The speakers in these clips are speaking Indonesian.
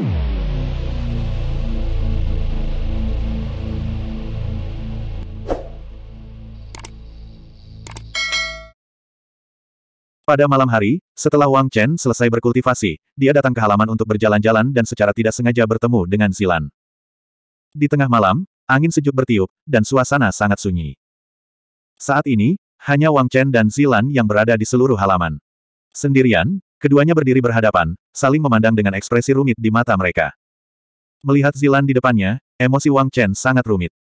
Pada malam hari, setelah Wang Chen selesai berkultivasi, dia datang ke halaman untuk berjalan-jalan dan secara tidak sengaja bertemu dengan Zilan. Di tengah malam, angin sejuk bertiup, dan suasana sangat sunyi. Saat ini, hanya Wang Chen dan Zilan yang berada di seluruh halaman. Sendirian, Keduanya berdiri berhadapan, saling memandang dengan ekspresi rumit di mata mereka. Melihat Zilan di depannya, emosi Wang Chen sangat rumit.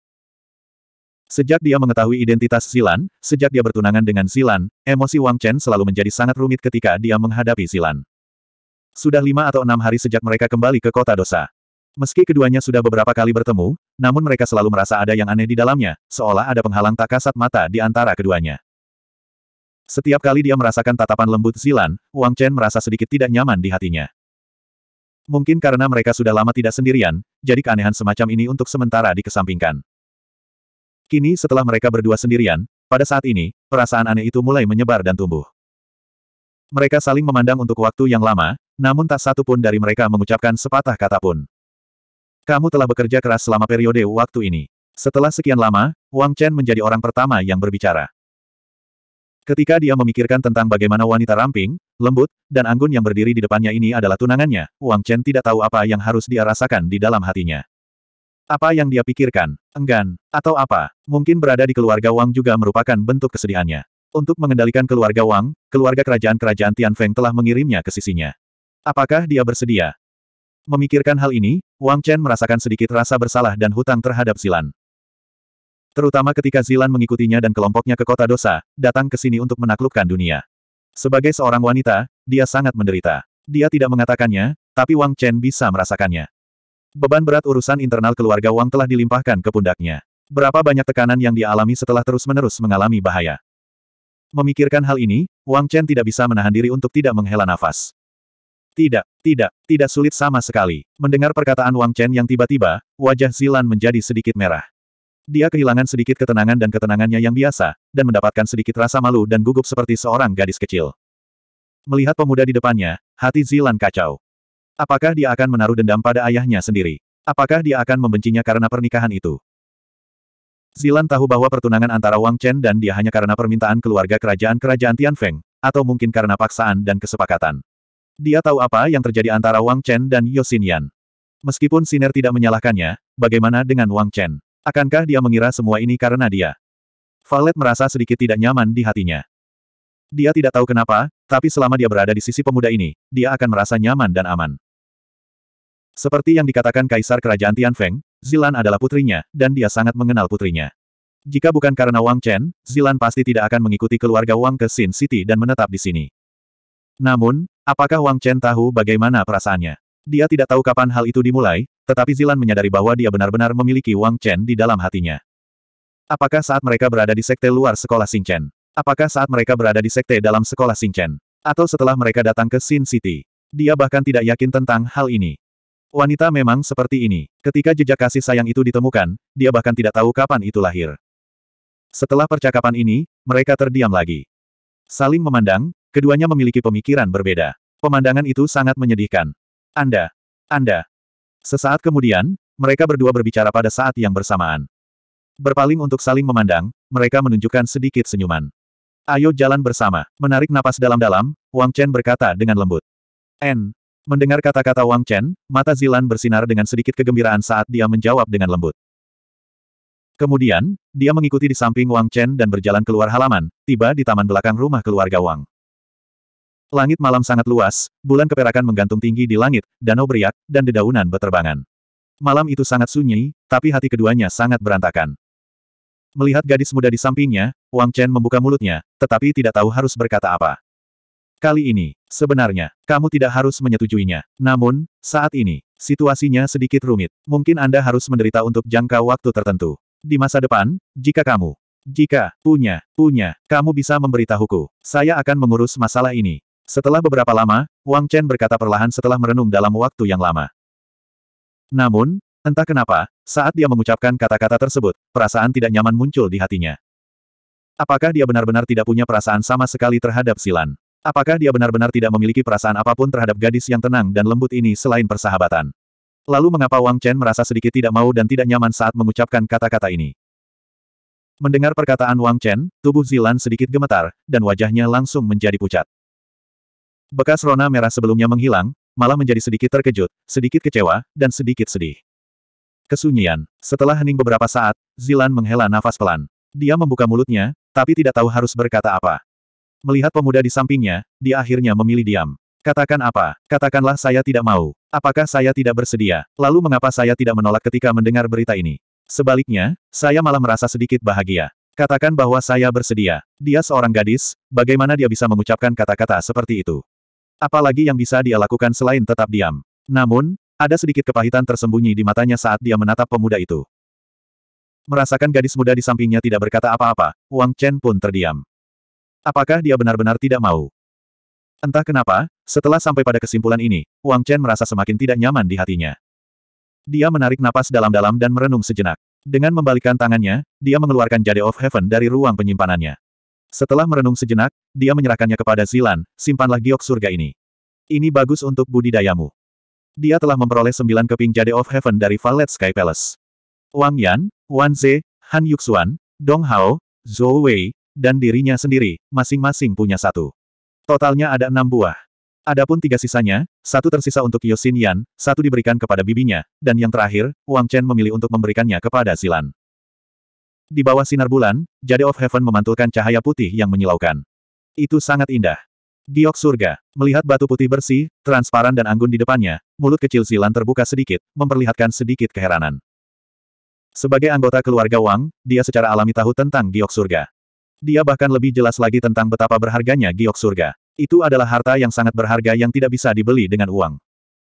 Sejak dia mengetahui identitas Zilan, sejak dia bertunangan dengan Zilan, emosi Wang Chen selalu menjadi sangat rumit ketika dia menghadapi Zilan. Sudah lima atau enam hari sejak mereka kembali ke kota dosa. Meski keduanya sudah beberapa kali bertemu, namun mereka selalu merasa ada yang aneh di dalamnya, seolah ada penghalang tak kasat mata di antara keduanya. Setiap kali dia merasakan tatapan lembut Zilan, Wang Chen merasa sedikit tidak nyaman di hatinya. Mungkin karena mereka sudah lama tidak sendirian, jadi keanehan semacam ini untuk sementara dikesampingkan. Kini setelah mereka berdua sendirian, pada saat ini, perasaan aneh itu mulai menyebar dan tumbuh. Mereka saling memandang untuk waktu yang lama, namun tak satu pun dari mereka mengucapkan sepatah kata pun. Kamu telah bekerja keras selama periode waktu ini. Setelah sekian lama, Wang Chen menjadi orang pertama yang berbicara. Ketika dia memikirkan tentang bagaimana wanita ramping, lembut, dan anggun yang berdiri di depannya ini adalah tunangannya, Wang Chen tidak tahu apa yang harus dia rasakan di dalam hatinya. Apa yang dia pikirkan, enggan, atau apa, mungkin berada di keluarga Wang juga merupakan bentuk kesedihannya. Untuk mengendalikan keluarga Wang, keluarga kerajaan-kerajaan Tian Feng telah mengirimnya ke sisinya. Apakah dia bersedia? Memikirkan hal ini, Wang Chen merasakan sedikit rasa bersalah dan hutang terhadap Silan. Terutama ketika Zilan mengikutinya dan kelompoknya ke kota dosa, datang ke sini untuk menaklukkan dunia. Sebagai seorang wanita, dia sangat menderita. Dia tidak mengatakannya, tapi Wang Chen bisa merasakannya. Beban berat urusan internal keluarga Wang telah dilimpahkan ke pundaknya. Berapa banyak tekanan yang dialami setelah terus-menerus mengalami bahaya. Memikirkan hal ini, Wang Chen tidak bisa menahan diri untuk tidak menghela nafas. Tidak, tidak, tidak sulit sama sekali. Mendengar perkataan Wang Chen yang tiba-tiba, wajah Zilan menjadi sedikit merah. Dia kehilangan sedikit ketenangan dan ketenangannya yang biasa, dan mendapatkan sedikit rasa malu dan gugup seperti seorang gadis kecil. Melihat pemuda di depannya, hati Zilan kacau. Apakah dia akan menaruh dendam pada ayahnya sendiri? Apakah dia akan membencinya karena pernikahan itu? Zilan tahu bahwa pertunangan antara Wang Chen dan dia hanya karena permintaan keluarga kerajaan-kerajaan Tianfeng, atau mungkin karena paksaan dan kesepakatan. Dia tahu apa yang terjadi antara Wang Chen dan Yosinian. Meskipun Siner tidak menyalahkannya, bagaimana dengan Wang Chen? Akankah dia mengira semua ini karena dia? Valet merasa sedikit tidak nyaman di hatinya. Dia tidak tahu kenapa, tapi selama dia berada di sisi pemuda ini, dia akan merasa nyaman dan aman. Seperti yang dikatakan Kaisar Kerajaan Tianfeng, Zilan adalah putrinya, dan dia sangat mengenal putrinya. Jika bukan karena Wang Chen, Zilan pasti tidak akan mengikuti keluarga Wang ke Sin City dan menetap di sini. Namun, apakah Wang Chen tahu bagaimana perasaannya? Dia tidak tahu kapan hal itu dimulai, tetapi Zilan menyadari bahwa dia benar-benar memiliki Wang Chen di dalam hatinya. Apakah saat mereka berada di sekte luar sekolah Chen? Apakah saat mereka berada di sekte dalam sekolah Chen? Atau setelah mereka datang ke Sin City? Dia bahkan tidak yakin tentang hal ini. Wanita memang seperti ini. Ketika jejak kasih sayang itu ditemukan, dia bahkan tidak tahu kapan itu lahir. Setelah percakapan ini, mereka terdiam lagi. Saling memandang, keduanya memiliki pemikiran berbeda. Pemandangan itu sangat menyedihkan. Anda. Anda. Sesaat kemudian, mereka berdua berbicara pada saat yang bersamaan. Berpaling untuk saling memandang, mereka menunjukkan sedikit senyuman. Ayo jalan bersama. Menarik napas dalam-dalam, Wang Chen berkata dengan lembut. N. Mendengar kata-kata Wang Chen, mata Zilan bersinar dengan sedikit kegembiraan saat dia menjawab dengan lembut. Kemudian, dia mengikuti di samping Wang Chen dan berjalan keluar halaman, tiba di taman belakang rumah keluarga Wang. Langit malam sangat luas, bulan keperakan menggantung tinggi di langit, danau beriak, dan dedaunan beterbangan. Malam itu sangat sunyi, tapi hati keduanya sangat berantakan. Melihat gadis muda di sampingnya, Wang Chen membuka mulutnya, tetapi tidak tahu harus berkata apa. Kali ini, sebenarnya, kamu tidak harus menyetujuinya. Namun, saat ini, situasinya sedikit rumit. Mungkin Anda harus menderita untuk jangka waktu tertentu. Di masa depan, jika kamu jika punya, punya, kamu bisa memberitahuku. Saya akan mengurus masalah ini. Setelah beberapa lama, Wang Chen berkata perlahan setelah merenung dalam waktu yang lama. Namun, entah kenapa, saat dia mengucapkan kata-kata tersebut, perasaan tidak nyaman muncul di hatinya. Apakah dia benar-benar tidak punya perasaan sama sekali terhadap Silan? Apakah dia benar-benar tidak memiliki perasaan apapun terhadap gadis yang tenang dan lembut ini selain persahabatan? Lalu mengapa Wang Chen merasa sedikit tidak mau dan tidak nyaman saat mengucapkan kata-kata ini? Mendengar perkataan Wang Chen, tubuh Zilan sedikit gemetar, dan wajahnya langsung menjadi pucat. Bekas rona merah sebelumnya menghilang, malah menjadi sedikit terkejut, sedikit kecewa, dan sedikit sedih. Kesunyian. Setelah hening beberapa saat, Zilan menghela nafas pelan. Dia membuka mulutnya, tapi tidak tahu harus berkata apa. Melihat pemuda di sampingnya, dia akhirnya memilih diam. Katakan apa? Katakanlah saya tidak mau. Apakah saya tidak bersedia? Lalu mengapa saya tidak menolak ketika mendengar berita ini? Sebaliknya, saya malah merasa sedikit bahagia. Katakan bahwa saya bersedia. Dia seorang gadis, bagaimana dia bisa mengucapkan kata-kata seperti itu? Apalagi yang bisa dia lakukan selain tetap diam. Namun, ada sedikit kepahitan tersembunyi di matanya saat dia menatap pemuda itu. Merasakan gadis muda di sampingnya tidak berkata apa-apa, Wang Chen pun terdiam. Apakah dia benar-benar tidak mau? Entah kenapa, setelah sampai pada kesimpulan ini, Wang Chen merasa semakin tidak nyaman di hatinya. Dia menarik napas dalam-dalam dan merenung sejenak. Dengan membalikkan tangannya, dia mengeluarkan Jade of Heaven dari ruang penyimpanannya. Setelah merenung sejenak, dia menyerahkannya kepada Zilan, simpanlah giok surga ini. Ini bagus untuk budidayamu. Dia telah memperoleh sembilan keping Jade of Heaven dari Valet Sky Palace. Wang Yan, Wan Ze, Han Yuxuan, Dong Hao, Zhou Wei, dan dirinya sendiri, masing-masing punya satu. Totalnya ada enam buah. Adapun tiga sisanya, satu tersisa untuk Yosin Yan, satu diberikan kepada bibinya, dan yang terakhir, Wang Chen memilih untuk memberikannya kepada Zilan. Di bawah sinar bulan, Jade of Heaven memantulkan cahaya putih yang menyilaukan. Itu sangat indah. Giok surga, melihat batu putih bersih, transparan dan anggun di depannya, mulut kecil silan terbuka sedikit, memperlihatkan sedikit keheranan. Sebagai anggota keluarga Wang, dia secara alami tahu tentang giok surga. Dia bahkan lebih jelas lagi tentang betapa berharganya giok surga. Itu adalah harta yang sangat berharga yang tidak bisa dibeli dengan uang.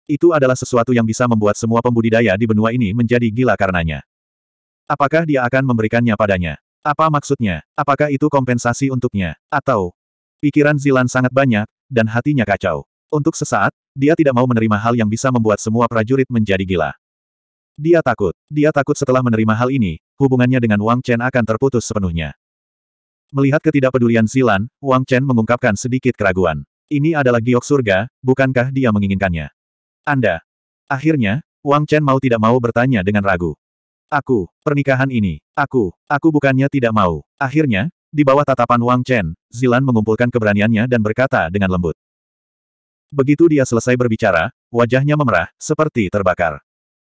Itu adalah sesuatu yang bisa membuat semua pembudidaya di benua ini menjadi gila karenanya. Apakah dia akan memberikannya padanya? Apa maksudnya? Apakah itu kompensasi untuknya? Atau? Pikiran Zilan sangat banyak, dan hatinya kacau. Untuk sesaat, dia tidak mau menerima hal yang bisa membuat semua prajurit menjadi gila. Dia takut. Dia takut setelah menerima hal ini, hubungannya dengan Wang Chen akan terputus sepenuhnya. Melihat ketidakpedulian Zilan, Wang Chen mengungkapkan sedikit keraguan. Ini adalah giok surga, bukankah dia menginginkannya? Anda. Akhirnya, Wang Chen mau tidak mau bertanya dengan ragu. Aku, pernikahan ini, aku, aku bukannya tidak mau. Akhirnya, di bawah tatapan Wang Chen, Zilan mengumpulkan keberaniannya dan berkata dengan lembut. Begitu dia selesai berbicara, wajahnya memerah, seperti terbakar.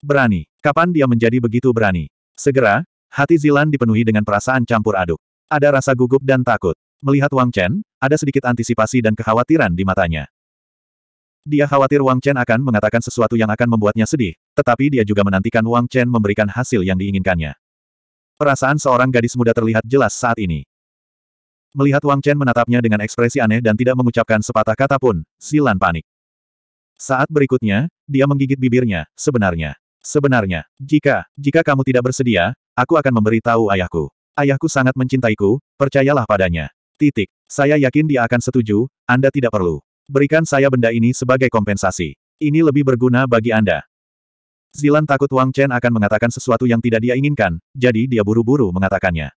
Berani. Kapan dia menjadi begitu berani? Segera, hati Zilan dipenuhi dengan perasaan campur aduk. Ada rasa gugup dan takut. Melihat Wang Chen, ada sedikit antisipasi dan kekhawatiran di matanya. Dia khawatir Wang Chen akan mengatakan sesuatu yang akan membuatnya sedih, tetapi dia juga menantikan Wang Chen memberikan hasil yang diinginkannya. Perasaan seorang gadis muda terlihat jelas saat ini. Melihat Wang Chen menatapnya dengan ekspresi aneh dan tidak mengucapkan sepatah kata pun, Silan panik. Saat berikutnya, dia menggigit bibirnya, sebenarnya. Sebenarnya, jika, jika kamu tidak bersedia, aku akan memberitahu ayahku. Ayahku sangat mencintaiku, percayalah padanya. Titik. Saya yakin dia akan setuju, Anda tidak perlu. Berikan saya benda ini sebagai kompensasi. Ini lebih berguna bagi Anda. Zilan takut Wang Chen akan mengatakan sesuatu yang tidak dia inginkan, jadi dia buru-buru mengatakannya.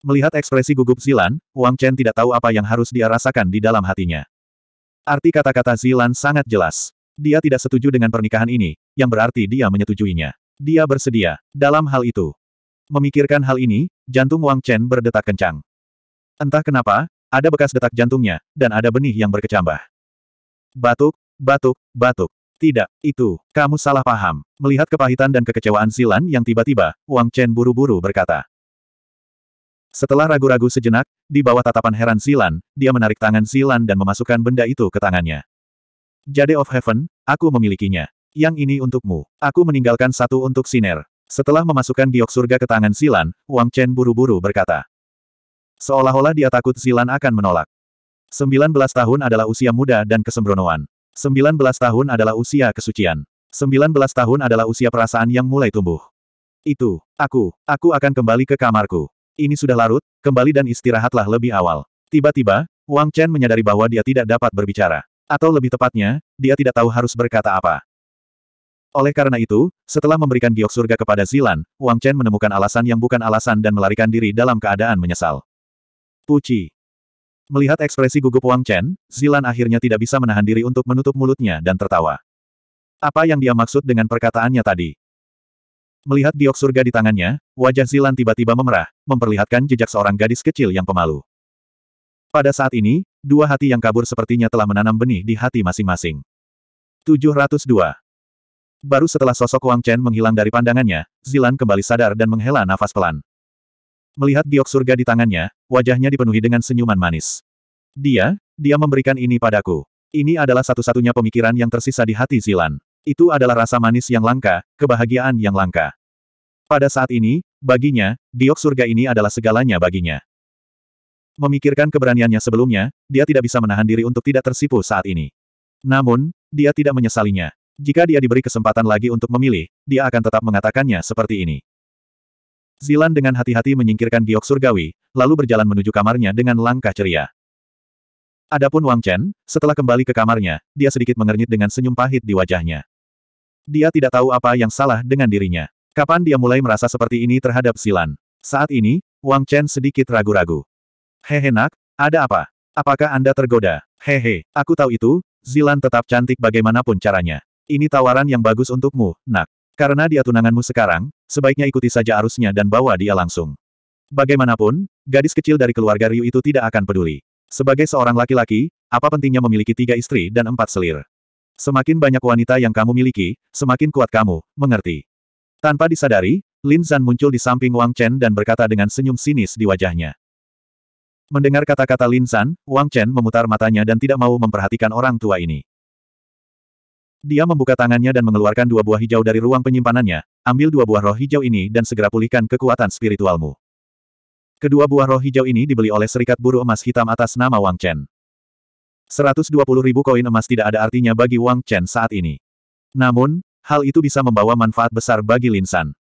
Melihat ekspresi gugup Zilan, Wang Chen tidak tahu apa yang harus dia rasakan di dalam hatinya. Arti kata-kata Zilan sangat jelas. Dia tidak setuju dengan pernikahan ini, yang berarti dia menyetujuinya. Dia bersedia, dalam hal itu. Memikirkan hal ini, jantung Wang Chen berdetak kencang. Entah kenapa, ada bekas detak jantungnya, dan ada benih yang berkecambah. Batuk, batuk, batuk. Tidak, itu, kamu salah paham. Melihat kepahitan dan kekecewaan Zilan yang tiba-tiba, Wang Chen buru-buru berkata. Setelah ragu-ragu sejenak, di bawah tatapan heran Zilan, dia menarik tangan Zilan dan memasukkan benda itu ke tangannya. Jade of Heaven, aku memilikinya. Yang ini untukmu. Aku meninggalkan satu untuk Siner. Setelah memasukkan giok surga ke tangan Zilan, Wang Chen buru-buru berkata. Seolah-olah dia takut Zilan akan menolak. 19 tahun adalah usia muda dan kesembronoan. 19 tahun adalah usia kesucian. 19 tahun adalah usia perasaan yang mulai tumbuh. Itu, aku, aku akan kembali ke kamarku. Ini sudah larut, kembali dan istirahatlah lebih awal. Tiba-tiba, Wang Chen menyadari bahwa dia tidak dapat berbicara. Atau lebih tepatnya, dia tidak tahu harus berkata apa. Oleh karena itu, setelah memberikan giok surga kepada Zilan, Wang Chen menemukan alasan yang bukan alasan dan melarikan diri dalam keadaan menyesal. Puci. Melihat ekspresi gugup Wang Chen, Zilan akhirnya tidak bisa menahan diri untuk menutup mulutnya dan tertawa. Apa yang dia maksud dengan perkataannya tadi? Melihat giok surga di tangannya, wajah Zilan tiba-tiba memerah, memperlihatkan jejak seorang gadis kecil yang pemalu. Pada saat ini, dua hati yang kabur sepertinya telah menanam benih di hati masing-masing. 702. Baru setelah sosok Wang Chen menghilang dari pandangannya, Zilan kembali sadar dan menghela nafas pelan. Melihat biok surga di tangannya, wajahnya dipenuhi dengan senyuman manis. Dia, dia memberikan ini padaku. Ini adalah satu-satunya pemikiran yang tersisa di hati Zilan. Itu adalah rasa manis yang langka, kebahagiaan yang langka. Pada saat ini, baginya, biok surga ini adalah segalanya baginya. Memikirkan keberaniannya sebelumnya, dia tidak bisa menahan diri untuk tidak tersipu saat ini. Namun, dia tidak menyesalinya. Jika dia diberi kesempatan lagi untuk memilih, dia akan tetap mengatakannya seperti ini. Zilan dengan hati-hati menyingkirkan giok surgawi, lalu berjalan menuju kamarnya dengan langkah ceria. Adapun Wang Chen, setelah kembali ke kamarnya, dia sedikit mengernyit dengan senyum pahit di wajahnya. Dia tidak tahu apa yang salah dengan dirinya. Kapan dia mulai merasa seperti ini terhadap Zilan? Saat ini, Wang Chen sedikit ragu-ragu. Hehe nak, ada apa? Apakah Anda tergoda? Hehe, aku tahu itu, Zilan tetap cantik bagaimanapun caranya. Ini tawaran yang bagus untukmu, nak. Karena dia tunanganmu sekarang, sebaiknya ikuti saja arusnya dan bawa dia langsung. Bagaimanapun, gadis kecil dari keluarga Ryu itu tidak akan peduli. Sebagai seorang laki-laki, apa pentingnya memiliki tiga istri dan empat selir? Semakin banyak wanita yang kamu miliki, semakin kuat kamu, mengerti. Tanpa disadari, Lin Zan muncul di samping Wang Chen dan berkata dengan senyum sinis di wajahnya. Mendengar kata-kata Lin Zan, Wang Chen memutar matanya dan tidak mau memperhatikan orang tua ini. Dia membuka tangannya dan mengeluarkan dua buah hijau dari ruang penyimpanannya, ambil dua buah roh hijau ini dan segera pulihkan kekuatan spiritualmu. Kedua buah roh hijau ini dibeli oleh serikat Buru emas hitam atas nama Wang Chen. 120 ribu koin emas tidak ada artinya bagi Wang Chen saat ini. Namun, hal itu bisa membawa manfaat besar bagi Lin San.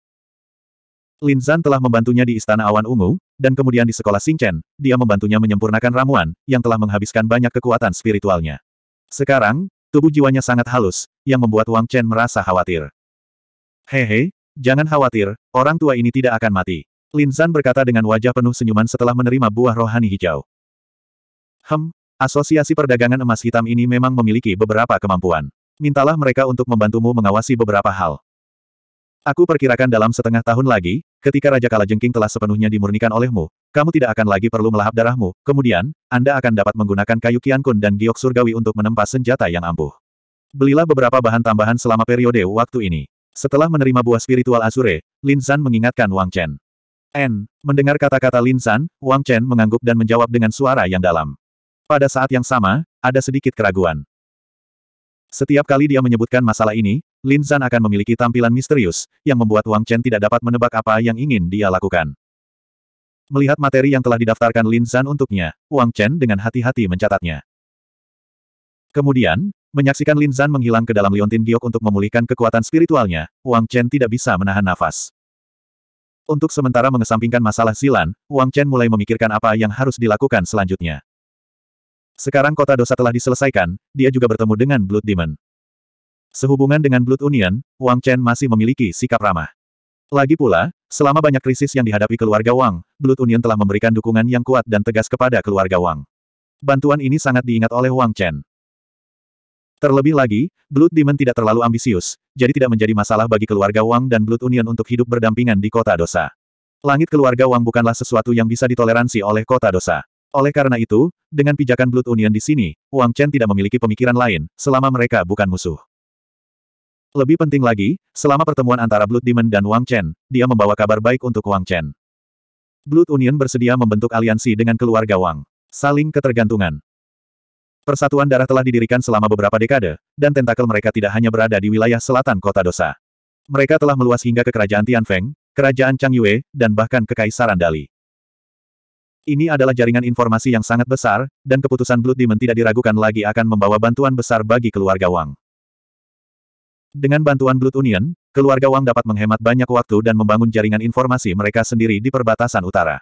Lin San telah membantunya di Istana Awan Ungu, dan kemudian di sekolah Chen, dia membantunya menyempurnakan ramuan, yang telah menghabiskan banyak kekuatan spiritualnya. Sekarang, Tubuh jiwanya sangat halus, yang membuat Wang Chen merasa khawatir. Hehe, jangan khawatir, orang tua ini tidak akan mati. Lin Zan berkata dengan wajah penuh senyuman setelah menerima buah rohani hijau. Hem, asosiasi perdagangan emas hitam ini memang memiliki beberapa kemampuan. Mintalah mereka untuk membantumu mengawasi beberapa hal. Aku perkirakan dalam setengah tahun lagi, ketika Raja Kalajengking telah sepenuhnya dimurnikan olehmu, kamu tidak akan lagi perlu melahap darahmu, kemudian, Anda akan dapat menggunakan kayu kiankun dan giok surgawi untuk menempa senjata yang ampuh. Belilah beberapa bahan tambahan selama periode waktu ini. Setelah menerima buah spiritual Azure, Lin San mengingatkan Wang Chen. N. Mendengar kata-kata Lin San, Wang Chen mengangguk dan menjawab dengan suara yang dalam. Pada saat yang sama, ada sedikit keraguan. Setiap kali dia menyebutkan masalah ini, Lin Zhan akan memiliki tampilan misterius, yang membuat Wang Chen tidak dapat menebak apa yang ingin dia lakukan. Melihat materi yang telah didaftarkan Lin Zhan untuknya, Wang Chen dengan hati-hati mencatatnya. Kemudian, menyaksikan Lin Zhan menghilang ke dalam liontin giok untuk memulihkan kekuatan spiritualnya, Wang Chen tidak bisa menahan nafas. Untuk sementara mengesampingkan masalah silan, Wang Chen mulai memikirkan apa yang harus dilakukan selanjutnya. Sekarang kota dosa telah diselesaikan, dia juga bertemu dengan Blood Demon. Sehubungan dengan Blood Union, Wang Chen masih memiliki sikap ramah. Lagi pula, selama banyak krisis yang dihadapi keluarga Wang, Blood Union telah memberikan dukungan yang kuat dan tegas kepada keluarga Wang. Bantuan ini sangat diingat oleh Wang Chen. Terlebih lagi, Blood Demon tidak terlalu ambisius, jadi tidak menjadi masalah bagi keluarga Wang dan Blood Union untuk hidup berdampingan di kota dosa. Langit keluarga Wang bukanlah sesuatu yang bisa ditoleransi oleh kota dosa. Oleh karena itu, dengan pijakan Blood Union di sini, Wang Chen tidak memiliki pemikiran lain, selama mereka bukan musuh. Lebih penting lagi, selama pertemuan antara Blood Demon dan Wang Chen, dia membawa kabar baik untuk Wang Chen. Blood Union bersedia membentuk aliansi dengan keluarga Wang. Saling ketergantungan. Persatuan darah telah didirikan selama beberapa dekade, dan tentakel mereka tidak hanya berada di wilayah selatan kota dosa. Mereka telah meluas hingga ke kerajaan Tianfeng, kerajaan Changyue, dan bahkan kekaisaran Dali. Ini adalah jaringan informasi yang sangat besar, dan keputusan Blood Demon tidak diragukan lagi akan membawa bantuan besar bagi keluarga Wang. Dengan bantuan Blood Union, keluarga Wang dapat menghemat banyak waktu dan membangun jaringan informasi mereka sendiri di perbatasan utara.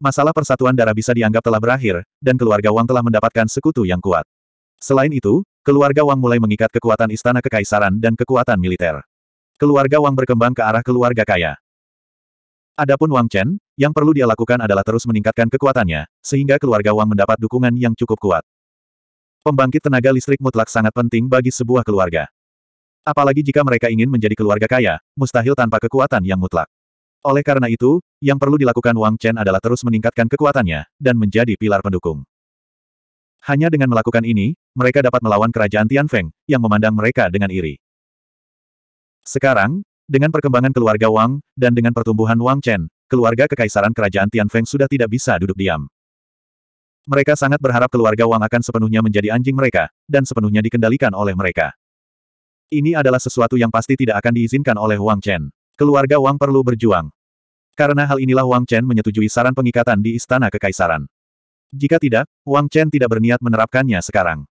Masalah persatuan darah bisa dianggap telah berakhir, dan keluarga Wang telah mendapatkan sekutu yang kuat. Selain itu, keluarga Wang mulai mengikat kekuatan istana kekaisaran dan kekuatan militer. Keluarga Wang berkembang ke arah keluarga kaya. Adapun Wang Chen, yang perlu dia lakukan adalah terus meningkatkan kekuatannya, sehingga keluarga Wang mendapat dukungan yang cukup kuat. Pembangkit tenaga listrik mutlak sangat penting bagi sebuah keluarga. Apalagi jika mereka ingin menjadi keluarga kaya, mustahil tanpa kekuatan yang mutlak. Oleh karena itu, yang perlu dilakukan Wang Chen adalah terus meningkatkan kekuatannya, dan menjadi pilar pendukung. Hanya dengan melakukan ini, mereka dapat melawan kerajaan Tian Feng yang memandang mereka dengan iri. Sekarang, dengan perkembangan keluarga Wang, dan dengan pertumbuhan Wang Chen, keluarga kekaisaran kerajaan Tian Feng sudah tidak bisa duduk diam. Mereka sangat berharap keluarga Wang akan sepenuhnya menjadi anjing mereka, dan sepenuhnya dikendalikan oleh mereka. Ini adalah sesuatu yang pasti tidak akan diizinkan oleh Wang Chen. Keluarga Wang perlu berjuang. Karena hal inilah Wang Chen menyetujui saran pengikatan di Istana Kekaisaran. Jika tidak, Wang Chen tidak berniat menerapkannya sekarang.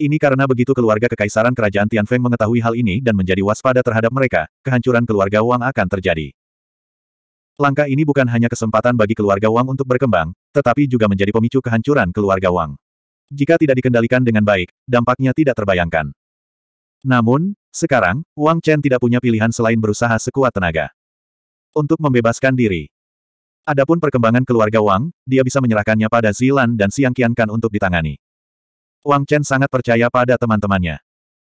Ini karena begitu keluarga kekaisaran kerajaan Tianfeng mengetahui hal ini dan menjadi waspada terhadap mereka, kehancuran keluarga Wang akan terjadi. Langkah ini bukan hanya kesempatan bagi keluarga Wang untuk berkembang, tetapi juga menjadi pemicu kehancuran keluarga Wang. Jika tidak dikendalikan dengan baik, dampaknya tidak terbayangkan. Namun, sekarang, Wang Chen tidak punya pilihan selain berusaha sekuat tenaga. Untuk membebaskan diri. Adapun perkembangan keluarga Wang, dia bisa menyerahkannya pada Zilan dan Siang Qiankan untuk ditangani. Wang Chen sangat percaya pada teman-temannya.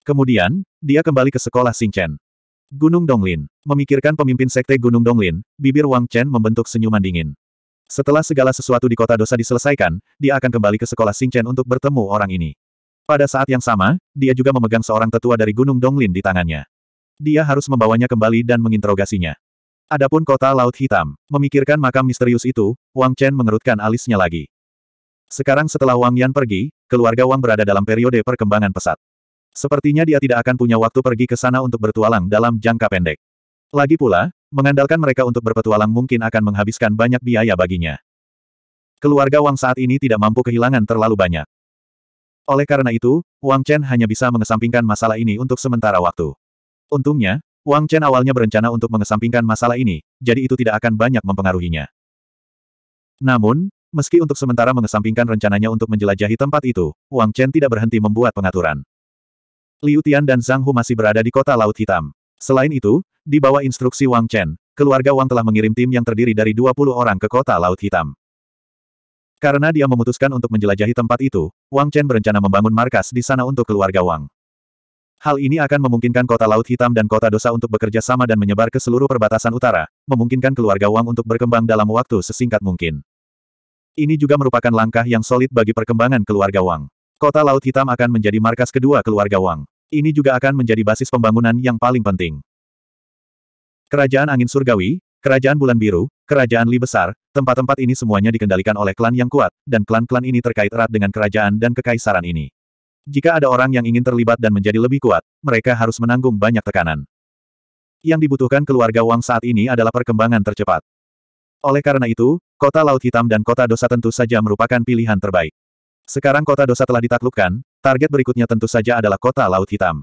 Kemudian, dia kembali ke sekolah Chen Gunung Donglin. Memikirkan pemimpin sekte Gunung Donglin, bibir Wang Chen membentuk senyuman dingin. Setelah segala sesuatu di kota dosa diselesaikan, dia akan kembali ke sekolah Chen untuk bertemu orang ini. Pada saat yang sama, dia juga memegang seorang tetua dari Gunung Donglin di tangannya. Dia harus membawanya kembali dan menginterogasinya. Adapun kota Laut Hitam, memikirkan makam misterius itu, Wang Chen mengerutkan alisnya lagi. Sekarang setelah Wang Yan pergi, keluarga Wang berada dalam periode perkembangan pesat. Sepertinya dia tidak akan punya waktu pergi ke sana untuk bertualang dalam jangka pendek. Lagi pula, mengandalkan mereka untuk berpetualang mungkin akan menghabiskan banyak biaya baginya. Keluarga Wang saat ini tidak mampu kehilangan terlalu banyak. Oleh karena itu, Wang Chen hanya bisa mengesampingkan masalah ini untuk sementara waktu. Untungnya, Wang Chen awalnya berencana untuk mengesampingkan masalah ini, jadi itu tidak akan banyak mempengaruhinya. Namun, meski untuk sementara mengesampingkan rencananya untuk menjelajahi tempat itu, Wang Chen tidak berhenti membuat pengaturan. Liu Tian dan Zhang Hu masih berada di kota Laut Hitam. Selain itu, di bawah instruksi Wang Chen, keluarga Wang telah mengirim tim yang terdiri dari 20 orang ke kota Laut Hitam. Karena dia memutuskan untuk menjelajahi tempat itu, Wang Chen berencana membangun markas di sana untuk keluarga Wang. Hal ini akan memungkinkan kota Laut Hitam dan kota Dosa untuk bekerja sama dan menyebar ke seluruh perbatasan utara, memungkinkan keluarga Wang untuk berkembang dalam waktu sesingkat mungkin. Ini juga merupakan langkah yang solid bagi perkembangan keluarga Wang. Kota Laut Hitam akan menjadi markas kedua keluarga Wang. Ini juga akan menjadi basis pembangunan yang paling penting. Kerajaan Angin Surgawi, Kerajaan Bulan Biru, Kerajaan Li besar, tempat-tempat ini semuanya dikendalikan oleh klan yang kuat, dan klan-klan ini terkait erat dengan kerajaan dan kekaisaran ini. Jika ada orang yang ingin terlibat dan menjadi lebih kuat, mereka harus menanggung banyak tekanan. Yang dibutuhkan keluarga Wang saat ini adalah perkembangan tercepat. Oleh karena itu, kota Laut Hitam dan kota dosa tentu saja merupakan pilihan terbaik. Sekarang kota dosa telah ditaklukkan, target berikutnya tentu saja adalah kota Laut Hitam.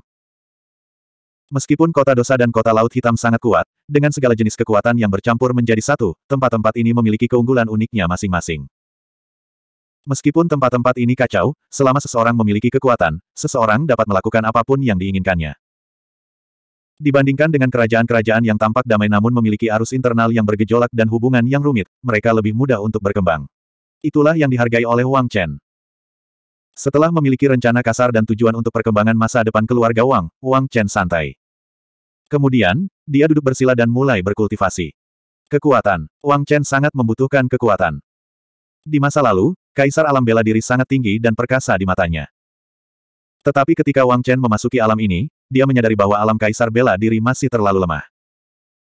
Meskipun kota dosa dan kota laut hitam sangat kuat, dengan segala jenis kekuatan yang bercampur menjadi satu, tempat-tempat ini memiliki keunggulan uniknya masing-masing. Meskipun tempat-tempat ini kacau, selama seseorang memiliki kekuatan, seseorang dapat melakukan apapun yang diinginkannya. Dibandingkan dengan kerajaan-kerajaan yang tampak damai namun memiliki arus internal yang bergejolak dan hubungan yang rumit, mereka lebih mudah untuk berkembang. Itulah yang dihargai oleh Wang Chen. Setelah memiliki rencana kasar dan tujuan untuk perkembangan masa depan keluarga Wang, Wang Chen santai. Kemudian, dia duduk bersila dan mulai berkultivasi. Kekuatan. Wang Chen sangat membutuhkan kekuatan. Di masa lalu, Kaisar alam bela diri sangat tinggi dan perkasa di matanya. Tetapi ketika Wang Chen memasuki alam ini, dia menyadari bahwa alam Kaisar bela diri masih terlalu lemah.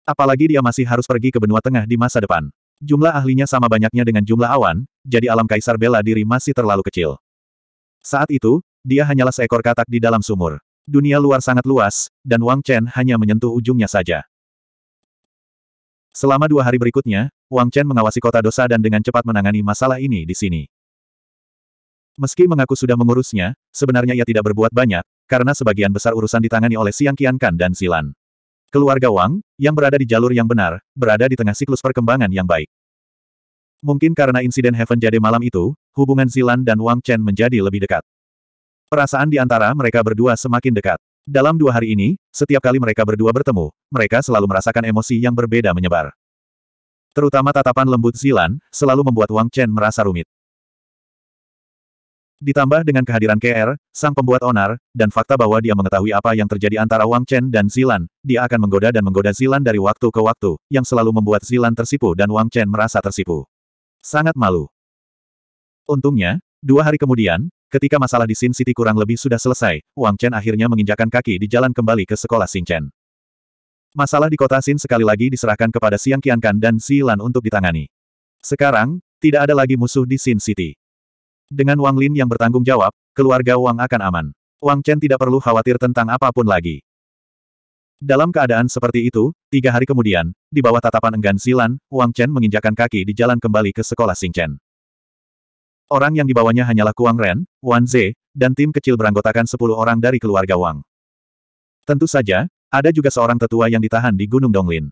Apalagi dia masih harus pergi ke benua tengah di masa depan. Jumlah ahlinya sama banyaknya dengan jumlah awan, jadi alam Kaisar bela diri masih terlalu kecil. Saat itu, dia hanyalah seekor katak di dalam sumur. Dunia luar sangat luas, dan Wang Chen hanya menyentuh ujungnya saja. Selama dua hari berikutnya, Wang Chen mengawasi kota dosa dan dengan cepat menangani masalah ini di sini. Meski mengaku sudah mengurusnya, sebenarnya ia tidak berbuat banyak, karena sebagian besar urusan ditangani oleh Siang Qiankan dan Silan. Keluarga Wang, yang berada di jalur yang benar, berada di tengah siklus perkembangan yang baik. Mungkin karena insiden Heaven Jade malam itu, hubungan Zilan dan Wang Chen menjadi lebih dekat. Perasaan di antara mereka berdua semakin dekat. Dalam dua hari ini, setiap kali mereka berdua bertemu, mereka selalu merasakan emosi yang berbeda menyebar. Terutama tatapan lembut Zilan, selalu membuat Wang Chen merasa rumit. Ditambah dengan kehadiran KR, sang pembuat onar, dan fakta bahwa dia mengetahui apa yang terjadi antara Wang Chen dan Zilan, dia akan menggoda dan menggoda Zilan dari waktu ke waktu, yang selalu membuat Zilan tersipu dan Wang Chen merasa tersipu. Sangat malu. Untungnya, dua hari kemudian, Ketika masalah di Sin City kurang lebih sudah selesai, Wang Chen akhirnya menginjakan kaki di jalan kembali ke sekolah Sin Chen. Masalah di kota Sin sekali lagi diserahkan kepada Siang Kian Kan dan Xi Lan untuk ditangani. Sekarang, tidak ada lagi musuh di Sin City. Dengan Wang Lin yang bertanggung jawab, keluarga Wang akan aman. Wang Chen tidak perlu khawatir tentang apapun lagi. Dalam keadaan seperti itu, tiga hari kemudian, di bawah tatapan enggan Xi Lan, Wang Chen menginjakan kaki di jalan kembali ke sekolah Sing Chen. Orang yang dibawanya hanyalah Kuang Ren, Wan Ze, dan tim kecil beranggotakan sepuluh orang dari keluarga Wang. Tentu saja, ada juga seorang tetua yang ditahan di Gunung Donglin.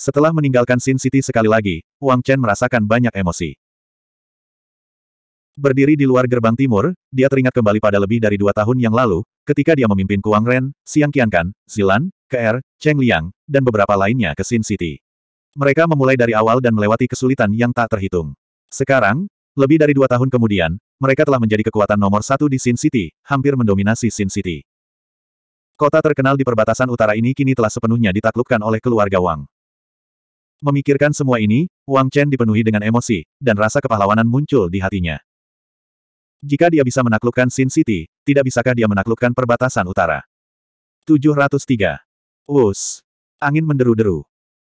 Setelah meninggalkan Sin City sekali lagi, Wang Chen merasakan banyak emosi. Berdiri di luar gerbang timur, dia teringat kembali pada lebih dari dua tahun yang lalu, ketika dia memimpin Kuang Ren, Siang Qiankan, Zilan, Ke'er, Cheng Liang, dan beberapa lainnya ke Sin City. Mereka memulai dari awal dan melewati kesulitan yang tak terhitung. Sekarang, lebih dari dua tahun kemudian, mereka telah menjadi kekuatan nomor satu di Sin City, hampir mendominasi Sin City. Kota terkenal di perbatasan utara ini kini telah sepenuhnya ditaklukkan oleh keluarga Wang. Memikirkan semua ini, Wang Chen dipenuhi dengan emosi, dan rasa kepahlawanan muncul di hatinya. Jika dia bisa menaklukkan Sin City, tidak bisakah dia menaklukkan perbatasan utara? 703. Us. Angin menderu-deru.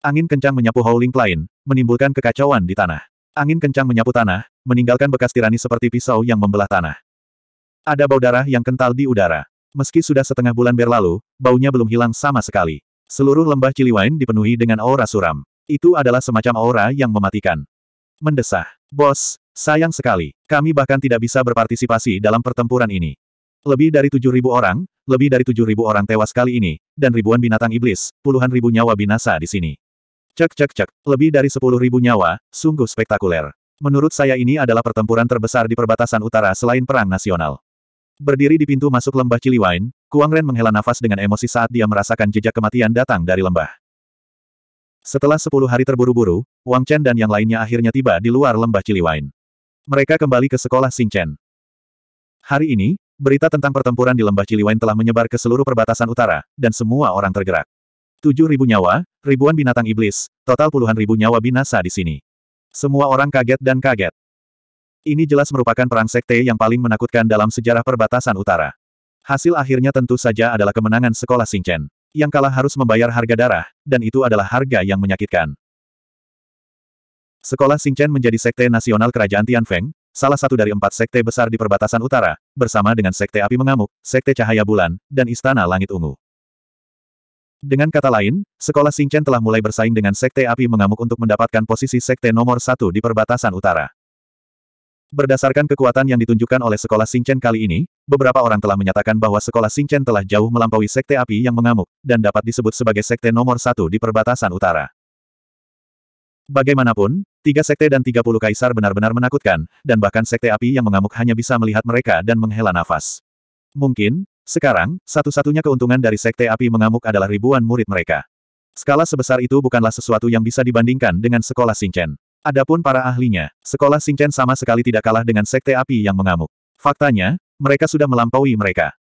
Angin kencang menyapu Howling Klein, menimbulkan kekacauan di tanah. Angin kencang menyapu tanah, meninggalkan bekas tirani seperti pisau yang membelah tanah. Ada bau darah yang kental di udara. Meski sudah setengah bulan berlalu, baunya belum hilang sama sekali. Seluruh lembah Ciliwain dipenuhi dengan aura suram. Itu adalah semacam aura yang mematikan. Mendesah. Bos, sayang sekali. Kami bahkan tidak bisa berpartisipasi dalam pertempuran ini. Lebih dari 7.000 orang, lebih dari 7.000 orang tewas kali ini, dan ribuan binatang iblis, puluhan ribu nyawa binasa di sini. Cek cek cek, lebih dari sepuluh ribu nyawa, sungguh spektakuler. Menurut saya ini adalah pertempuran terbesar di perbatasan utara selain perang nasional. Berdiri di pintu masuk lembah Ciliwain, Kuang Ren menghela nafas dengan emosi saat dia merasakan jejak kematian datang dari lembah. Setelah sepuluh hari terburu-buru, Wang Chen dan yang lainnya akhirnya tiba di luar lembah Ciliwain. Mereka kembali ke sekolah Chen. Hari ini, berita tentang pertempuran di lembah Ciliwain telah menyebar ke seluruh perbatasan utara, dan semua orang tergerak. Tujuh ribu nyawa, Ribuan binatang iblis, total puluhan ribu nyawa binasa di sini. Semua orang kaget dan kaget. Ini jelas merupakan perang sekte yang paling menakutkan dalam sejarah perbatasan utara. Hasil akhirnya tentu saja adalah kemenangan sekolah Singchen. Yang kalah harus membayar harga darah, dan itu adalah harga yang menyakitkan. Sekolah Singchen menjadi sekte nasional kerajaan Tianfeng, salah satu dari empat sekte besar di perbatasan utara, bersama dengan sekte api mengamuk, sekte cahaya bulan, dan istana langit ungu. Dengan kata lain, sekolah Singchen telah mulai bersaing dengan Sekte Api Mengamuk untuk mendapatkan posisi Sekte nomor satu di perbatasan utara. Berdasarkan kekuatan yang ditunjukkan oleh sekolah Singchen kali ini, beberapa orang telah menyatakan bahwa sekolah Singchen telah jauh melampaui Sekte Api yang mengamuk, dan dapat disebut sebagai Sekte nomor satu di perbatasan utara. Bagaimanapun, tiga sekte dan tiga puluh kaisar benar-benar menakutkan, dan bahkan sekte api yang mengamuk hanya bisa melihat mereka dan menghela nafas. Mungkin, sekarang, satu-satunya keuntungan dari Sekte Api Mengamuk adalah ribuan murid mereka. Skala sebesar itu bukanlah sesuatu yang bisa dibandingkan dengan sekolah Singchen. Adapun para ahlinya, sekolah Singchen sama sekali tidak kalah dengan Sekte Api yang mengamuk. Faktanya, mereka sudah melampaui mereka.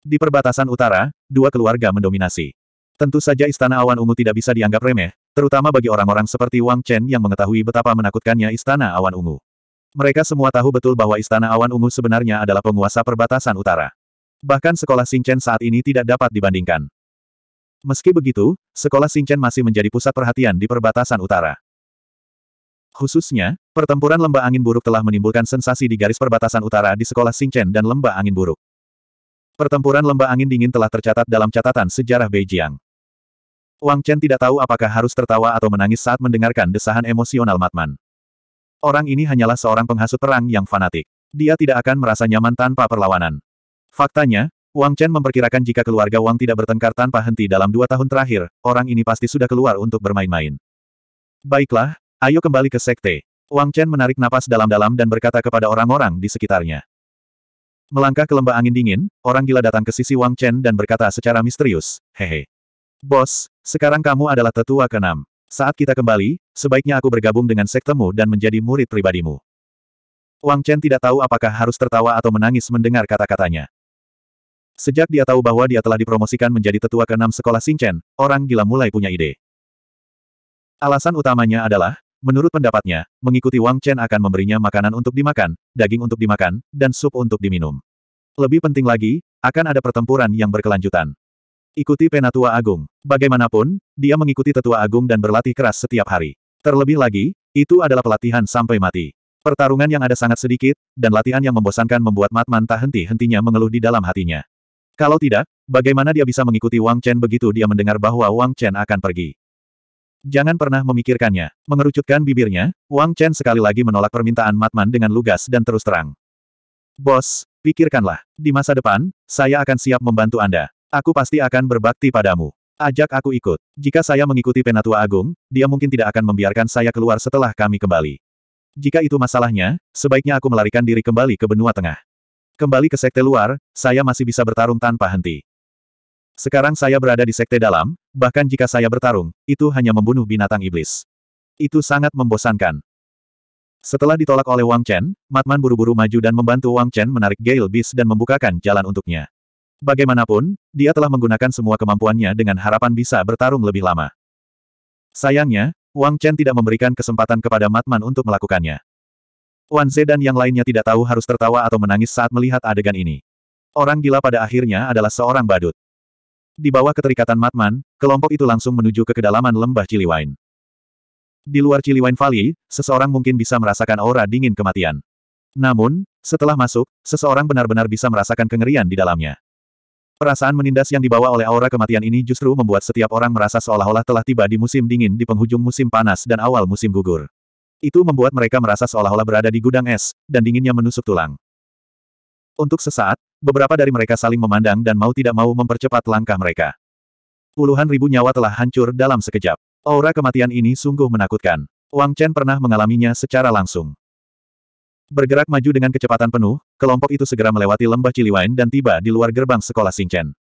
Di perbatasan utara, dua keluarga mendominasi. Tentu saja Istana Awan Ungu tidak bisa dianggap remeh, terutama bagi orang-orang seperti Wang Chen yang mengetahui betapa menakutkannya Istana Awan Ungu. Mereka semua tahu betul bahwa Istana Awan Ungu sebenarnya adalah penguasa perbatasan utara. Bahkan sekolah Xingchen saat ini tidak dapat dibandingkan. Meski begitu, sekolah Xingchen masih menjadi pusat perhatian di perbatasan utara. Khususnya, pertempuran lembah angin buruk telah menimbulkan sensasi di garis perbatasan utara di sekolah Xingchen dan lembah angin buruk. Pertempuran lembah angin dingin telah tercatat dalam catatan sejarah Beijing. Wang Chen tidak tahu apakah harus tertawa atau menangis saat mendengarkan desahan emosional Matman. Orang ini hanyalah seorang penghasut perang yang fanatik. Dia tidak akan merasa nyaman tanpa perlawanan. Faktanya, Wang Chen memperkirakan jika keluarga Wang tidak bertengkar tanpa henti dalam dua tahun terakhir, orang ini pasti sudah keluar untuk bermain-main. Baiklah, ayo kembali ke sekte. Wang Chen menarik napas dalam-dalam dan berkata kepada orang-orang di sekitarnya. Melangkah ke lembah angin dingin, orang gila datang ke sisi Wang Chen dan berkata secara misterius, hehe. Bos, sekarang kamu adalah tetua keenam. Saat kita kembali, sebaiknya aku bergabung dengan sektemu dan menjadi murid pribadimu. Wang Chen tidak tahu apakah harus tertawa atau menangis mendengar kata-katanya. Sejak dia tahu bahwa dia telah dipromosikan menjadi tetua keenam sekolah Xingchen, orang gila mulai punya ide. Alasan utamanya adalah, menurut pendapatnya, mengikuti Wang Chen akan memberinya makanan untuk dimakan, daging untuk dimakan, dan sup untuk diminum. Lebih penting lagi, akan ada pertempuran yang berkelanjutan. Ikuti Penatua Agung. Bagaimanapun, dia mengikuti Tetua Agung dan berlatih keras setiap hari. Terlebih lagi, itu adalah pelatihan sampai mati. Pertarungan yang ada sangat sedikit, dan latihan yang membosankan membuat Matman tak henti-hentinya mengeluh di dalam hatinya. Kalau tidak, bagaimana dia bisa mengikuti Wang Chen begitu dia mendengar bahwa Wang Chen akan pergi? Jangan pernah memikirkannya. Mengerucutkan bibirnya, Wang Chen sekali lagi menolak permintaan Matman dengan lugas dan terus terang. Bos, pikirkanlah. Di masa depan, saya akan siap membantu Anda. Aku pasti akan berbakti padamu. Ajak aku ikut. Jika saya mengikuti Penatua Agung, dia mungkin tidak akan membiarkan saya keluar setelah kami kembali. Jika itu masalahnya, sebaiknya aku melarikan diri kembali ke benua tengah. Kembali ke sekte luar, saya masih bisa bertarung tanpa henti. Sekarang saya berada di sekte dalam, bahkan jika saya bertarung, itu hanya membunuh binatang iblis. Itu sangat membosankan. Setelah ditolak oleh Wang Chen, Matman buru-buru maju dan membantu Wang Chen menarik Gale Beast dan membukakan jalan untuknya. Bagaimanapun, dia telah menggunakan semua kemampuannya dengan harapan bisa bertarung lebih lama. Sayangnya, Wang Chen tidak memberikan kesempatan kepada Matman untuk melakukannya. Wan Ze dan yang lainnya tidak tahu harus tertawa atau menangis saat melihat adegan ini. Orang gila pada akhirnya adalah seorang badut. Di bawah keterikatan Matman, kelompok itu langsung menuju ke kedalaman lembah Ciliwain. Di luar Ciliwain Valley, seseorang mungkin bisa merasakan aura dingin kematian. Namun, setelah masuk, seseorang benar-benar bisa merasakan kengerian di dalamnya. Perasaan menindas yang dibawa oleh aura kematian ini justru membuat setiap orang merasa seolah-olah telah tiba di musim dingin di penghujung musim panas dan awal musim gugur. Itu membuat mereka merasa seolah-olah berada di gudang es, dan dinginnya menusuk tulang. Untuk sesaat, beberapa dari mereka saling memandang dan mau tidak mau mempercepat langkah mereka. Puluhan ribu nyawa telah hancur dalam sekejap. Aura kematian ini sungguh menakutkan. Wang Chen pernah mengalaminya secara langsung. Bergerak maju dengan kecepatan penuh, kelompok itu segera melewati lembah Ciliwain dan tiba di luar gerbang sekolah Singchen.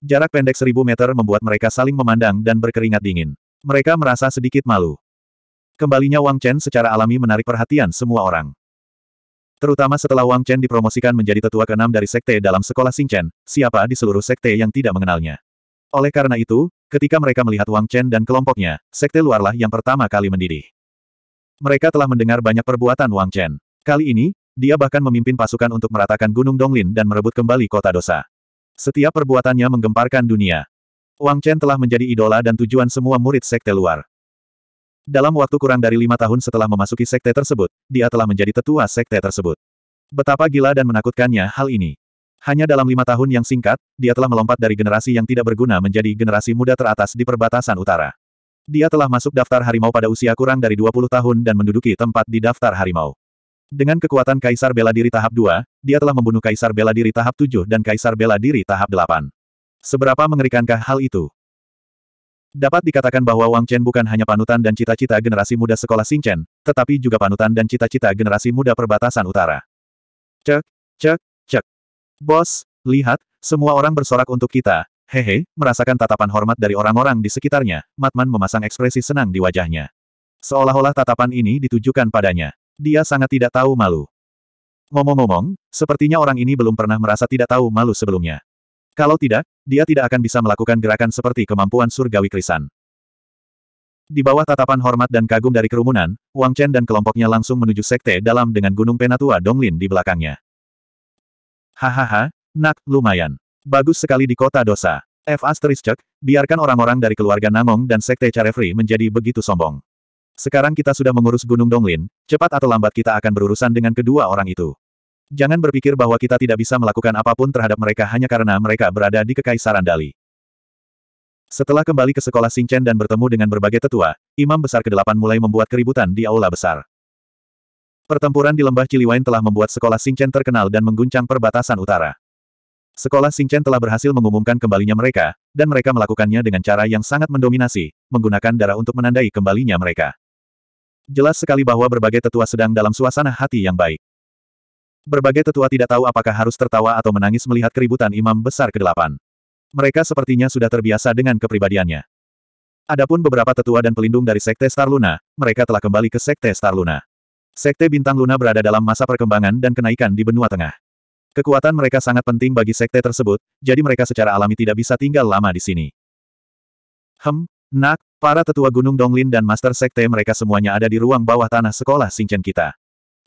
Jarak pendek seribu meter membuat mereka saling memandang dan berkeringat dingin. Mereka merasa sedikit malu. Kembalinya Wang Chen secara alami menarik perhatian semua orang. Terutama setelah Wang Chen dipromosikan menjadi tetua keenam dari sekte dalam sekolah Chen. siapa di seluruh sekte yang tidak mengenalnya. Oleh karena itu, ketika mereka melihat Wang Chen dan kelompoknya, sekte luarlah yang pertama kali mendidih. Mereka telah mendengar banyak perbuatan Wang Chen. Kali ini, dia bahkan memimpin pasukan untuk meratakan Gunung Donglin dan merebut kembali kota dosa. Setiap perbuatannya menggemparkan dunia. Wang Chen telah menjadi idola dan tujuan semua murid sekte luar. Dalam waktu kurang dari lima tahun setelah memasuki sekte tersebut, dia telah menjadi tetua sekte tersebut. Betapa gila dan menakutkannya hal ini. Hanya dalam lima tahun yang singkat, dia telah melompat dari generasi yang tidak berguna menjadi generasi muda teratas di perbatasan utara. Dia telah masuk daftar harimau pada usia kurang dari 20 tahun dan menduduki tempat di daftar harimau. Dengan kekuatan Kaisar Bela Diri tahap 2, dia telah membunuh Kaisar Bela Diri tahap 7 dan Kaisar Bela Diri tahap 8. Seberapa mengerikankah hal itu? Dapat dikatakan bahwa Wang Chen bukan hanya panutan dan cita-cita generasi muda sekolah Chen, tetapi juga panutan dan cita-cita generasi muda perbatasan utara. Cek, cek, cek. Bos, lihat, semua orang bersorak untuk kita. Hehe, merasakan tatapan hormat dari orang-orang di sekitarnya, Matman memasang ekspresi senang di wajahnya. Seolah-olah tatapan ini ditujukan padanya. Dia sangat tidak tahu malu. Ngomong-ngomong, sepertinya orang ini belum pernah merasa tidak tahu malu sebelumnya. Kalau tidak, dia tidak akan bisa melakukan gerakan seperti kemampuan surgawi krisan. Di bawah tatapan hormat dan kagum dari kerumunan, Wang Chen dan kelompoknya langsung menuju sekte dalam dengan gunung penatua Donglin di belakangnya. Hahaha, nak, lumayan. Bagus sekali di kota dosa. F asterisk, biarkan orang-orang dari keluarga Namong dan sekte Carefree menjadi begitu sombong. Sekarang kita sudah mengurus Gunung Donglin, cepat atau lambat kita akan berurusan dengan kedua orang itu. Jangan berpikir bahwa kita tidak bisa melakukan apapun terhadap mereka hanya karena mereka berada di Kekaisaran Dali. Setelah kembali ke sekolah Singchen dan bertemu dengan berbagai tetua, Imam Besar ke-8 mulai membuat keributan di Aula Besar. Pertempuran di Lembah Ciliwain telah membuat sekolah Singchen terkenal dan mengguncang perbatasan utara. Sekolah Singchen telah berhasil mengumumkan kembalinya mereka, dan mereka melakukannya dengan cara yang sangat mendominasi, menggunakan darah untuk menandai kembalinya mereka. Jelas sekali bahwa berbagai tetua sedang dalam suasana hati yang baik. Berbagai tetua tidak tahu apakah harus tertawa atau menangis melihat keributan imam besar ke-8. Mereka sepertinya sudah terbiasa dengan kepribadiannya. Adapun beberapa tetua dan pelindung dari Sekte Star Luna, mereka telah kembali ke Sekte Star Luna. Sekte Bintang Luna berada dalam masa perkembangan dan kenaikan di benua tengah. Kekuatan mereka sangat penting bagi sekte tersebut, jadi mereka secara alami tidak bisa tinggal lama di sini. Hem, nak, para tetua Gunung Donglin dan Master Sekte mereka semuanya ada di ruang bawah tanah sekolah Singchen kita.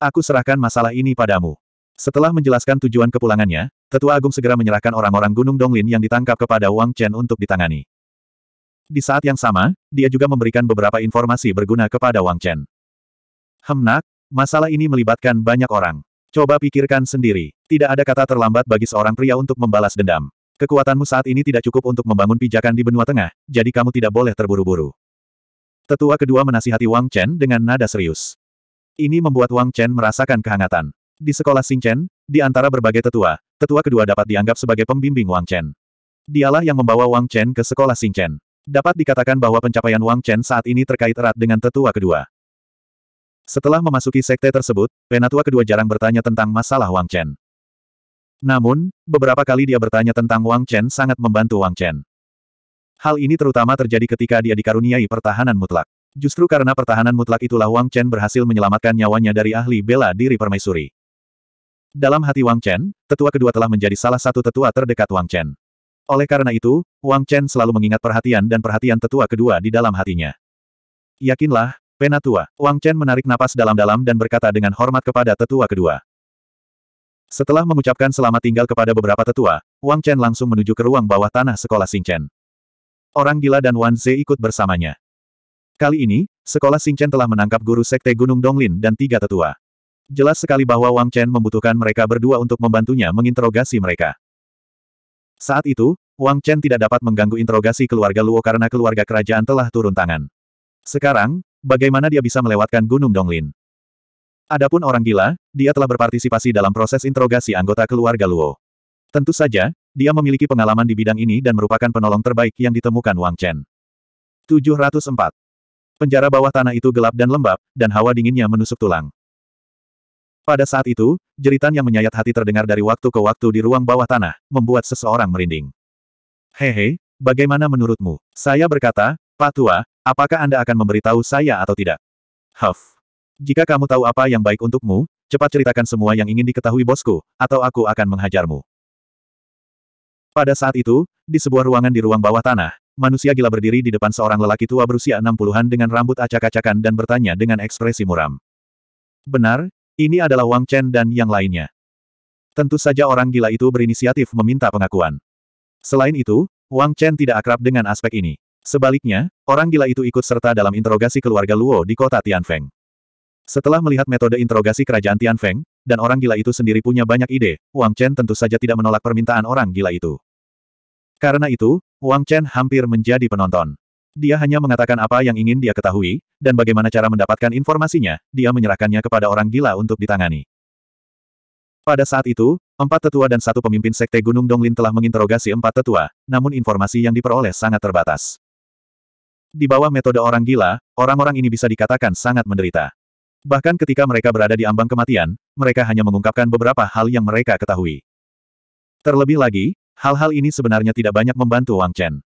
Aku serahkan masalah ini padamu. Setelah menjelaskan tujuan kepulangannya, Tetua Agung segera menyerahkan orang-orang Gunung Donglin yang ditangkap kepada Wang Chen untuk ditangani. Di saat yang sama, dia juga memberikan beberapa informasi berguna kepada Wang Chen. Hemnak, masalah ini melibatkan banyak orang. Coba pikirkan sendiri. Tidak ada kata terlambat bagi seorang pria untuk membalas dendam. Kekuatanmu saat ini tidak cukup untuk membangun pijakan di benua tengah, jadi kamu tidak boleh terburu-buru. Tetua kedua menasihati Wang Chen dengan nada serius. Ini membuat Wang Chen merasakan kehangatan. Di sekolah Chen, di antara berbagai tetua, tetua kedua dapat dianggap sebagai pembimbing Wang Chen. Dialah yang membawa Wang Chen ke sekolah Chen. Dapat dikatakan bahwa pencapaian Wang Chen saat ini terkait erat dengan tetua kedua. Setelah memasuki sekte tersebut, penatua kedua jarang bertanya tentang masalah Wang Chen. Namun, beberapa kali dia bertanya tentang Wang Chen sangat membantu Wang Chen. Hal ini terutama terjadi ketika dia dikaruniai pertahanan mutlak. Justru karena pertahanan mutlak itulah Wang Chen berhasil menyelamatkan nyawanya dari ahli bela diri permaisuri. Dalam hati Wang Chen, tetua kedua telah menjadi salah satu tetua terdekat Wang Chen. Oleh karena itu, Wang Chen selalu mengingat perhatian dan perhatian tetua kedua di dalam hatinya. Yakinlah, Penatua, Wang Chen menarik napas dalam-dalam dan berkata dengan hormat kepada tetua kedua. Setelah mengucapkan selamat tinggal kepada beberapa tetua, Wang Chen langsung menuju ke ruang bawah tanah sekolah Chen. Orang gila dan Wan Ze ikut bersamanya. Kali ini, sekolah Chen telah menangkap guru sekte Gunung Donglin dan tiga tetua. Jelas sekali bahwa Wang Chen membutuhkan mereka berdua untuk membantunya menginterogasi mereka. Saat itu, Wang Chen tidak dapat mengganggu interogasi keluarga Luo karena keluarga kerajaan telah turun tangan. Sekarang, bagaimana dia bisa melewatkan Gunung Donglin? Adapun orang gila, dia telah berpartisipasi dalam proses interogasi anggota keluarga Luo. Tentu saja, dia memiliki pengalaman di bidang ini dan merupakan penolong terbaik yang ditemukan Wang Chen. 704. Penjara bawah tanah itu gelap dan lembab, dan hawa dinginnya menusuk tulang. Pada saat itu, jeritan yang menyayat hati terdengar dari waktu ke waktu di ruang bawah tanah, membuat seseorang merinding. Hehe, bagaimana menurutmu? Saya berkata, Pak Tua, apakah Anda akan memberitahu saya atau tidak? Huff. Jika kamu tahu apa yang baik untukmu, cepat ceritakan semua yang ingin diketahui bosku, atau aku akan menghajarmu. Pada saat itu, di sebuah ruangan di ruang bawah tanah, manusia gila berdiri di depan seorang lelaki tua berusia 60-an dengan rambut acak-acakan dan bertanya dengan ekspresi muram. Benar, ini adalah Wang Chen dan yang lainnya. Tentu saja orang gila itu berinisiatif meminta pengakuan. Selain itu, Wang Chen tidak akrab dengan aspek ini. Sebaliknya, orang gila itu ikut serta dalam interogasi keluarga Luo di kota Tianfeng. Setelah melihat metode interogasi kerajaan Tianfeng, dan orang gila itu sendiri punya banyak ide, Wang Chen tentu saja tidak menolak permintaan orang gila itu. Karena itu, Wang Chen hampir menjadi penonton. Dia hanya mengatakan apa yang ingin dia ketahui, dan bagaimana cara mendapatkan informasinya, dia menyerahkannya kepada orang gila untuk ditangani. Pada saat itu, empat tetua dan satu pemimpin sekte Gunung Donglin telah menginterogasi empat tetua, namun informasi yang diperoleh sangat terbatas. Di bawah metode orang gila, orang-orang ini bisa dikatakan sangat menderita. Bahkan ketika mereka berada di ambang kematian, mereka hanya mengungkapkan beberapa hal yang mereka ketahui. Terlebih lagi, hal-hal ini sebenarnya tidak banyak membantu Wang Chen.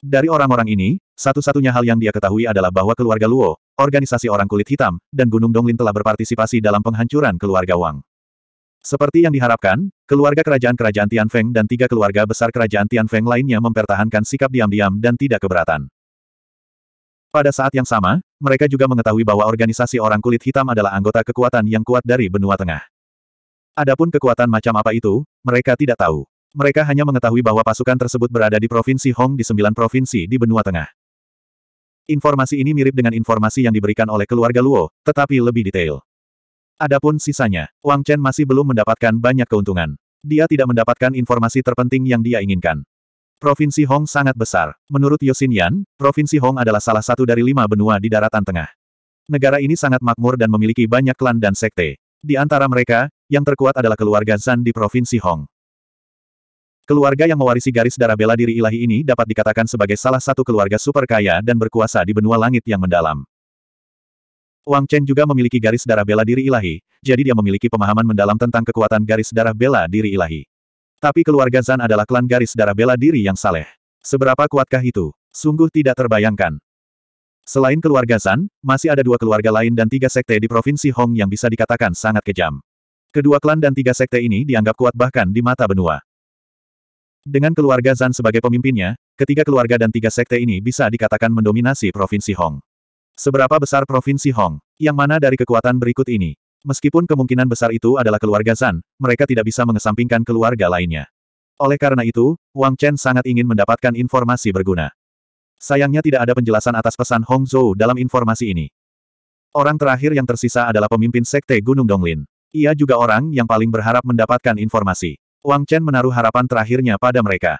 Dari orang-orang ini, satu-satunya hal yang dia ketahui adalah bahwa keluarga Luo, organisasi orang kulit hitam, dan Gunung Donglin telah berpartisipasi dalam penghancuran keluarga Wang. Seperti yang diharapkan, keluarga kerajaan-kerajaan Tianfeng dan tiga keluarga besar kerajaan Tianfeng lainnya mempertahankan sikap diam-diam dan tidak keberatan. Pada saat yang sama, mereka juga mengetahui bahwa organisasi orang kulit hitam adalah anggota kekuatan yang kuat dari benua tengah. Adapun kekuatan macam apa itu, mereka tidak tahu. Mereka hanya mengetahui bahwa pasukan tersebut berada di Provinsi Hong di sembilan provinsi di benua tengah. Informasi ini mirip dengan informasi yang diberikan oleh keluarga Luo, tetapi lebih detail. Adapun sisanya, Wang Chen masih belum mendapatkan banyak keuntungan. Dia tidak mendapatkan informasi terpenting yang dia inginkan. Provinsi Hong sangat besar. Menurut Yosin Yan, Provinsi Hong adalah salah satu dari lima benua di daratan tengah. Negara ini sangat makmur dan memiliki banyak klan dan sekte. Di antara mereka, yang terkuat adalah keluarga Zan di Provinsi Hong. Keluarga yang mewarisi garis darah bela diri ilahi ini dapat dikatakan sebagai salah satu keluarga super kaya dan berkuasa di benua langit yang mendalam. Wang Chen juga memiliki garis darah bela diri ilahi, jadi dia memiliki pemahaman mendalam tentang kekuatan garis darah bela diri ilahi. Tapi keluarga Zan adalah klan garis darah bela diri yang saleh. Seberapa kuatkah itu? Sungguh tidak terbayangkan. Selain keluarga Zan, masih ada dua keluarga lain dan tiga sekte di Provinsi Hong yang bisa dikatakan sangat kejam. Kedua klan dan tiga sekte ini dianggap kuat bahkan di mata benua. Dengan keluarga Zan sebagai pemimpinnya, ketiga keluarga dan tiga sekte ini bisa dikatakan mendominasi Provinsi Hong. Seberapa besar Provinsi Hong? Yang mana dari kekuatan berikut ini? Meskipun kemungkinan besar itu adalah keluarga Zan, mereka tidak bisa mengesampingkan keluarga lainnya. Oleh karena itu, Wang Chen sangat ingin mendapatkan informasi berguna. Sayangnya tidak ada penjelasan atas pesan Hong Zhou dalam informasi ini. Orang terakhir yang tersisa adalah pemimpin sekte Gunung Donglin. Ia juga orang yang paling berharap mendapatkan informasi. Wang Chen menaruh harapan terakhirnya pada mereka.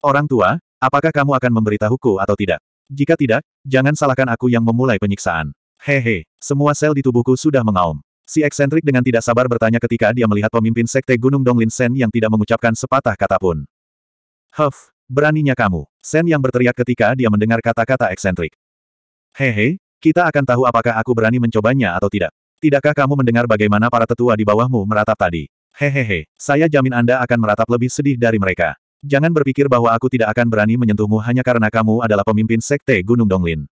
Orang tua, apakah kamu akan memberitahuku atau tidak? Jika tidak, jangan salahkan aku yang memulai penyiksaan. Hehe, semua sel di tubuhku sudah mengaum. Si eksentrik dengan tidak sabar bertanya ketika dia melihat pemimpin sekte Gunung Donglin Sen yang tidak mengucapkan sepatah kata pun. Huff, beraninya kamu. Sen yang berteriak ketika dia mendengar kata-kata eksentrik. Hehe, kita akan tahu apakah aku berani mencobanya atau tidak. Tidakkah kamu mendengar bagaimana para tetua di bawahmu meratap tadi? Hehehe, saya jamin Anda akan meratap lebih sedih dari mereka. Jangan berpikir bahwa aku tidak akan berani menyentuhmu hanya karena kamu adalah pemimpin sekte Gunung Donglin.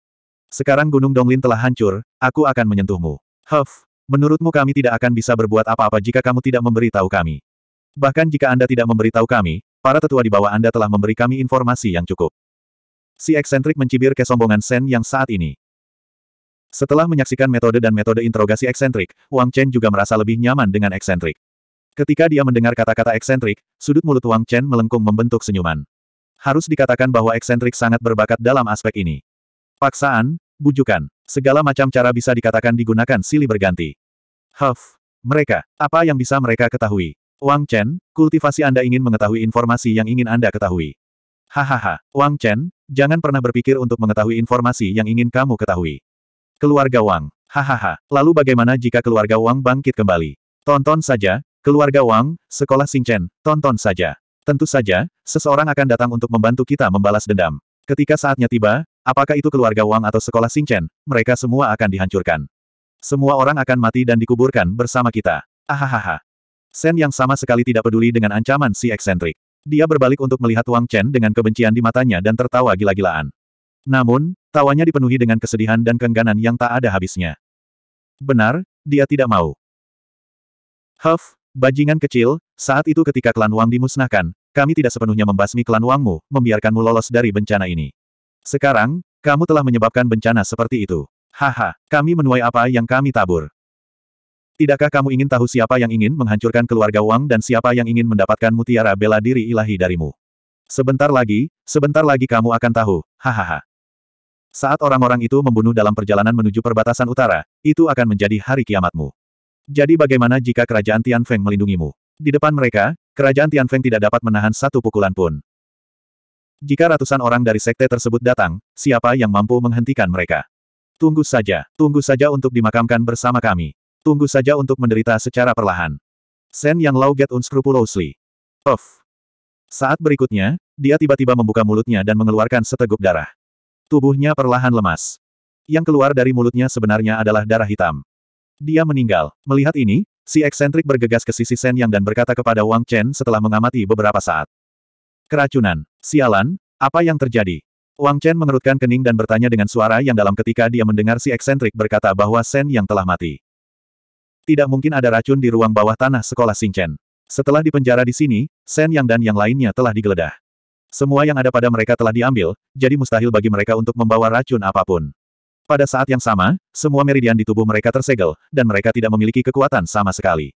Sekarang Gunung Donglin telah hancur, aku akan menyentuhmu. Huff, menurutmu kami tidak akan bisa berbuat apa-apa jika kamu tidak memberitahu kami. Bahkan jika Anda tidak memberitahu kami, para tetua di bawah Anda telah memberi kami informasi yang cukup. Si eksentrik mencibir kesombongan Sen yang saat ini setelah menyaksikan metode dan metode interogasi eksentrik, Wang Chen juga merasa lebih nyaman dengan eksentrik. Ketika dia mendengar kata-kata eksentrik, sudut mulut Wang Chen melengkung membentuk senyuman. Harus dikatakan bahwa eksentrik sangat berbakat dalam aspek ini. Paksaan, bujukan, segala macam cara bisa dikatakan digunakan silih berganti. Huff, mereka, apa yang bisa mereka ketahui? Wang Chen, kultivasi Anda ingin mengetahui informasi yang ingin Anda ketahui. Hahaha, Wang Chen, jangan pernah berpikir untuk mengetahui informasi yang ingin kamu ketahui. Keluarga Wang. Hahaha. Lalu bagaimana jika keluarga Wang bangkit kembali? Tonton saja, keluarga Wang, sekolah singchen. tonton saja. Tentu saja, seseorang akan datang untuk membantu kita membalas dendam. Ketika saatnya tiba, apakah itu keluarga Wang atau sekolah singchen? mereka semua akan dihancurkan. Semua orang akan mati dan dikuburkan bersama kita. Ahahaha. Sen yang sama sekali tidak peduli dengan ancaman si eksentrik. Dia berbalik untuk melihat Wang Chen dengan kebencian di matanya dan tertawa gila-gilaan. Namun, tawanya dipenuhi dengan kesedihan dan kengganan yang tak ada habisnya. Benar, dia tidak mau. Huff, bajingan kecil, saat itu ketika klan Wang dimusnahkan, kami tidak sepenuhnya membasmi klan Wangmu, membiarkanmu lolos dari bencana ini. Sekarang, kamu telah menyebabkan bencana seperti itu. Haha, kami menuai apa yang kami tabur. Tidakkah kamu ingin tahu siapa yang ingin menghancurkan keluarga Wang dan siapa yang ingin mendapatkan mutiara bela diri ilahi darimu? Sebentar lagi, sebentar lagi kamu akan tahu, hahaha. Saat orang-orang itu membunuh dalam perjalanan menuju perbatasan utara, itu akan menjadi hari kiamatmu. Jadi bagaimana jika kerajaan Tianfeng melindungimu? Di depan mereka, kerajaan Tianfeng tidak dapat menahan satu pukulan pun. Jika ratusan orang dari sekte tersebut datang, siapa yang mampu menghentikan mereka? Tunggu saja, tunggu saja untuk dimakamkan bersama kami. Tunggu saja untuk menderita secara perlahan. Sen Yang Lau get unscrupulously. Of. Saat berikutnya, dia tiba-tiba membuka mulutnya dan mengeluarkan seteguk darah. Tubuhnya perlahan lemas. Yang keluar dari mulutnya sebenarnya adalah darah hitam. Dia meninggal. Melihat ini, si eksentrik bergegas ke sisi Shen Yang dan berkata kepada Wang Chen setelah mengamati beberapa saat. Keracunan. Sialan, apa yang terjadi? Wang Chen mengerutkan kening dan bertanya dengan suara yang dalam ketika dia mendengar si eksentrik berkata bahwa Shen Yang telah mati. Tidak mungkin ada racun di ruang bawah tanah sekolah Xing Chen. Setelah dipenjara di sini, Shen Yang dan yang lainnya telah digeledah. Semua yang ada pada mereka telah diambil, jadi mustahil bagi mereka untuk membawa racun apapun. Pada saat yang sama, semua meridian di tubuh mereka tersegel, dan mereka tidak memiliki kekuatan sama sekali.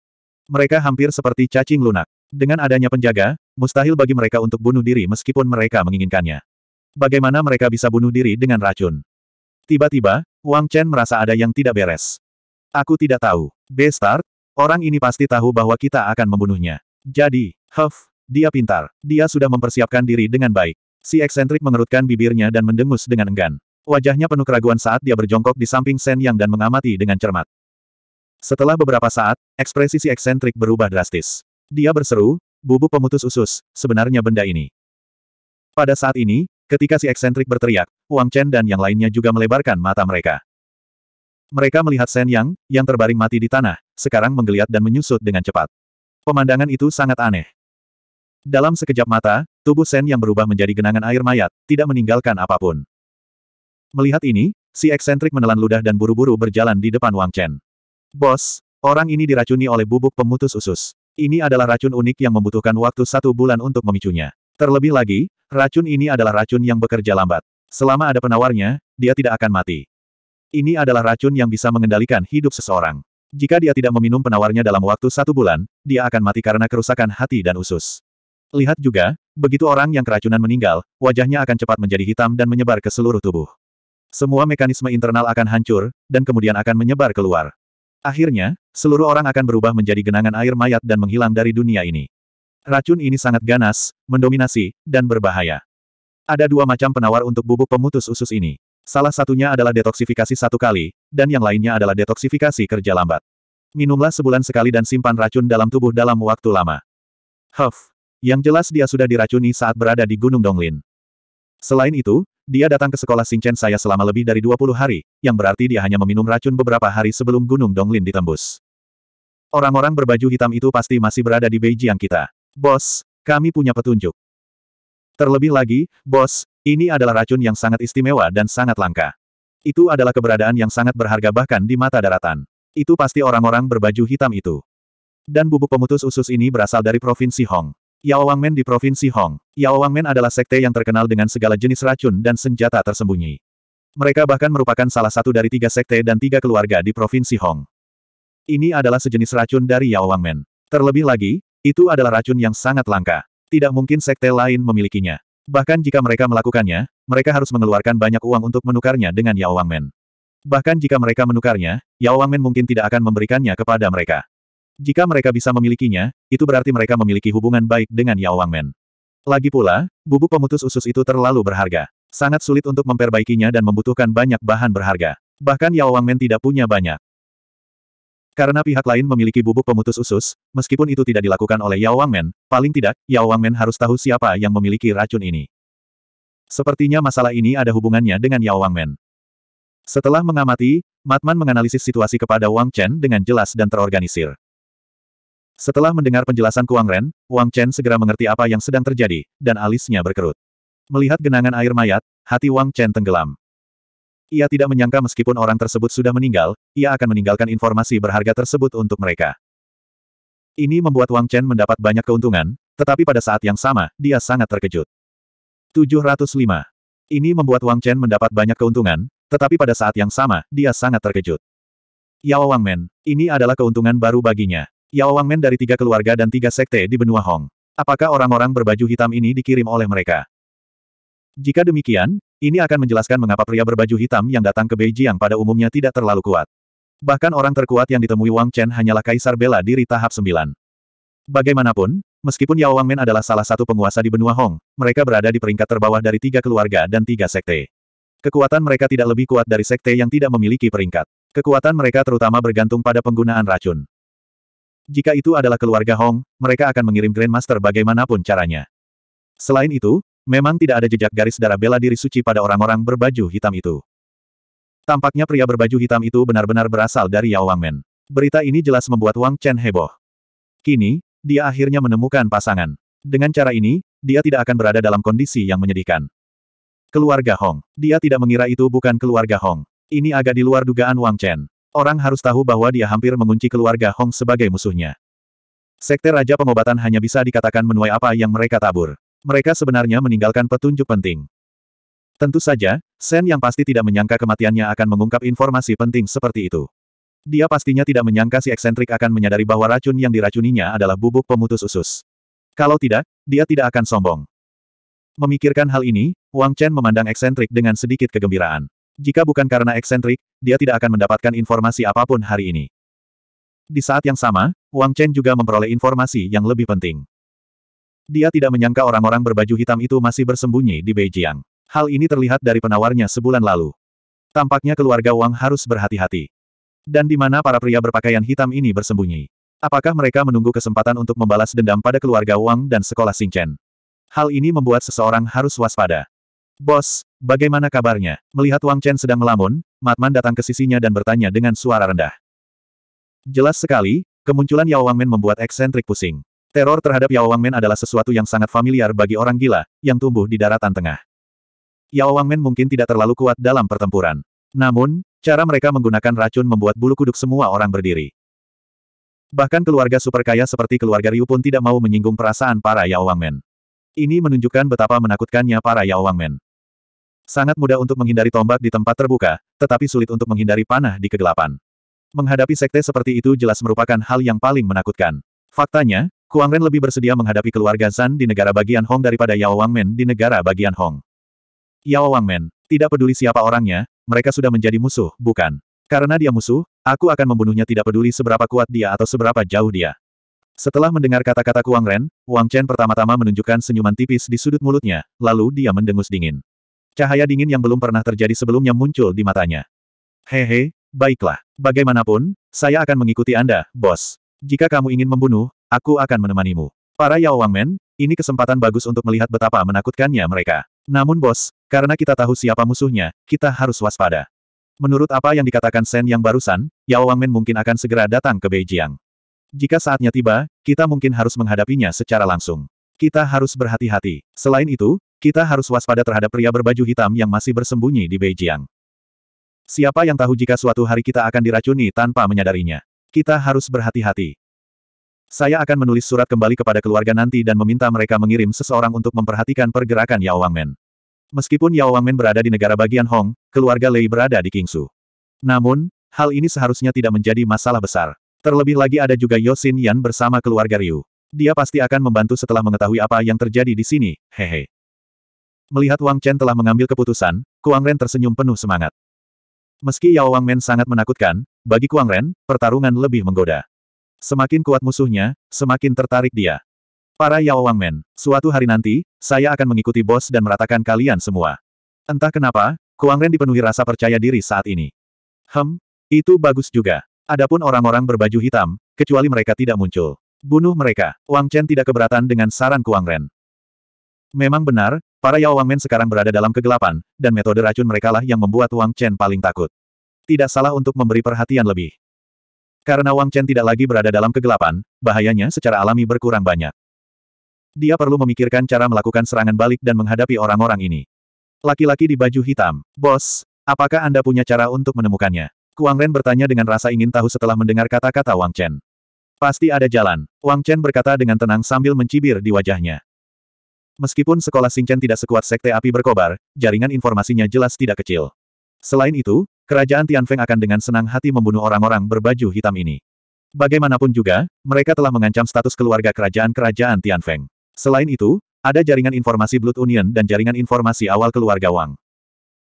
Mereka hampir seperti cacing lunak. Dengan adanya penjaga, mustahil bagi mereka untuk bunuh diri meskipun mereka menginginkannya. Bagaimana mereka bisa bunuh diri dengan racun? Tiba-tiba, Wang Chen merasa ada yang tidak beres. Aku tidak tahu. Bestart, orang ini pasti tahu bahwa kita akan membunuhnya. Jadi, Huff, dia pintar. Dia sudah mempersiapkan diri dengan baik. Si eksentrik mengerutkan bibirnya dan mendengus dengan enggan. Wajahnya penuh keraguan saat dia berjongkok di samping Shen Yang dan mengamati dengan cermat. Setelah beberapa saat, ekspresi si eksentrik berubah drastis. Dia berseru, bubuk pemutus usus, sebenarnya benda ini. Pada saat ini, ketika si eksentrik berteriak, Wang Chen dan yang lainnya juga melebarkan mata mereka. Mereka melihat Shen Yang, yang terbaring mati di tanah, sekarang menggeliat dan menyusut dengan cepat. Pemandangan itu sangat aneh. Dalam sekejap mata, tubuh Sen yang berubah menjadi genangan air mayat, tidak meninggalkan apapun. Melihat ini, si eksentrik menelan ludah dan buru-buru berjalan di depan Wang Chen. Bos, orang ini diracuni oleh bubuk pemutus usus. Ini adalah racun unik yang membutuhkan waktu satu bulan untuk memicunya. Terlebih lagi, racun ini adalah racun yang bekerja lambat. Selama ada penawarnya, dia tidak akan mati. Ini adalah racun yang bisa mengendalikan hidup seseorang. Jika dia tidak meminum penawarnya dalam waktu satu bulan, dia akan mati karena kerusakan hati dan usus. Lihat juga, begitu orang yang keracunan meninggal, wajahnya akan cepat menjadi hitam dan menyebar ke seluruh tubuh. Semua mekanisme internal akan hancur, dan kemudian akan menyebar keluar. Akhirnya, seluruh orang akan berubah menjadi genangan air mayat dan menghilang dari dunia ini. Racun ini sangat ganas, mendominasi, dan berbahaya. Ada dua macam penawar untuk bubuk pemutus usus ini. Salah satunya adalah detoksifikasi satu kali, dan yang lainnya adalah detoksifikasi kerja lambat. Minumlah sebulan sekali dan simpan racun dalam tubuh dalam waktu lama. Huff, yang jelas dia sudah diracuni saat berada di Gunung Donglin. Selain itu, dia datang ke sekolah Singchen saya selama lebih dari 20 hari, yang berarti dia hanya meminum racun beberapa hari sebelum Gunung Donglin ditembus. Orang-orang berbaju hitam itu pasti masih berada di Beijing kita. Bos, kami punya petunjuk. Terlebih lagi, bos, ini adalah racun yang sangat istimewa dan sangat langka. Itu adalah keberadaan yang sangat berharga bahkan di mata daratan. Itu pasti orang-orang berbaju hitam itu. Dan bubuk pemutus usus ini berasal dari Provinsi Hong. Yao Wangmen di Provinsi Hong. Yao Wangmen adalah sekte yang terkenal dengan segala jenis racun dan senjata tersembunyi. Mereka bahkan merupakan salah satu dari tiga sekte dan tiga keluarga di Provinsi Hong. Ini adalah sejenis racun dari Yao Wangmen. Terlebih lagi, itu adalah racun yang sangat langka. Tidak mungkin sekte lain memilikinya. Bahkan jika mereka melakukannya, mereka harus mengeluarkan banyak uang untuk menukarnya dengan Yao Wangmen. Bahkan jika mereka menukarnya, Yao Wangmen mungkin tidak akan memberikannya kepada mereka. Jika mereka bisa memilikinya, itu berarti mereka memiliki hubungan baik dengan Yao Wangmen. Lagi pula, bubuk pemutus usus itu terlalu berharga. Sangat sulit untuk memperbaikinya dan membutuhkan banyak bahan berharga. Bahkan Yao Wangmen tidak punya banyak. Karena pihak lain memiliki bubuk pemutus usus, meskipun itu tidak dilakukan oleh Yao Wangmen, paling tidak, Yao Wangmen harus tahu siapa yang memiliki racun ini. Sepertinya masalah ini ada hubungannya dengan Yao Wangmen. Setelah mengamati, Matman menganalisis situasi kepada Wang Chen dengan jelas dan terorganisir. Setelah mendengar penjelasan Kuang Ren, Wang Chen segera mengerti apa yang sedang terjadi, dan alisnya berkerut. Melihat genangan air mayat, hati Wang Chen tenggelam. Ia tidak menyangka meskipun orang tersebut sudah meninggal, ia akan meninggalkan informasi berharga tersebut untuk mereka. Ini membuat Wang Chen mendapat banyak keuntungan, tetapi pada saat yang sama, dia sangat terkejut. 705. Ini membuat Wang Chen mendapat banyak keuntungan, tetapi pada saat yang sama, dia sangat terkejut. Yao Men, ini adalah keuntungan baru baginya. Yao Wangmen dari tiga keluarga dan tiga sekte di benua Hong. Apakah orang-orang berbaju hitam ini dikirim oleh mereka? Jika demikian, ini akan menjelaskan mengapa pria berbaju hitam yang datang ke Beijing pada umumnya tidak terlalu kuat. Bahkan orang terkuat yang ditemui Wang Chen hanyalah Kaisar Bela Diri tahap 9. Bagaimanapun, meskipun Yao Wangmen adalah salah satu penguasa di benua Hong, mereka berada di peringkat terbawah dari tiga keluarga dan tiga sekte. Kekuatan mereka tidak lebih kuat dari sekte yang tidak memiliki peringkat. Kekuatan mereka terutama bergantung pada penggunaan racun. Jika itu adalah keluarga Hong, mereka akan mengirim Grandmaster bagaimanapun caranya. Selain itu, memang tidak ada jejak garis darah bela diri suci pada orang-orang berbaju hitam itu. Tampaknya pria berbaju hitam itu benar-benar berasal dari Yao Wangmen. Berita ini jelas membuat Wang Chen heboh. Kini, dia akhirnya menemukan pasangan. Dengan cara ini, dia tidak akan berada dalam kondisi yang menyedihkan. Keluarga Hong. Dia tidak mengira itu bukan keluarga Hong. Ini agak di luar dugaan Wang Chen. Orang harus tahu bahwa dia hampir mengunci keluarga Hong sebagai musuhnya. Sekte Raja Pengobatan hanya bisa dikatakan menuai apa yang mereka tabur. Mereka sebenarnya meninggalkan petunjuk penting. Tentu saja, Sen yang pasti tidak menyangka kematiannya akan mengungkap informasi penting seperti itu. Dia pastinya tidak menyangka si eksentrik akan menyadari bahwa racun yang diracuninya adalah bubuk pemutus usus. Kalau tidak, dia tidak akan sombong. Memikirkan hal ini, Wang Chen memandang eksentrik dengan sedikit kegembiraan. Jika bukan karena eksentrik, dia tidak akan mendapatkan informasi apapun hari ini. Di saat yang sama, Wang Chen juga memperoleh informasi yang lebih penting. Dia tidak menyangka orang-orang berbaju hitam itu masih bersembunyi di Beijing. Hal ini terlihat dari penawarnya sebulan lalu. Tampaknya keluarga Wang harus berhati-hati. Dan di mana para pria berpakaian hitam ini bersembunyi? Apakah mereka menunggu kesempatan untuk membalas dendam pada keluarga Wang dan sekolah Xingchen? Hal ini membuat seseorang harus waspada. Bos, bagaimana kabarnya? Melihat Wang Chen sedang melamun, Matman datang ke sisinya dan bertanya dengan suara rendah. Jelas sekali, kemunculan Yao Wangmen membuat eksentrik pusing. Teror terhadap Yao Wangmen adalah sesuatu yang sangat familiar bagi orang gila, yang tumbuh di daratan tengah. Yao Wangmen mungkin tidak terlalu kuat dalam pertempuran. Namun, cara mereka menggunakan racun membuat bulu kuduk semua orang berdiri. Bahkan keluarga super kaya seperti keluarga Ryu pun tidak mau menyinggung perasaan para Yao Wangmen. Ini menunjukkan betapa menakutkannya para Yao Wangmen. Sangat mudah untuk menghindari tombak di tempat terbuka, tetapi sulit untuk menghindari panah di kegelapan. Menghadapi sekte seperti itu jelas merupakan hal yang paling menakutkan. Faktanya, Kuang Ren lebih bersedia menghadapi keluarga Zan di negara bagian Hong daripada Yao Wang Men di negara bagian Hong. Yao Wang Men, tidak peduli siapa orangnya, mereka sudah menjadi musuh, bukan? Karena dia musuh, aku akan membunuhnya tidak peduli seberapa kuat dia atau seberapa jauh dia. Setelah mendengar kata-kata Kuang Ren, Wang Chen pertama-tama menunjukkan senyuman tipis di sudut mulutnya, lalu dia mendengus dingin. Cahaya dingin yang belum pernah terjadi sebelumnya muncul di matanya. Hehe, baiklah. Bagaimanapun, saya akan mengikuti Anda, bos. Jika kamu ingin membunuh, aku akan menemanimu. Para Yao Wangmen, ini kesempatan bagus untuk melihat betapa menakutkannya mereka. Namun bos, karena kita tahu siapa musuhnya, kita harus waspada. Menurut apa yang dikatakan Sen yang barusan, Yao Wangmen mungkin akan segera datang ke Beijing. Jika saatnya tiba, kita mungkin harus menghadapinya secara langsung. Kita harus berhati-hati. Selain itu, kita harus waspada terhadap pria berbaju hitam yang masih bersembunyi di Beijing. Siapa yang tahu jika suatu hari kita akan diracuni tanpa menyadarinya. Kita harus berhati-hati. Saya akan menulis surat kembali kepada keluarga nanti dan meminta mereka mengirim seseorang untuk memperhatikan pergerakan Yao Wangmen. Meskipun Yao Wangmen berada di negara bagian Hong, keluarga Lei berada di Kingsu. Namun, hal ini seharusnya tidak menjadi masalah besar. Terlebih lagi ada juga Yosin Yan bersama keluarga Ryu. Dia pasti akan membantu setelah mengetahui apa yang terjadi di sini, hehe. Melihat Wang Chen telah mengambil keputusan, Kuang Ren tersenyum penuh semangat. Meski Yao Wang Men sangat menakutkan, bagi Kuang Ren, pertarungan lebih menggoda. Semakin kuat musuhnya, semakin tertarik dia. Para Yao Wang Men, suatu hari nanti, saya akan mengikuti bos dan meratakan kalian semua. Entah kenapa, Kuang Ren dipenuhi rasa percaya diri saat ini. Hem, itu bagus juga. Adapun orang-orang berbaju hitam, kecuali mereka tidak muncul. Bunuh mereka. Wang Chen tidak keberatan dengan saran Kuang Ren. Memang benar, para Yao wang men sekarang berada dalam kegelapan, dan metode racun merekalah yang membuat Wang Chen paling takut. Tidak salah untuk memberi perhatian lebih. Karena Wang Chen tidak lagi berada dalam kegelapan, bahayanya secara alami berkurang banyak. Dia perlu memikirkan cara melakukan serangan balik dan menghadapi orang-orang ini. Laki-laki di baju hitam, Bos, apakah Anda punya cara untuk menemukannya? Kuang Ren bertanya dengan rasa ingin tahu setelah mendengar kata-kata Wang Chen. Pasti ada jalan, Wang Chen berkata dengan tenang sambil mencibir di wajahnya. Meskipun sekolah Singchen tidak sekuat sekte api berkobar, jaringan informasinya jelas tidak kecil. Selain itu, kerajaan Tianfeng akan dengan senang hati membunuh orang-orang berbaju hitam ini. Bagaimanapun juga, mereka telah mengancam status keluarga kerajaan-kerajaan Tianfeng. Selain itu, ada jaringan informasi Blood Union dan jaringan informasi awal keluarga Wang.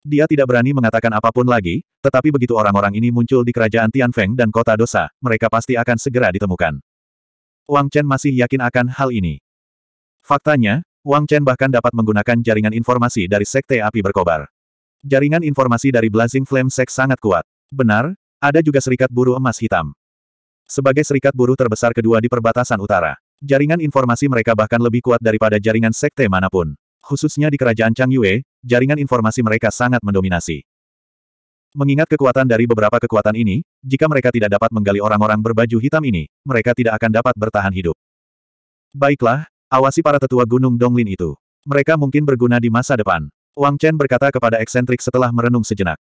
Dia tidak berani mengatakan apapun lagi, tetapi begitu orang-orang ini muncul di kerajaan Tianfeng dan kota dosa, mereka pasti akan segera ditemukan. Wang Chen masih yakin akan hal ini. Faktanya, Wang Chen bahkan dapat menggunakan jaringan informasi dari Sekte Api Berkobar. Jaringan informasi dari Blazing Flame Sek sangat kuat. Benar, ada juga Serikat Buruh Emas Hitam. Sebagai serikat buruh terbesar kedua di perbatasan utara, jaringan informasi mereka bahkan lebih kuat daripada jaringan sekte manapun. Khususnya di kerajaan Chang Yue, jaringan informasi mereka sangat mendominasi. Mengingat kekuatan dari beberapa kekuatan ini, jika mereka tidak dapat menggali orang-orang berbaju hitam ini, mereka tidak akan dapat bertahan hidup. Baiklah, Awasi para tetua gunung Donglin itu. Mereka mungkin berguna di masa depan. Wang Chen berkata kepada eksentrik setelah merenung sejenak.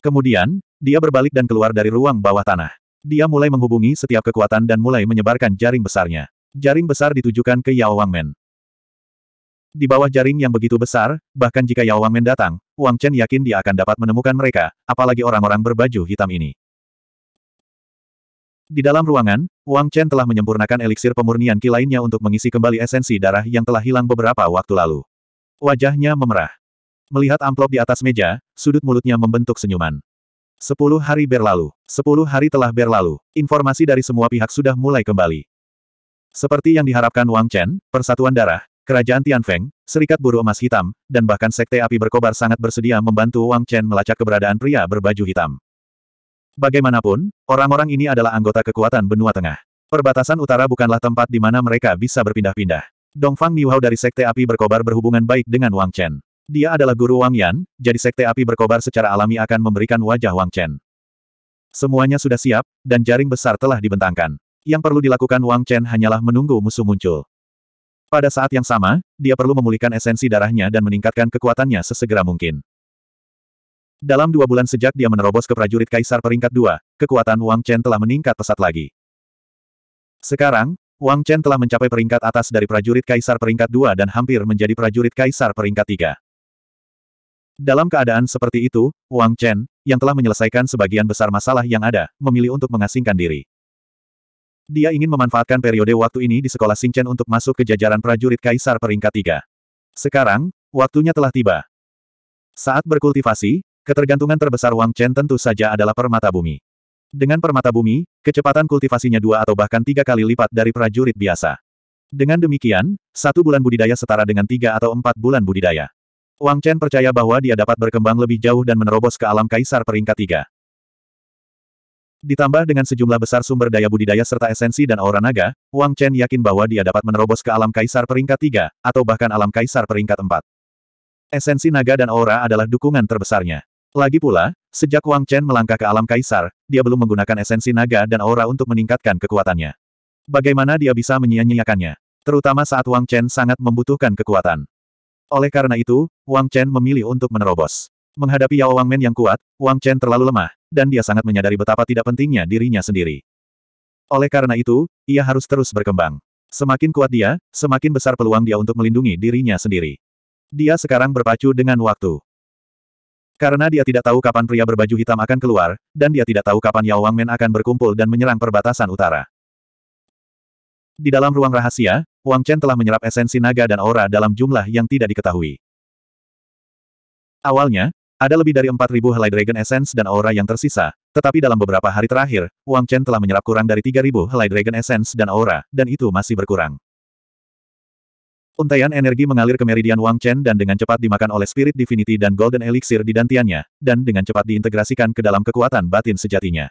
Kemudian, dia berbalik dan keluar dari ruang bawah tanah. Dia mulai menghubungi setiap kekuatan dan mulai menyebarkan jaring besarnya. Jaring besar ditujukan ke Yao Wang Men. Di bawah jaring yang begitu besar, bahkan jika Yao Wang Men datang, Wang Chen yakin dia akan dapat menemukan mereka, apalagi orang-orang berbaju hitam ini. Di dalam ruangan, Wang Chen telah menyempurnakan eliksir pemurnian ki lainnya untuk mengisi kembali esensi darah yang telah hilang beberapa waktu lalu. Wajahnya memerah. Melihat amplop di atas meja, sudut mulutnya membentuk senyuman. Sepuluh hari berlalu. Sepuluh hari telah berlalu. Informasi dari semua pihak sudah mulai kembali. Seperti yang diharapkan Wang Chen, Persatuan Darah, Kerajaan Tianfeng, Serikat Buru Emas Hitam, dan bahkan Sekte Api Berkobar sangat bersedia membantu Wang Chen melacak keberadaan pria berbaju hitam. Bagaimanapun, orang-orang ini adalah anggota kekuatan benua tengah. Perbatasan utara bukanlah tempat di mana mereka bisa berpindah-pindah. Dongfang Niuhao dari Sekte Api Berkobar berhubungan baik dengan Wang Chen. Dia adalah guru Wang Yan, jadi Sekte Api Berkobar secara alami akan memberikan wajah Wang Chen. Semuanya sudah siap, dan jaring besar telah dibentangkan. Yang perlu dilakukan Wang Chen hanyalah menunggu musuh muncul. Pada saat yang sama, dia perlu memulihkan esensi darahnya dan meningkatkan kekuatannya sesegera mungkin. Dalam dua bulan sejak dia menerobos ke prajurit kaisar peringkat dua, kekuatan Wang Chen telah meningkat pesat lagi. Sekarang, Wang Chen telah mencapai peringkat atas dari prajurit kaisar peringkat dua dan hampir menjadi prajurit kaisar peringkat tiga. Dalam keadaan seperti itu, Wang Chen, yang telah menyelesaikan sebagian besar masalah yang ada, memilih untuk mengasingkan diri. Dia ingin memanfaatkan periode waktu ini di sekolah Singchen untuk masuk ke jajaran prajurit kaisar peringkat tiga. Sekarang, waktunya telah tiba. Saat berkultivasi, Ketergantungan terbesar Wang Chen tentu saja adalah permata bumi. Dengan permata bumi, kecepatan kultivasinya dua atau bahkan tiga kali lipat dari prajurit biasa. Dengan demikian, satu bulan budidaya setara dengan tiga atau empat bulan budidaya. Wang Chen percaya bahwa dia dapat berkembang lebih jauh dan menerobos ke alam kaisar peringkat tiga. Ditambah dengan sejumlah besar sumber daya budidaya serta esensi dan aura naga, Wang Chen yakin bahwa dia dapat menerobos ke alam kaisar peringkat tiga atau bahkan alam kaisar peringkat empat. Esensi naga dan aura adalah dukungan terbesarnya. Lagi pula, sejak Wang Chen melangkah ke alam kaisar, dia belum menggunakan esensi naga dan aura untuk meningkatkan kekuatannya. Bagaimana dia bisa menyia-nyiakannya? Terutama saat Wang Chen sangat membutuhkan kekuatan. Oleh karena itu, Wang Chen memilih untuk menerobos. Menghadapi Yao Wang Men yang kuat, Wang Chen terlalu lemah, dan dia sangat menyadari betapa tidak pentingnya dirinya sendiri. Oleh karena itu, ia harus terus berkembang. Semakin kuat dia, semakin besar peluang dia untuk melindungi dirinya sendiri. Dia sekarang berpacu dengan waktu. Karena dia tidak tahu kapan pria berbaju hitam akan keluar, dan dia tidak tahu kapan Yao Wangmen akan berkumpul dan menyerang perbatasan utara. Di dalam ruang rahasia, Wang Chen telah menyerap esensi naga dan aura dalam jumlah yang tidak diketahui. Awalnya, ada lebih dari 4.000 helai dragon essence dan aura yang tersisa, tetapi dalam beberapa hari terakhir, Wang Chen telah menyerap kurang dari 3.000 helai dragon essence dan aura, dan itu masih berkurang. Untaian energi mengalir ke meridian Wang Chen dan dengan cepat dimakan oleh Spirit Divinity dan Golden Elixir di dantiannya, dan dengan cepat diintegrasikan ke dalam kekuatan batin sejatinya.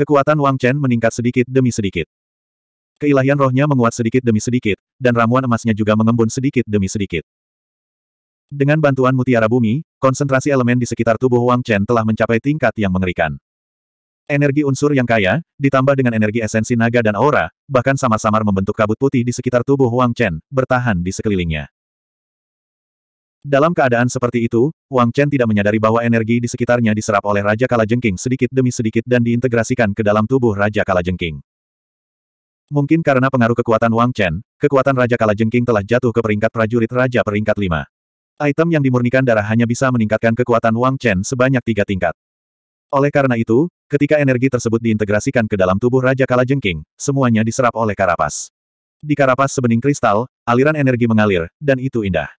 Kekuatan Wang Chen meningkat sedikit demi sedikit. Keilahian rohnya menguat sedikit demi sedikit, dan ramuan emasnya juga mengembun sedikit demi sedikit. Dengan bantuan mutiara bumi, konsentrasi elemen di sekitar tubuh Wang Chen telah mencapai tingkat yang mengerikan. Energi unsur yang kaya, ditambah dengan energi esensi naga dan aura, bahkan samar-samar membentuk kabut putih di sekitar tubuh Wang Chen, bertahan di sekelilingnya. Dalam keadaan seperti itu, Wang Chen tidak menyadari bahwa energi di sekitarnya diserap oleh Raja Kalajengking sedikit demi sedikit dan diintegrasikan ke dalam tubuh Raja Kalajengking. Mungkin karena pengaruh kekuatan Wang Chen, kekuatan Raja Kalajengking telah jatuh ke peringkat prajurit Raja peringkat 5. Item yang dimurnikan darah hanya bisa meningkatkan kekuatan Wang Chen sebanyak tiga tingkat. Oleh karena itu, ketika energi tersebut diintegrasikan ke dalam tubuh Raja Kalajengking, semuanya diserap oleh karapas. Di karapas sebening kristal, aliran energi mengalir, dan itu indah.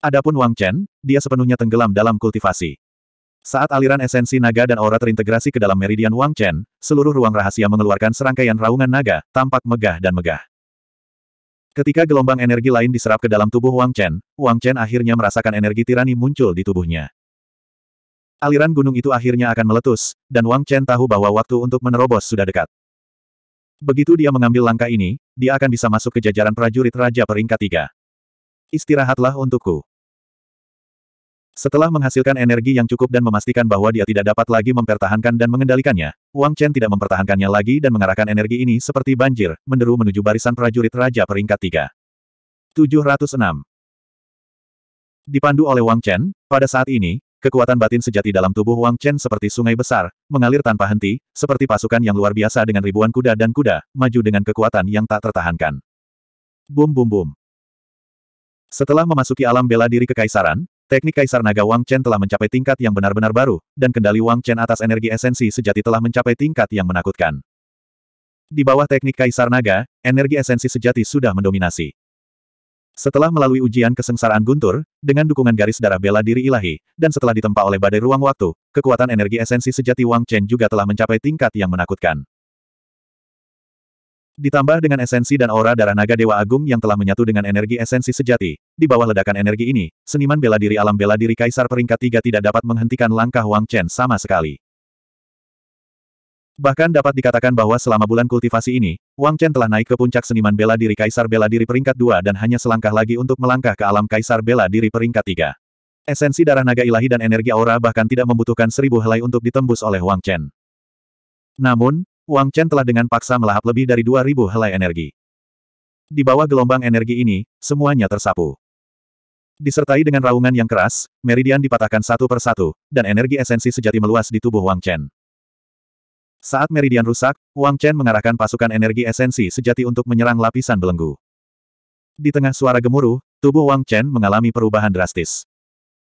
Adapun Wang Chen, dia sepenuhnya tenggelam dalam kultivasi. Saat aliran esensi naga dan aura terintegrasi ke dalam meridian Wang Chen, seluruh ruang rahasia mengeluarkan serangkaian raungan naga, tampak megah dan megah. Ketika gelombang energi lain diserap ke dalam tubuh Wang Chen, Wang Chen akhirnya merasakan energi tirani muncul di tubuhnya. Aliran gunung itu akhirnya akan meletus, dan Wang Chen tahu bahwa waktu untuk menerobos sudah dekat. Begitu dia mengambil langkah ini, dia akan bisa masuk ke jajaran prajurit Raja Peringkat Tiga. Istirahatlah untukku. Setelah menghasilkan energi yang cukup dan memastikan bahwa dia tidak dapat lagi mempertahankan dan mengendalikannya, Wang Chen tidak mempertahankannya lagi dan mengarahkan energi ini seperti banjir, menderu menuju barisan prajurit Raja Peringkat Tiga. 706 Dipandu oleh Wang Chen, pada saat ini, Kekuatan batin sejati dalam tubuh Wang Chen seperti sungai besar, mengalir tanpa henti, seperti pasukan yang luar biasa dengan ribuan kuda dan kuda, maju dengan kekuatan yang tak tertahankan. Bum bum bum. Setelah memasuki alam bela diri kekaisaran, teknik kaisar naga Wang Chen telah mencapai tingkat yang benar-benar baru, dan kendali Wang Chen atas energi esensi sejati telah mencapai tingkat yang menakutkan. Di bawah teknik kaisar naga, energi esensi sejati sudah mendominasi. Setelah melalui ujian kesengsaraan guntur, dengan dukungan garis darah bela diri ilahi, dan setelah ditempa oleh badai ruang waktu, kekuatan energi esensi sejati Wang Chen juga telah mencapai tingkat yang menakutkan. Ditambah dengan esensi dan aura darah naga Dewa Agung yang telah menyatu dengan energi esensi sejati, di bawah ledakan energi ini, seniman bela diri alam bela diri Kaisar peringkat tiga tidak dapat menghentikan langkah Wang Chen sama sekali. Bahkan dapat dikatakan bahwa selama bulan kultivasi ini, Wang Chen telah naik ke puncak seniman bela diri Kaisar Bela Diri peringkat 2 dan hanya selangkah lagi untuk melangkah ke alam Kaisar Bela Diri peringkat 3. Esensi darah naga ilahi dan energi aura bahkan tidak membutuhkan seribu helai untuk ditembus oleh Wang Chen. Namun, Wang Chen telah dengan paksa melahap lebih dari dua ribu helai energi. Di bawah gelombang energi ini, semuanya tersapu. Disertai dengan raungan yang keras, meridian dipatahkan satu persatu, dan energi esensi sejati meluas di tubuh Wang Chen. Saat meridian rusak, Wang Chen mengarahkan pasukan energi esensi sejati untuk menyerang lapisan belenggu. Di tengah suara gemuruh, tubuh Wang Chen mengalami perubahan drastis.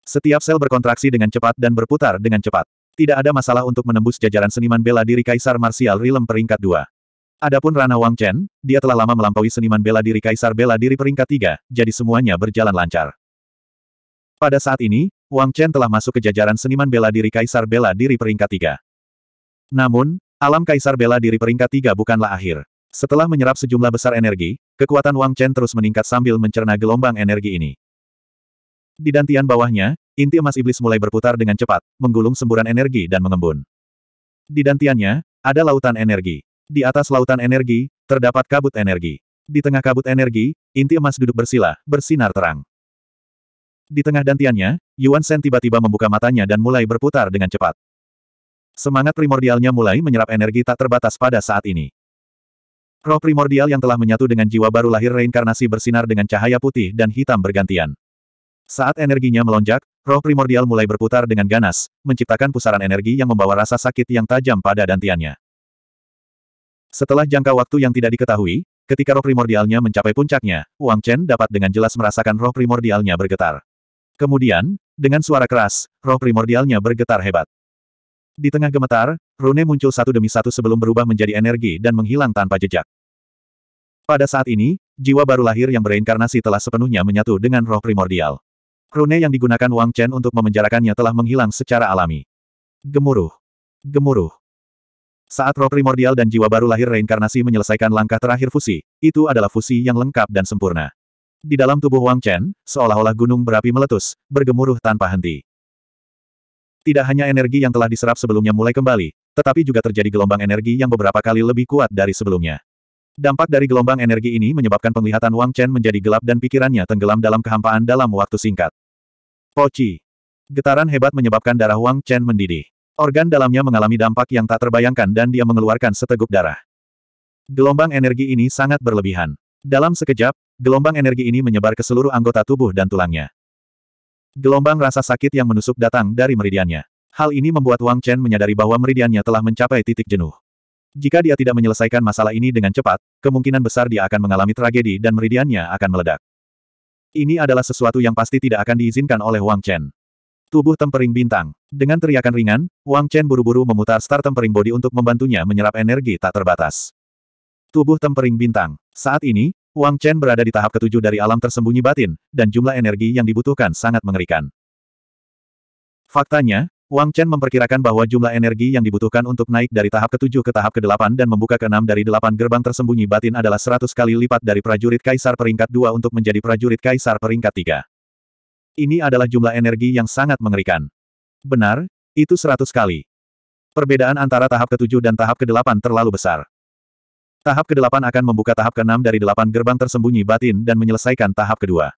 Setiap sel berkontraksi dengan cepat dan berputar dengan cepat. Tidak ada masalah untuk menembus jajaran seniman bela diri Kaisar Marsial Rilem peringkat 2. Adapun Rana Wang Chen, dia telah lama melampaui seniman bela diri Kaisar bela diri peringkat 3, jadi semuanya berjalan lancar. Pada saat ini, Wang Chen telah masuk ke jajaran seniman bela diri Kaisar bela diri peringkat 3. Namun, alam Kaisar bela diri peringkat tiga bukanlah akhir. Setelah menyerap sejumlah besar energi, kekuatan Wang Chen terus meningkat sambil mencerna gelombang energi ini. Di dantian bawahnya, inti emas iblis mulai berputar dengan cepat, menggulung semburan energi dan mengembun. Di dantiannya, ada lautan energi. Di atas lautan energi, terdapat kabut energi. Di tengah kabut energi, inti emas duduk bersila, bersinar terang. Di tengah dantiannya, Yuan Shen tiba-tiba membuka matanya dan mulai berputar dengan cepat. Semangat primordialnya mulai menyerap energi tak terbatas pada saat ini. Roh primordial yang telah menyatu dengan jiwa baru lahir reinkarnasi bersinar dengan cahaya putih dan hitam bergantian. Saat energinya melonjak, roh primordial mulai berputar dengan ganas, menciptakan pusaran energi yang membawa rasa sakit yang tajam pada dantiannya. Setelah jangka waktu yang tidak diketahui, ketika roh primordialnya mencapai puncaknya, Wang Chen dapat dengan jelas merasakan roh primordialnya bergetar. Kemudian, dengan suara keras, roh primordialnya bergetar hebat. Di tengah gemetar, rune muncul satu demi satu sebelum berubah menjadi energi dan menghilang tanpa jejak. Pada saat ini, jiwa baru lahir yang bereinkarnasi telah sepenuhnya menyatu dengan roh primordial. Rune yang digunakan Wang Chen untuk memenjarakannya telah menghilang secara alami. Gemuruh. Gemuruh. Saat roh primordial dan jiwa baru lahir reinkarnasi menyelesaikan langkah terakhir fusi, itu adalah fusi yang lengkap dan sempurna. Di dalam tubuh Wang Chen, seolah-olah gunung berapi meletus, bergemuruh tanpa henti. Tidak hanya energi yang telah diserap sebelumnya mulai kembali, tetapi juga terjadi gelombang energi yang beberapa kali lebih kuat dari sebelumnya. Dampak dari gelombang energi ini menyebabkan penglihatan Wang Chen menjadi gelap dan pikirannya tenggelam dalam kehampaan dalam waktu singkat. Poci. Getaran hebat menyebabkan darah Wang Chen mendidih. Organ dalamnya mengalami dampak yang tak terbayangkan dan dia mengeluarkan seteguk darah. Gelombang energi ini sangat berlebihan. Dalam sekejap, gelombang energi ini menyebar ke seluruh anggota tubuh dan tulangnya. Gelombang rasa sakit yang menusuk datang dari meridiannya. Hal ini membuat Wang Chen menyadari bahwa meridiannya telah mencapai titik jenuh. Jika dia tidak menyelesaikan masalah ini dengan cepat, kemungkinan besar dia akan mengalami tragedi dan meridiannya akan meledak. Ini adalah sesuatu yang pasti tidak akan diizinkan oleh Wang Chen. Tubuh tempering bintang. Dengan teriakan ringan, Wang Chen buru-buru memutar star tempering body untuk membantunya menyerap energi tak terbatas. Tubuh tempering bintang. Saat ini, Wang Chen berada di tahap ketujuh dari alam tersembunyi batin, dan jumlah energi yang dibutuhkan sangat mengerikan. Faktanya, Wang Chen memperkirakan bahwa jumlah energi yang dibutuhkan untuk naik dari tahap ketujuh ke tahap kedelapan dan membuka keenam dari delapan gerbang tersembunyi batin adalah seratus kali lipat dari prajurit kaisar peringkat dua untuk menjadi prajurit kaisar peringkat tiga. Ini adalah jumlah energi yang sangat mengerikan. Benar, itu seratus kali. Perbedaan antara tahap ketujuh dan tahap kedelapan terlalu besar. Tahap ke-8 akan membuka tahap ke-6 dari delapan gerbang tersembunyi batin dan menyelesaikan tahap kedua.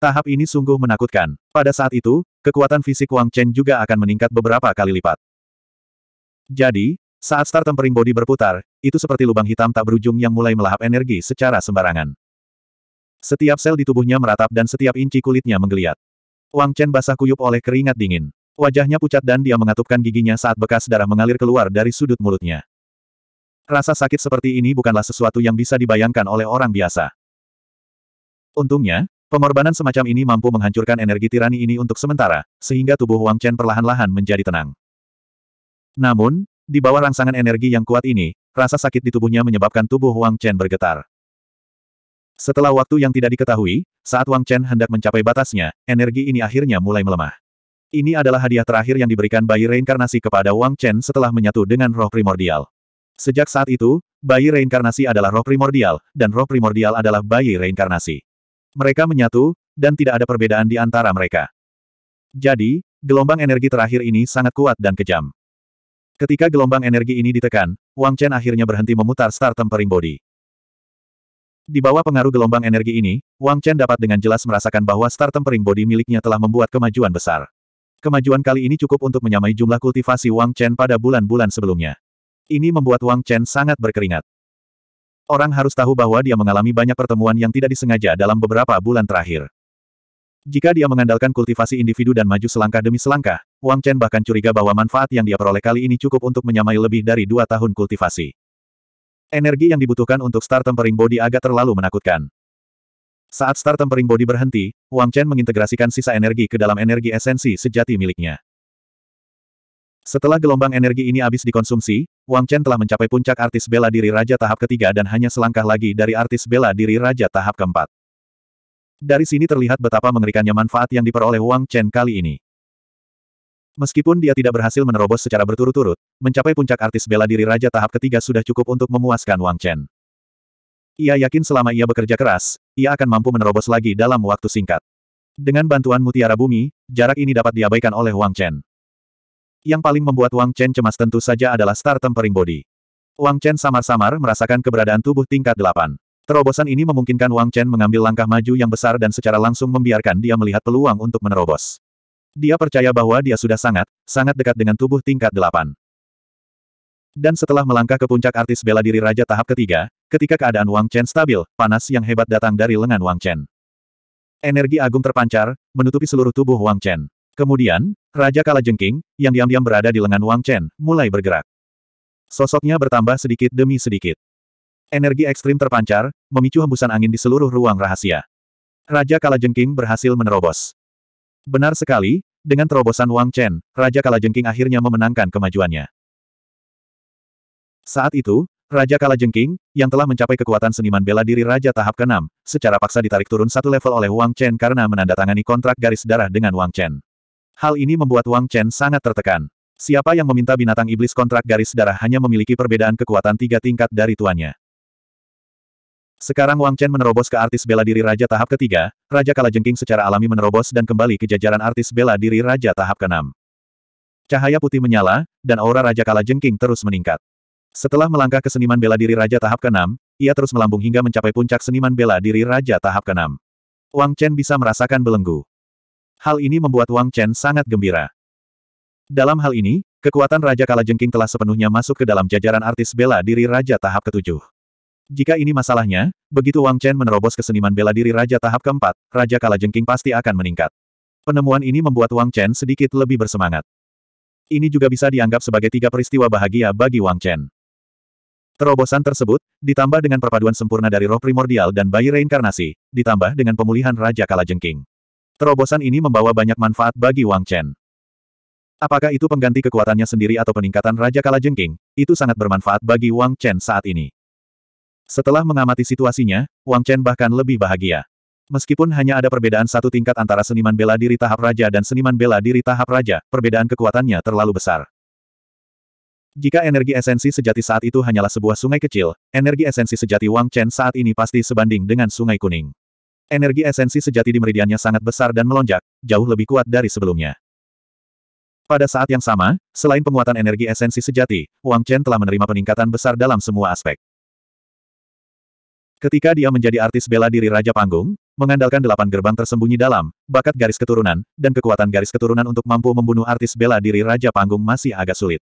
Tahap ini sungguh menakutkan. Pada saat itu, kekuatan fisik Wang Chen juga akan meningkat beberapa kali lipat. Jadi, saat star tempering body berputar, itu seperti lubang hitam tak berujung yang mulai melahap energi secara sembarangan. Setiap sel di tubuhnya meratap dan setiap inci kulitnya menggeliat. Wang Chen basah kuyup oleh keringat dingin. Wajahnya pucat dan dia mengatupkan giginya saat bekas darah mengalir keluar dari sudut mulutnya. Rasa sakit seperti ini bukanlah sesuatu yang bisa dibayangkan oleh orang biasa. Untungnya, pengorbanan semacam ini mampu menghancurkan energi tirani ini untuk sementara, sehingga tubuh Wang Chen perlahan-lahan menjadi tenang. Namun, di bawah rangsangan energi yang kuat ini, rasa sakit di tubuhnya menyebabkan tubuh Wang Chen bergetar. Setelah waktu yang tidak diketahui, saat Wang Chen hendak mencapai batasnya, energi ini akhirnya mulai melemah. Ini adalah hadiah terakhir yang diberikan bayi reinkarnasi kepada Wang Chen setelah menyatu dengan roh primordial. Sejak saat itu, bayi reinkarnasi adalah roh primordial, dan roh primordial adalah bayi reinkarnasi. Mereka menyatu, dan tidak ada perbedaan di antara mereka. Jadi, gelombang energi terakhir ini sangat kuat dan kejam. Ketika gelombang energi ini ditekan, Wang Chen akhirnya berhenti memutar star tempering body. Di bawah pengaruh gelombang energi ini, Wang Chen dapat dengan jelas merasakan bahwa star tempering body miliknya telah membuat kemajuan besar. Kemajuan kali ini cukup untuk menyamai jumlah kultivasi Wang Chen pada bulan-bulan sebelumnya. Ini membuat Wang Chen sangat berkeringat. Orang harus tahu bahwa dia mengalami banyak pertemuan yang tidak disengaja dalam beberapa bulan terakhir. Jika dia mengandalkan kultivasi individu dan maju selangkah demi selangkah, Wang Chen bahkan curiga bahwa manfaat yang dia peroleh kali ini cukup untuk menyamai lebih dari dua tahun kultivasi. Energi yang dibutuhkan untuk star tempering body agak terlalu menakutkan. Saat star tempering body berhenti, Wang Chen mengintegrasikan sisa energi ke dalam energi esensi sejati miliknya. Setelah gelombang energi ini habis dikonsumsi, Wang Chen telah mencapai puncak artis bela diri Raja tahap ketiga dan hanya selangkah lagi dari artis bela diri Raja tahap keempat. Dari sini terlihat betapa mengerikannya manfaat yang diperoleh Wang Chen kali ini. Meskipun dia tidak berhasil menerobos secara berturut-turut, mencapai puncak artis bela diri Raja tahap ketiga sudah cukup untuk memuaskan Wang Chen. Ia yakin selama ia bekerja keras, ia akan mampu menerobos lagi dalam waktu singkat. Dengan bantuan mutiara bumi, jarak ini dapat diabaikan oleh Wang Chen. Yang paling membuat Wang Chen cemas tentu saja adalah Star Tempering Body. Wang Chen samar-samar merasakan keberadaan tubuh tingkat delapan. Terobosan ini memungkinkan Wang Chen mengambil langkah maju yang besar dan secara langsung membiarkan dia melihat peluang untuk menerobos. Dia percaya bahwa dia sudah sangat, sangat dekat dengan tubuh tingkat delapan. Dan setelah melangkah ke puncak artis bela diri Raja tahap ketiga, ketika keadaan Wang Chen stabil, panas yang hebat datang dari lengan Wang Chen. Energi agung terpancar, menutupi seluruh tubuh Wang Chen. Kemudian, Raja Kalajengking, yang diam-diam berada di lengan Wang Chen, mulai bergerak. Sosoknya bertambah sedikit demi sedikit. Energi ekstrim terpancar, memicu hembusan angin di seluruh ruang rahasia. Raja Kalajengking berhasil menerobos. Benar sekali, dengan terobosan Wang Chen, Raja Kalajengking akhirnya memenangkan kemajuannya. Saat itu, Raja Kalajengking, yang telah mencapai kekuatan seniman bela diri Raja tahap ke-6, secara paksa ditarik turun satu level oleh Wang Chen karena menandatangani kontrak garis darah dengan Wang Chen. Hal ini membuat Wang Chen sangat tertekan. Siapa yang meminta binatang iblis kontrak garis darah hanya memiliki perbedaan kekuatan tiga tingkat dari tuannya. Sekarang Wang Chen menerobos ke artis bela diri Raja tahap ketiga, Raja Kalajengking secara alami menerobos dan kembali ke jajaran artis bela diri Raja tahap keenam. Cahaya putih menyala, dan aura Raja Kalajengking terus meningkat. Setelah melangkah ke seniman bela diri Raja tahap keenam, ia terus melambung hingga mencapai puncak seniman bela diri Raja tahap keenam. Wang Chen bisa merasakan belenggu. Hal ini membuat Wang Chen sangat gembira. Dalam hal ini, kekuatan Raja Kalajengking telah sepenuhnya masuk ke dalam jajaran artis bela diri Raja tahap ketujuh. Jika ini masalahnya, begitu Wang Chen menerobos keseniman bela diri Raja tahap keempat, Raja Kalajengking pasti akan meningkat. Penemuan ini membuat Wang Chen sedikit lebih bersemangat. Ini juga bisa dianggap sebagai tiga peristiwa bahagia bagi Wang Chen. Terobosan tersebut, ditambah dengan perpaduan sempurna dari roh primordial dan bayi reinkarnasi, ditambah dengan pemulihan Raja Kalajengking. Terobosan ini membawa banyak manfaat bagi Wang Chen. Apakah itu pengganti kekuatannya sendiri atau peningkatan Raja Kala Jengking, itu sangat bermanfaat bagi Wang Chen saat ini. Setelah mengamati situasinya, Wang Chen bahkan lebih bahagia. Meskipun hanya ada perbedaan satu tingkat antara seniman bela diri tahap raja dan seniman bela diri tahap raja, perbedaan kekuatannya terlalu besar. Jika energi esensi sejati saat itu hanyalah sebuah sungai kecil, energi esensi sejati Wang Chen saat ini pasti sebanding dengan sungai kuning. Energi esensi sejati di meridiannya sangat besar dan melonjak, jauh lebih kuat dari sebelumnya. Pada saat yang sama, selain penguatan energi esensi sejati, Wang Chen telah menerima peningkatan besar dalam semua aspek. Ketika dia menjadi artis bela diri Raja Panggung, mengandalkan delapan gerbang tersembunyi dalam, bakat garis keturunan, dan kekuatan garis keturunan untuk mampu membunuh artis bela diri Raja Panggung masih agak sulit.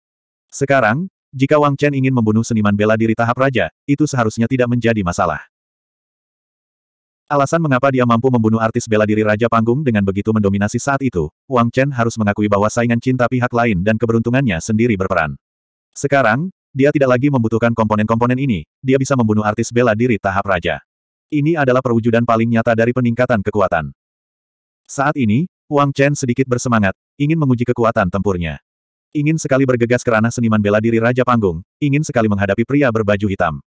Sekarang, jika Wang Chen ingin membunuh seniman bela diri tahap Raja, itu seharusnya tidak menjadi masalah. Alasan mengapa dia mampu membunuh artis bela diri Raja Panggung dengan begitu mendominasi saat itu, Wang Chen harus mengakui bahwa saingan cinta pihak lain dan keberuntungannya sendiri berperan. Sekarang, dia tidak lagi membutuhkan komponen-komponen ini, dia bisa membunuh artis bela diri tahap Raja. Ini adalah perwujudan paling nyata dari peningkatan kekuatan. Saat ini, Wang Chen sedikit bersemangat, ingin menguji kekuatan tempurnya. Ingin sekali bergegas ke ranah seniman bela diri Raja Panggung, ingin sekali menghadapi pria berbaju hitam.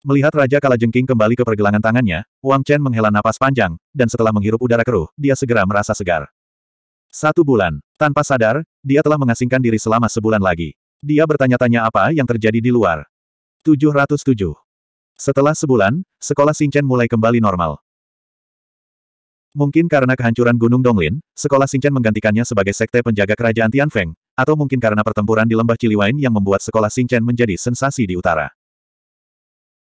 Melihat Raja Kalajengking kembali ke pergelangan tangannya, Wang Chen menghela napas panjang, dan setelah menghirup udara keruh, dia segera merasa segar. Satu bulan. Tanpa sadar, dia telah mengasingkan diri selama sebulan lagi. Dia bertanya-tanya apa yang terjadi di luar. 707. Setelah sebulan, sekolah Xingchen mulai kembali normal. Mungkin karena kehancuran Gunung Donglin, sekolah Xingchen menggantikannya sebagai sekte penjaga kerajaan Tianfeng, atau mungkin karena pertempuran di lembah Ciliwain yang membuat sekolah Xingchen menjadi sensasi di utara.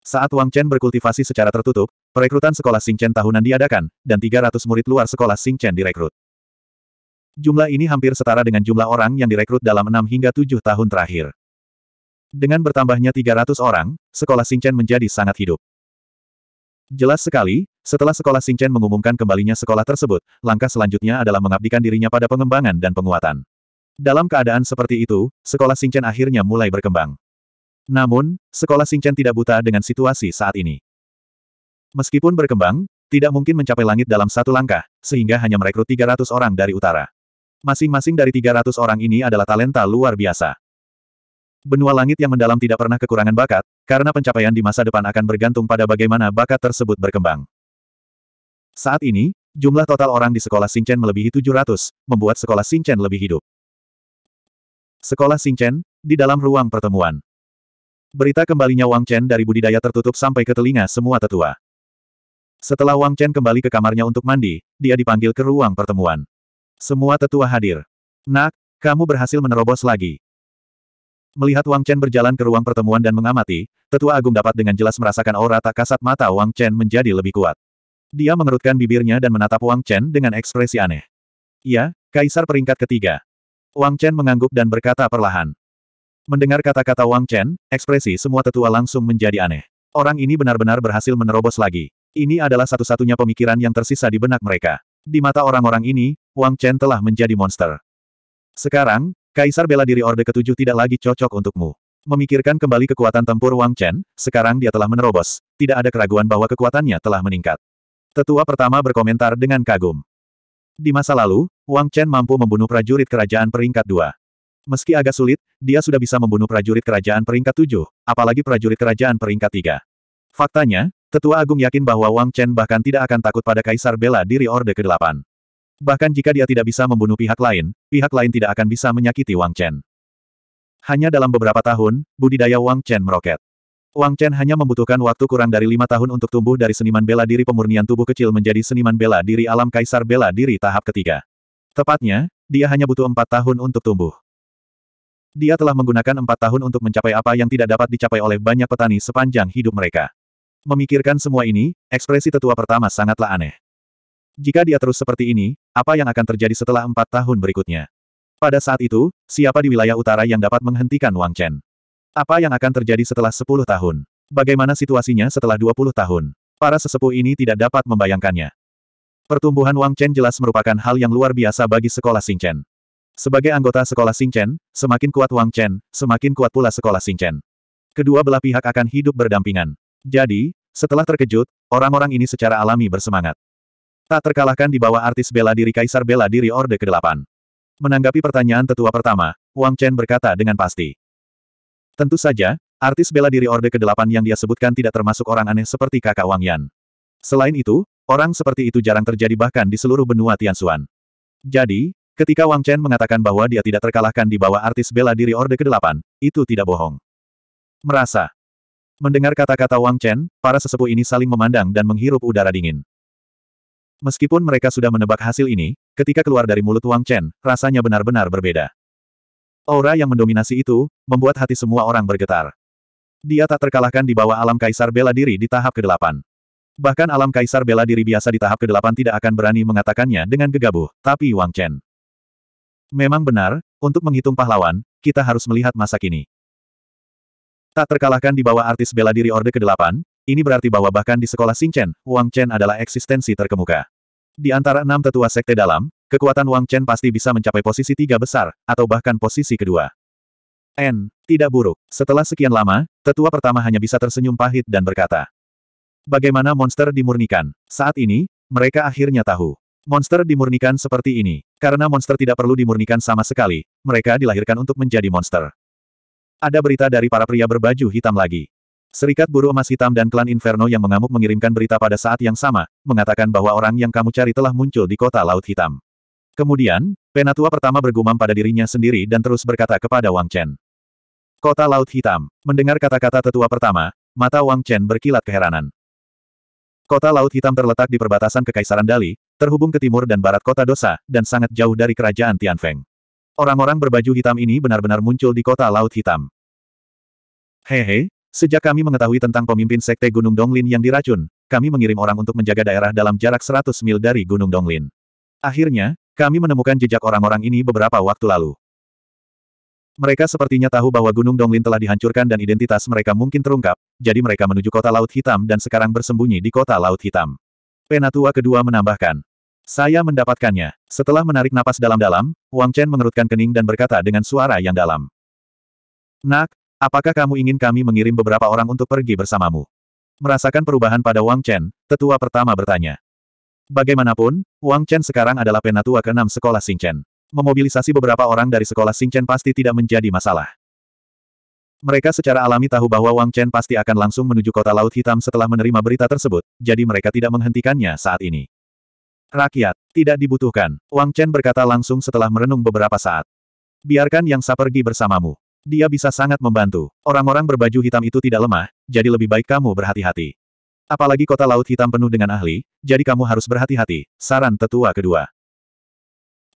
Saat Wang Chen berkultivasi secara tertutup, perekrutan sekolah Sing Chen tahunan diadakan, dan 300 murid luar sekolah Sing Chen direkrut. Jumlah ini hampir setara dengan jumlah orang yang direkrut dalam 6 hingga 7 tahun terakhir. Dengan bertambahnya 300 orang, sekolah Sing Chen menjadi sangat hidup. Jelas sekali, setelah sekolah Sing Chen mengumumkan kembalinya sekolah tersebut, langkah selanjutnya adalah mengabdikan dirinya pada pengembangan dan penguatan. Dalam keadaan seperti itu, sekolah Sing Chen akhirnya mulai berkembang. Namun, sekolah Singchen tidak buta dengan situasi saat ini. Meskipun berkembang, tidak mungkin mencapai langit dalam satu langkah, sehingga hanya merekrut 300 orang dari utara. Masing-masing dari 300 orang ini adalah talenta luar biasa. Benua langit yang mendalam tidak pernah kekurangan bakat, karena pencapaian di masa depan akan bergantung pada bagaimana bakat tersebut berkembang. Saat ini, jumlah total orang di sekolah Singchen melebihi 700, membuat sekolah Singchen lebih hidup. Sekolah Singchen, di dalam ruang pertemuan. Berita kembalinya Wang Chen dari budidaya tertutup sampai ke telinga semua tetua. Setelah Wang Chen kembali ke kamarnya untuk mandi, dia dipanggil ke ruang pertemuan. Semua tetua hadir. Nak, kamu berhasil menerobos lagi. Melihat Wang Chen berjalan ke ruang pertemuan dan mengamati, tetua agung dapat dengan jelas merasakan aura tak kasat mata Wang Chen menjadi lebih kuat. Dia mengerutkan bibirnya dan menatap Wang Chen dengan ekspresi aneh. Ya, Kaisar peringkat ketiga. Wang Chen mengangguk dan berkata perlahan. Mendengar kata-kata Wang Chen, ekspresi semua tetua langsung menjadi aneh. Orang ini benar-benar berhasil menerobos lagi. Ini adalah satu-satunya pemikiran yang tersisa di benak mereka. Di mata orang-orang ini, Wang Chen telah menjadi monster. Sekarang, Kaisar bela diri Orde Ketujuh tidak lagi cocok untukmu. Memikirkan kembali kekuatan tempur Wang Chen, sekarang dia telah menerobos. Tidak ada keraguan bahwa kekuatannya telah meningkat. Tetua pertama berkomentar dengan kagum. Di masa lalu, Wang Chen mampu membunuh prajurit kerajaan peringkat dua. Meski agak sulit, dia sudah bisa membunuh prajurit kerajaan peringkat tujuh, apalagi prajurit kerajaan peringkat tiga. Faktanya, Tetua Agung yakin bahwa Wang Chen bahkan tidak akan takut pada Kaisar Bela diri Orde ke-8. Bahkan jika dia tidak bisa membunuh pihak lain, pihak lain tidak akan bisa menyakiti Wang Chen. Hanya dalam beberapa tahun, budidaya Wang Chen meroket. Wang Chen hanya membutuhkan waktu kurang dari lima tahun untuk tumbuh dari seniman bela diri pemurnian tubuh kecil menjadi seniman bela diri alam Kaisar Bela Diri tahap ketiga. Tepatnya, dia hanya butuh empat tahun untuk tumbuh. Dia telah menggunakan empat tahun untuk mencapai apa yang tidak dapat dicapai oleh banyak petani sepanjang hidup mereka. Memikirkan semua ini, ekspresi tetua pertama sangatlah aneh. Jika dia terus seperti ini, apa yang akan terjadi setelah empat tahun berikutnya? Pada saat itu, siapa di wilayah utara yang dapat menghentikan Wang Chen? Apa yang akan terjadi setelah sepuluh tahun? Bagaimana situasinya setelah dua puluh tahun? Para sesepuh ini tidak dapat membayangkannya. Pertumbuhan Wang Chen jelas merupakan hal yang luar biasa bagi sekolah Xing Chen. Sebagai anggota sekolah Sing Chen, semakin kuat Wang Chen, semakin kuat pula sekolah Sing Chen. Kedua belah pihak akan hidup berdampingan. Jadi, setelah terkejut, orang-orang ini secara alami bersemangat. Tak terkalahkan di bawah artis bela diri Kaisar Bela Diri Orde ke-8. Menanggapi pertanyaan tetua pertama, Wang Chen berkata dengan pasti. Tentu saja, artis bela diri Orde ke-8 yang dia sebutkan tidak termasuk orang aneh seperti kakak Wang Yan. Selain itu, orang seperti itu jarang terjadi bahkan di seluruh benua Tianxuan. Jadi, Ketika Wang Chen mengatakan bahwa dia tidak terkalahkan di bawah artis bela diri Orde ke-8, itu tidak bohong. Merasa. Mendengar kata-kata Wang Chen, para sesepuh ini saling memandang dan menghirup udara dingin. Meskipun mereka sudah menebak hasil ini, ketika keluar dari mulut Wang Chen, rasanya benar-benar berbeda. Aura yang mendominasi itu, membuat hati semua orang bergetar. Dia tak terkalahkan di bawah alam kaisar bela diri di tahap ke-8. Bahkan alam kaisar bela diri biasa di tahap ke-8 tidak akan berani mengatakannya dengan gegabah, tapi Wang Chen. Memang benar, untuk menghitung pahlawan, kita harus melihat masa kini. Tak terkalahkan di bawah artis bela diri Orde ke-8, ini berarti bahwa bahkan di sekolah Xingchen, Wang Chen adalah eksistensi terkemuka. Di antara enam tetua sekte dalam, kekuatan Wang Chen pasti bisa mencapai posisi tiga besar, atau bahkan posisi kedua. N. Tidak buruk. Setelah sekian lama, tetua pertama hanya bisa tersenyum pahit dan berkata, Bagaimana monster dimurnikan? Saat ini, mereka akhirnya tahu. Monster dimurnikan seperti ini. Karena monster tidak perlu dimurnikan sama sekali, mereka dilahirkan untuk menjadi monster. Ada berita dari para pria berbaju hitam lagi. Serikat Buru Emas Hitam dan klan Inferno yang mengamuk mengirimkan berita pada saat yang sama, mengatakan bahwa orang yang kamu cari telah muncul di kota Laut Hitam. Kemudian, Penatua pertama bergumam pada dirinya sendiri dan terus berkata kepada Wang Chen. Kota Laut Hitam. Mendengar kata-kata tetua pertama, mata Wang Chen berkilat keheranan. Kota Laut Hitam terletak di perbatasan Kekaisaran Dali, terhubung ke timur dan barat kota dosa, dan sangat jauh dari kerajaan Tianfeng. Orang-orang berbaju hitam ini benar-benar muncul di kota Laut Hitam. Hehe, sejak kami mengetahui tentang pemimpin Sekte Gunung Donglin yang diracun, kami mengirim orang untuk menjaga daerah dalam jarak 100 mil dari Gunung Donglin. Akhirnya, kami menemukan jejak orang-orang ini beberapa waktu lalu. Mereka sepertinya tahu bahwa Gunung Donglin telah dihancurkan dan identitas mereka mungkin terungkap, jadi mereka menuju kota Laut Hitam dan sekarang bersembunyi di kota Laut Hitam. Penatua kedua menambahkan. Saya mendapatkannya. Setelah menarik napas dalam-dalam, Wang Chen mengerutkan kening dan berkata dengan suara yang dalam. Nak, apakah kamu ingin kami mengirim beberapa orang untuk pergi bersamamu? Merasakan perubahan pada Wang Chen, tetua pertama bertanya. Bagaimanapun, Wang Chen sekarang adalah penatua keenam sekolah Chen. Memobilisasi beberapa orang dari sekolah Chen pasti tidak menjadi masalah. Mereka secara alami tahu bahwa Wang Chen pasti akan langsung menuju kota Laut Hitam setelah menerima berita tersebut, jadi mereka tidak menghentikannya saat ini. Rakyat, tidak dibutuhkan, Wang Chen berkata langsung setelah merenung beberapa saat. Biarkan yang Sa pergi bersamamu. Dia bisa sangat membantu. Orang-orang berbaju hitam itu tidak lemah, jadi lebih baik kamu berhati-hati. Apalagi kota Laut Hitam penuh dengan ahli, jadi kamu harus berhati-hati, saran tetua kedua.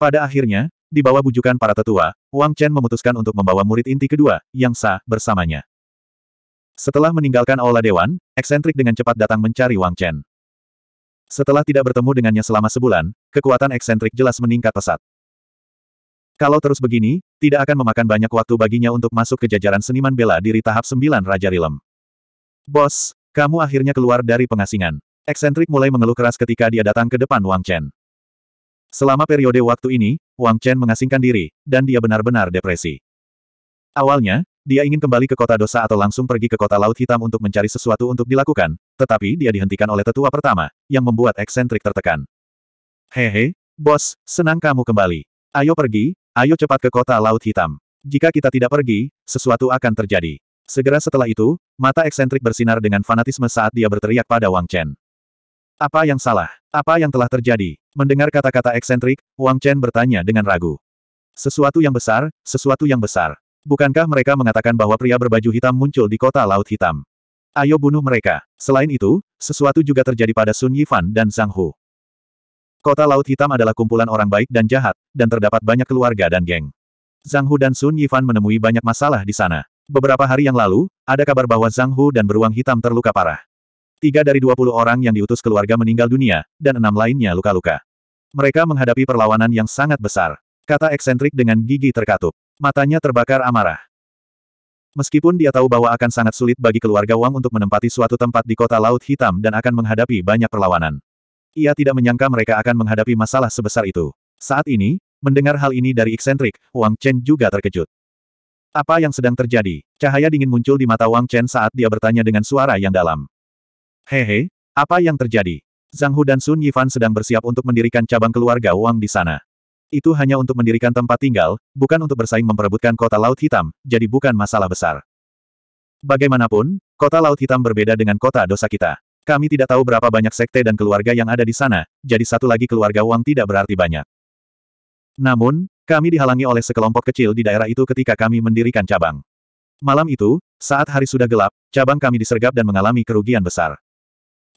Pada akhirnya, di bawah bujukan para tetua, Wang Chen memutuskan untuk membawa murid inti kedua, Yang Sa, bersamanya. Setelah meninggalkan Aula Dewan, eksentrik dengan cepat datang mencari Wang Chen. Setelah tidak bertemu dengannya selama sebulan, kekuatan eksentrik jelas meningkat pesat. Kalau terus begini, tidak akan memakan banyak waktu baginya untuk masuk ke jajaran seniman bela diri tahap 9 Raja Rilem. Bos, kamu akhirnya keluar dari pengasingan. Eksentrik mulai mengeluh keras ketika dia datang ke depan Wang Chen. Selama periode waktu ini, Wang Chen mengasingkan diri, dan dia benar-benar depresi. Awalnya, dia ingin kembali ke kota dosa atau langsung pergi ke kota Laut Hitam untuk mencari sesuatu untuk dilakukan, tetapi dia dihentikan oleh tetua pertama, yang membuat eksentrik tertekan. Hehe, bos, senang kamu kembali. Ayo pergi, ayo cepat ke kota Laut Hitam. Jika kita tidak pergi, sesuatu akan terjadi. Segera setelah itu, mata eksentrik bersinar dengan fanatisme saat dia berteriak pada Wang Chen. Apa yang salah? Apa yang telah terjadi? Mendengar kata-kata eksentrik, Wang Chen bertanya dengan ragu. Sesuatu yang besar, sesuatu yang besar. Bukankah mereka mengatakan bahwa pria berbaju hitam muncul di kota Laut Hitam? Ayo bunuh mereka. Selain itu, sesuatu juga terjadi pada Sun Yifan dan Zhang Hu. Kota Laut Hitam adalah kumpulan orang baik dan jahat, dan terdapat banyak keluarga dan geng. Zhang Hu dan Sun Yifan menemui banyak masalah di sana. Beberapa hari yang lalu, ada kabar bahwa Zhang Hu dan Beruang Hitam terluka parah. Tiga dari dua puluh orang yang diutus keluarga meninggal dunia, dan enam lainnya luka-luka. Mereka menghadapi perlawanan yang sangat besar. Kata eksentrik dengan gigi terkatup. Matanya terbakar amarah. Meskipun dia tahu bahwa akan sangat sulit bagi keluarga Wang untuk menempati suatu tempat di kota Laut Hitam dan akan menghadapi banyak perlawanan. Ia tidak menyangka mereka akan menghadapi masalah sebesar itu. Saat ini, mendengar hal ini dari eksentrik, Wang Chen juga terkejut. Apa yang sedang terjadi? Cahaya dingin muncul di mata Wang Chen saat dia bertanya dengan suara yang dalam. Hehe, apa yang terjadi? Zhang Hu dan Sun Yifan sedang bersiap untuk mendirikan cabang keluarga Wang di sana. Itu hanya untuk mendirikan tempat tinggal, bukan untuk bersaing memperebutkan kota Laut Hitam, jadi bukan masalah besar. Bagaimanapun, kota Laut Hitam berbeda dengan kota dosa kita. Kami tidak tahu berapa banyak sekte dan keluarga yang ada di sana, jadi satu lagi keluarga Wang tidak berarti banyak. Namun, kami dihalangi oleh sekelompok kecil di daerah itu ketika kami mendirikan cabang. Malam itu, saat hari sudah gelap, cabang kami disergap dan mengalami kerugian besar.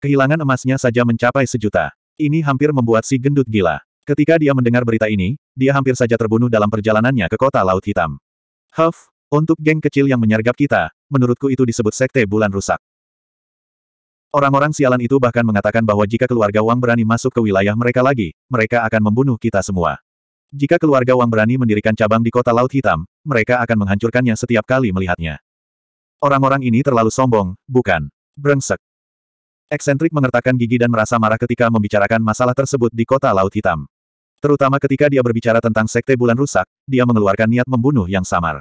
Kehilangan emasnya saja mencapai sejuta. Ini hampir membuat si gendut gila. Ketika dia mendengar berita ini, dia hampir saja terbunuh dalam perjalanannya ke kota Laut Hitam. Huff, untuk geng kecil yang menyergap kita, menurutku itu disebut sekte bulan rusak. Orang-orang sialan itu bahkan mengatakan bahwa jika keluarga Wang berani masuk ke wilayah mereka lagi, mereka akan membunuh kita semua. Jika keluarga Wang berani mendirikan cabang di kota Laut Hitam, mereka akan menghancurkannya setiap kali melihatnya. Orang-orang ini terlalu sombong, bukan? Brengsek. Eksentrik mengertakkan gigi dan merasa marah ketika membicarakan masalah tersebut di kota Laut Hitam. Terutama ketika dia berbicara tentang Sekte Bulan Rusak, dia mengeluarkan niat membunuh yang samar.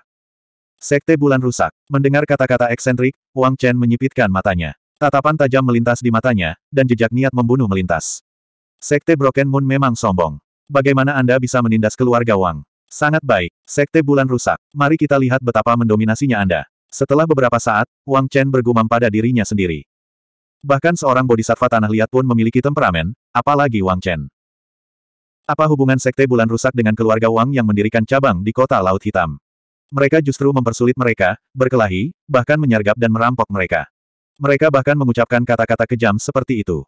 Sekte Bulan Rusak. Mendengar kata-kata eksentrik, Wang Chen menyipitkan matanya. Tatapan tajam melintas di matanya, dan jejak niat membunuh melintas. Sekte Broken Moon memang sombong. Bagaimana Anda bisa menindas keluarga Wang? Sangat baik. Sekte Bulan Rusak. Mari kita lihat betapa mendominasinya Anda. Setelah beberapa saat, Wang Chen bergumam pada dirinya sendiri. Bahkan seorang bodhisattva tanah liat pun memiliki temperamen, apalagi Wang Chen. Apa hubungan Sekte Bulan Rusak dengan keluarga Wang yang mendirikan cabang di kota Laut Hitam? Mereka justru mempersulit mereka, berkelahi, bahkan menyergap dan merampok mereka. Mereka bahkan mengucapkan kata-kata kejam seperti itu.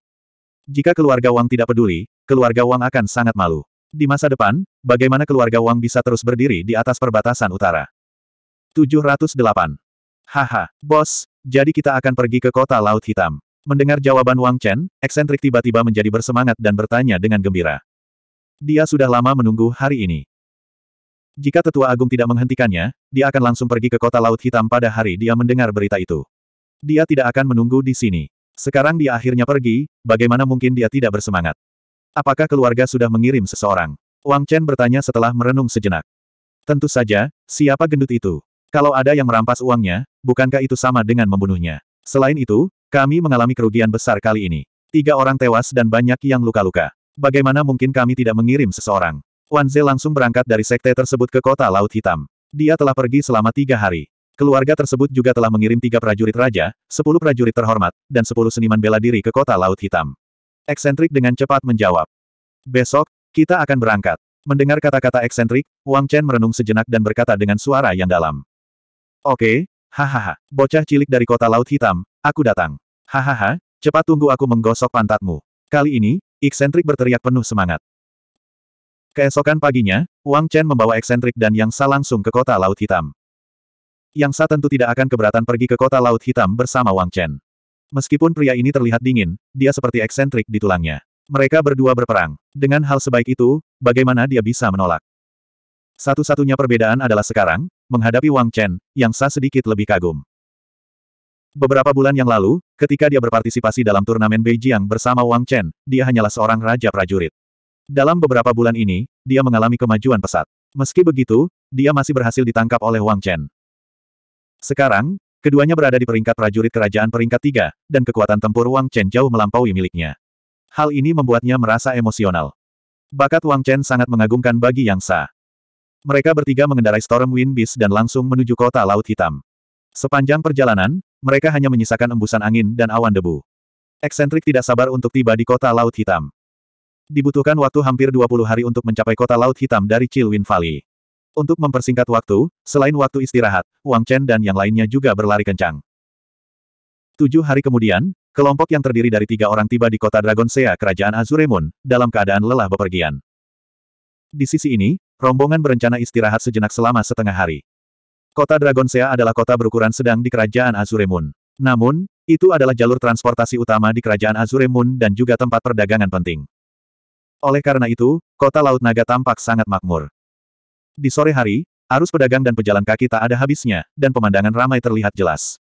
Jika keluarga Wang tidak peduli, keluarga Wang akan sangat malu. Di masa depan, bagaimana keluarga Wang bisa terus berdiri di atas perbatasan utara? 708. Haha, bos, jadi kita akan pergi ke kota Laut Hitam. Mendengar jawaban Wang Chen, eksentrik tiba-tiba menjadi bersemangat dan bertanya dengan gembira. Dia sudah lama menunggu hari ini. Jika tetua agung tidak menghentikannya, dia akan langsung pergi ke kota Laut Hitam pada hari dia mendengar berita itu. Dia tidak akan menunggu di sini. Sekarang dia akhirnya pergi, bagaimana mungkin dia tidak bersemangat? Apakah keluarga sudah mengirim seseorang? Wang Chen bertanya setelah merenung sejenak. Tentu saja, siapa gendut itu? Kalau ada yang merampas uangnya, bukankah itu sama dengan membunuhnya? Selain itu, kami mengalami kerugian besar kali ini. Tiga orang tewas dan banyak yang luka-luka. Bagaimana mungkin kami tidak mengirim seseorang? Wan Wanze langsung berangkat dari sekte tersebut ke kota Laut Hitam. Dia telah pergi selama tiga hari. Keluarga tersebut juga telah mengirim tiga prajurit raja, sepuluh prajurit terhormat, dan sepuluh seniman bela diri ke kota Laut Hitam. Eksentrik dengan cepat menjawab. Besok, kita akan berangkat. Mendengar kata-kata eksentrik, Wang Chen merenung sejenak dan berkata dengan suara yang dalam. Oke, okay, hahaha, bocah cilik dari kota Laut Hitam, aku datang. Hahaha, cepat tunggu aku menggosok pantatmu. Kali ini, eksentrik berteriak penuh semangat. Keesokan paginya, Wang Chen membawa eksentrik dan Yang Sa langsung ke kota Laut Hitam. Yang Sa tentu tidak akan keberatan pergi ke kota Laut Hitam bersama Wang Chen. Meskipun pria ini terlihat dingin, dia seperti eksentrik di tulangnya. Mereka berdua berperang. Dengan hal sebaik itu, bagaimana dia bisa menolak? Satu-satunya perbedaan adalah sekarang, menghadapi Wang Chen, Yang Sa sedikit lebih kagum. Beberapa bulan yang lalu, ketika dia berpartisipasi dalam turnamen Beijing bersama Wang Chen, dia hanyalah seorang raja prajurit. Dalam beberapa bulan ini, dia mengalami kemajuan pesat. Meski begitu, dia masih berhasil ditangkap oleh Wang Chen. Sekarang, keduanya berada di peringkat prajurit kerajaan peringkat tiga, dan kekuatan tempur Wang Chen jauh melampaui miliknya. Hal ini membuatnya merasa emosional. Bakat Wang Chen sangat mengagumkan bagi Yang Sa. Mereka bertiga mengendarai Storm Wind Beast dan langsung menuju kota Laut Hitam. Sepanjang perjalanan, mereka hanya menyisakan embusan angin dan awan debu. Eksentrik tidak sabar untuk tiba di kota Laut Hitam. Dibutuhkan waktu hampir 20 hari untuk mencapai kota Laut Hitam dari Chilwin Valley. Untuk mempersingkat waktu, selain waktu istirahat, Wang Chen dan yang lainnya juga berlari kencang. Tujuh hari kemudian, kelompok yang terdiri dari tiga orang tiba di kota Dragon Sea Kerajaan Azuremun, dalam keadaan lelah bepergian. Di sisi ini, rombongan berencana istirahat sejenak selama setengah hari. Kota Dragonsea adalah kota berukuran sedang di kerajaan Azuremun. Namun, itu adalah jalur transportasi utama di kerajaan Azuremun dan juga tempat perdagangan penting. Oleh karena itu, kota Laut Naga tampak sangat makmur. Di sore hari, arus pedagang dan pejalan kaki tak ada habisnya, dan pemandangan ramai terlihat jelas.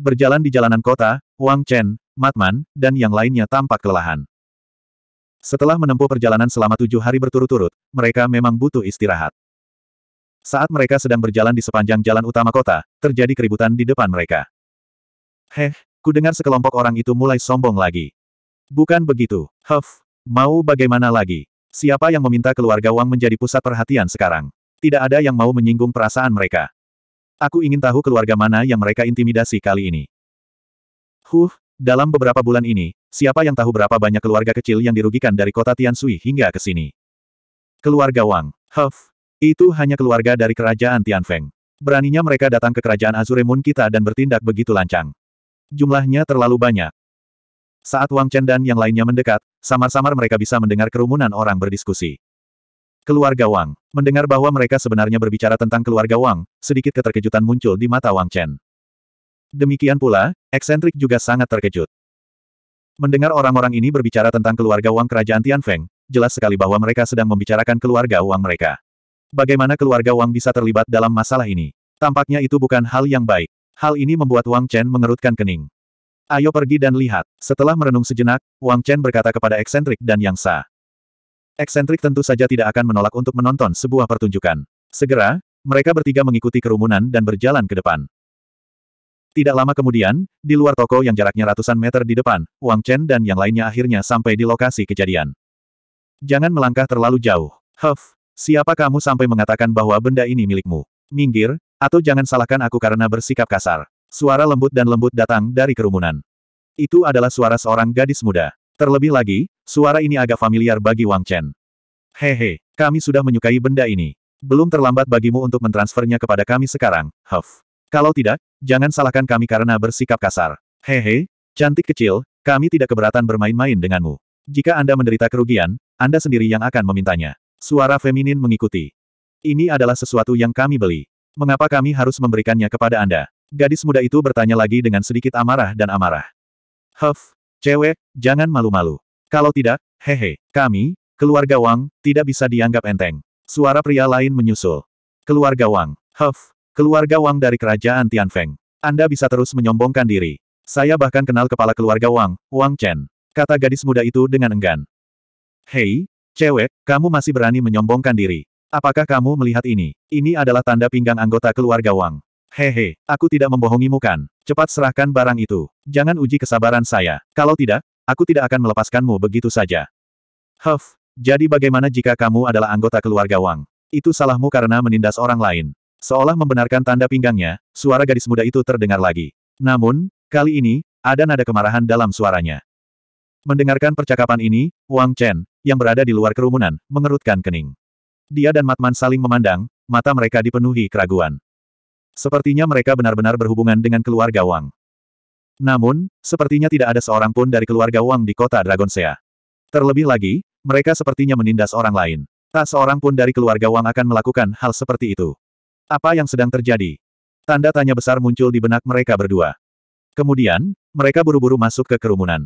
Berjalan di jalanan kota, Wang Chen, Matman, dan yang lainnya tampak kelelahan. Setelah menempuh perjalanan selama tujuh hari berturut-turut, mereka memang butuh istirahat. Saat mereka sedang berjalan di sepanjang jalan utama kota, terjadi keributan di depan mereka. Heh, ku dengar sekelompok orang itu mulai sombong lagi. Bukan begitu, Huff. Mau bagaimana lagi? Siapa yang meminta keluarga Wang menjadi pusat perhatian sekarang? Tidak ada yang mau menyinggung perasaan mereka. Aku ingin tahu keluarga mana yang mereka intimidasi kali ini. Huh, dalam beberapa bulan ini, siapa yang tahu berapa banyak keluarga kecil yang dirugikan dari kota Tiansui hingga ke sini? Keluarga Wang, Huff, itu hanya keluarga dari kerajaan Tianfeng. Beraninya mereka datang ke kerajaan Azure Moon kita dan bertindak begitu lancang. Jumlahnya terlalu banyak. Saat Wang Chen dan yang lainnya mendekat, samar-samar mereka bisa mendengar kerumunan orang berdiskusi. Keluarga Wang. Mendengar bahwa mereka sebenarnya berbicara tentang keluarga Wang, sedikit keterkejutan muncul di mata Wang Chen. Demikian pula, eksentrik juga sangat terkejut. Mendengar orang-orang ini berbicara tentang keluarga Wang kerajaan Tianfeng, jelas sekali bahwa mereka sedang membicarakan keluarga Wang mereka. Bagaimana keluarga Wang bisa terlibat dalam masalah ini? Tampaknya itu bukan hal yang baik. Hal ini membuat Wang Chen mengerutkan kening. Ayo pergi dan lihat. Setelah merenung sejenak, Wang Chen berkata kepada eksentrik dan Yang Sa. Eksentrik tentu saja tidak akan menolak untuk menonton sebuah pertunjukan. Segera, mereka bertiga mengikuti kerumunan dan berjalan ke depan. Tidak lama kemudian, di luar toko yang jaraknya ratusan meter di depan, Wang Chen dan yang lainnya akhirnya sampai di lokasi kejadian. Jangan melangkah terlalu jauh. Huff, Siapa kamu sampai mengatakan bahwa benda ini milikmu? Minggir, atau jangan salahkan aku karena bersikap kasar. Suara lembut dan lembut datang dari kerumunan. Itu adalah suara seorang gadis muda. Terlebih lagi, suara ini agak familiar bagi Wang Chen. Hehe, kami sudah menyukai benda ini. Belum terlambat bagimu untuk mentransfernya kepada kami sekarang, Huff. Kalau tidak, jangan salahkan kami karena bersikap kasar. Hehe, cantik kecil, kami tidak keberatan bermain-main denganmu. Jika Anda menderita kerugian, Anda sendiri yang akan memintanya. Suara feminin mengikuti. Ini adalah sesuatu yang kami beli. Mengapa kami harus memberikannya kepada Anda? Gadis muda itu bertanya lagi dengan sedikit amarah dan amarah. Huff, cewek, jangan malu-malu. Kalau tidak, hehe, kami, keluarga Wang, tidak bisa dianggap enteng. Suara pria lain menyusul. Keluarga Wang, huff, keluarga Wang dari kerajaan Tianfeng. Anda bisa terus menyombongkan diri. Saya bahkan kenal kepala keluarga Wang, Wang Chen. Kata gadis muda itu dengan enggan. Hei, Cewek, kamu masih berani menyombongkan diri. Apakah kamu melihat ini? Ini adalah tanda pinggang anggota keluarga Wang. Hehe, aku tidak membohongimu kan? Cepat serahkan barang itu. Jangan uji kesabaran saya. Kalau tidak, aku tidak akan melepaskanmu begitu saja. Huff, jadi bagaimana jika kamu adalah anggota keluarga Wang? Itu salahmu karena menindas orang lain. Seolah membenarkan tanda pinggangnya, suara gadis muda itu terdengar lagi. Namun, kali ini, ada nada kemarahan dalam suaranya. Mendengarkan percakapan ini, Wang Chen, yang berada di luar kerumunan, mengerutkan kening. Dia dan Matman saling memandang, mata mereka dipenuhi keraguan. Sepertinya mereka benar-benar berhubungan dengan keluarga Wang. Namun, sepertinya tidak ada seorang pun dari keluarga Wang di kota Dragonsea. Terlebih lagi, mereka sepertinya menindas orang lain. Tak seorang pun dari keluarga Wang akan melakukan hal seperti itu. Apa yang sedang terjadi? Tanda tanya besar muncul di benak mereka berdua. Kemudian, mereka buru-buru masuk ke kerumunan.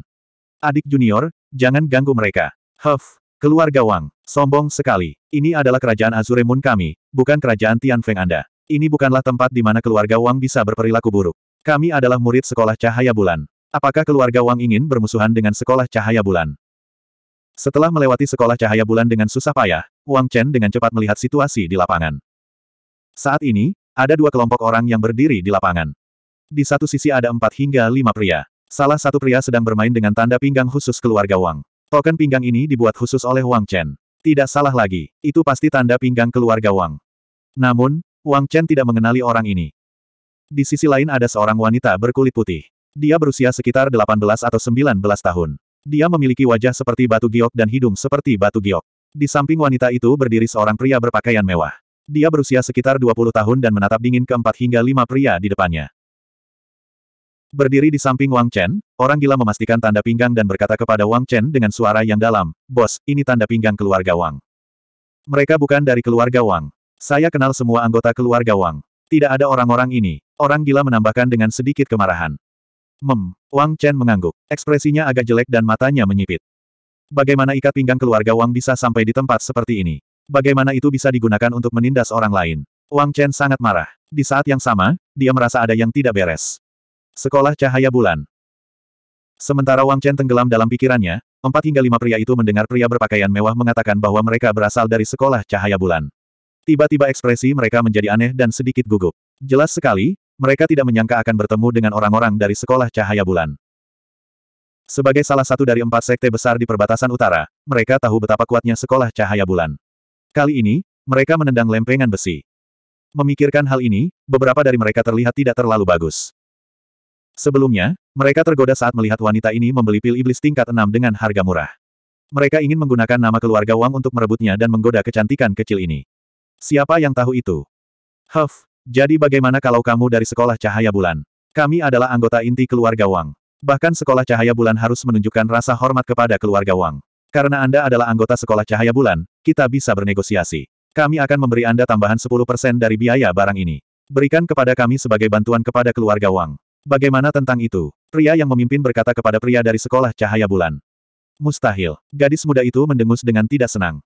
Adik junior, jangan ganggu mereka. Huff, keluarga Wang, sombong sekali. Ini adalah kerajaan Azure Moon kami, bukan kerajaan Tian Feng Anda. Ini bukanlah tempat di mana keluarga Wang bisa berperilaku buruk. Kami adalah murid sekolah cahaya bulan. Apakah keluarga Wang ingin bermusuhan dengan sekolah cahaya bulan? Setelah melewati sekolah cahaya bulan dengan susah payah, Wang Chen dengan cepat melihat situasi di lapangan. Saat ini, ada dua kelompok orang yang berdiri di lapangan. Di satu sisi ada empat hingga lima pria. Salah satu pria sedang bermain dengan tanda pinggang khusus keluarga Wang. Token pinggang ini dibuat khusus oleh Wang Chen. Tidak salah lagi, itu pasti tanda pinggang keluarga Wang. Namun, Wang Chen tidak mengenali orang ini. Di sisi lain ada seorang wanita berkulit putih. Dia berusia sekitar 18 atau 19 tahun. Dia memiliki wajah seperti batu giok dan hidung seperti batu giok. Di samping wanita itu berdiri seorang pria berpakaian mewah. Dia berusia sekitar 20 tahun dan menatap dingin keempat hingga lima pria di depannya. Berdiri di samping Wang Chen, orang gila memastikan tanda pinggang dan berkata kepada Wang Chen dengan suara yang dalam, Bos, ini tanda pinggang keluarga Wang. Mereka bukan dari keluarga Wang. Saya kenal semua anggota keluarga Wang. Tidak ada orang-orang ini. Orang gila menambahkan dengan sedikit kemarahan. Mem, Wang Chen mengangguk. Ekspresinya agak jelek dan matanya menyipit. Bagaimana ikat pinggang keluarga Wang bisa sampai di tempat seperti ini? Bagaimana itu bisa digunakan untuk menindas orang lain? Wang Chen sangat marah. Di saat yang sama, dia merasa ada yang tidak beres. Sekolah Cahaya Bulan Sementara Wang Chen tenggelam dalam pikirannya, empat hingga lima pria itu mendengar pria berpakaian mewah mengatakan bahwa mereka berasal dari sekolah cahaya bulan. Tiba-tiba ekspresi mereka menjadi aneh dan sedikit gugup. Jelas sekali, mereka tidak menyangka akan bertemu dengan orang-orang dari sekolah cahaya bulan. Sebagai salah satu dari empat sekte besar di perbatasan utara, mereka tahu betapa kuatnya sekolah cahaya bulan. Kali ini, mereka menendang lempengan besi. Memikirkan hal ini, beberapa dari mereka terlihat tidak terlalu bagus. Sebelumnya, mereka tergoda saat melihat wanita ini membeli pil iblis tingkat 6 dengan harga murah. Mereka ingin menggunakan nama keluarga Wang untuk merebutnya dan menggoda kecantikan kecil ini. Siapa yang tahu itu? Huff, jadi bagaimana kalau kamu dari sekolah cahaya bulan? Kami adalah anggota inti keluarga Wang. Bahkan sekolah cahaya bulan harus menunjukkan rasa hormat kepada keluarga Wang. Karena Anda adalah anggota sekolah cahaya bulan, kita bisa bernegosiasi. Kami akan memberi Anda tambahan 10% dari biaya barang ini. Berikan kepada kami sebagai bantuan kepada keluarga Wang. Bagaimana tentang itu? Pria yang memimpin berkata kepada pria dari sekolah cahaya bulan. Mustahil. Gadis muda itu mendengus dengan tidak senang.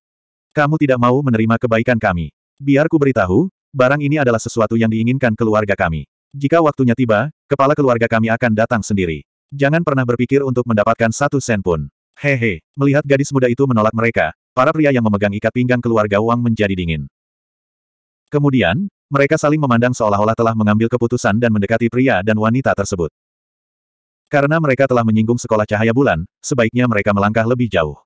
Kamu tidak mau menerima kebaikan kami. Biar ku beritahu, barang ini adalah sesuatu yang diinginkan keluarga kami. Jika waktunya tiba, kepala keluarga kami akan datang sendiri. Jangan pernah berpikir untuk mendapatkan satu sen pun. Hehe, melihat gadis muda itu menolak mereka, para pria yang memegang ikat pinggang keluarga Wang menjadi dingin. Kemudian, mereka saling memandang seolah-olah telah mengambil keputusan dan mendekati pria dan wanita tersebut. Karena mereka telah menyinggung sekolah cahaya bulan, sebaiknya mereka melangkah lebih jauh.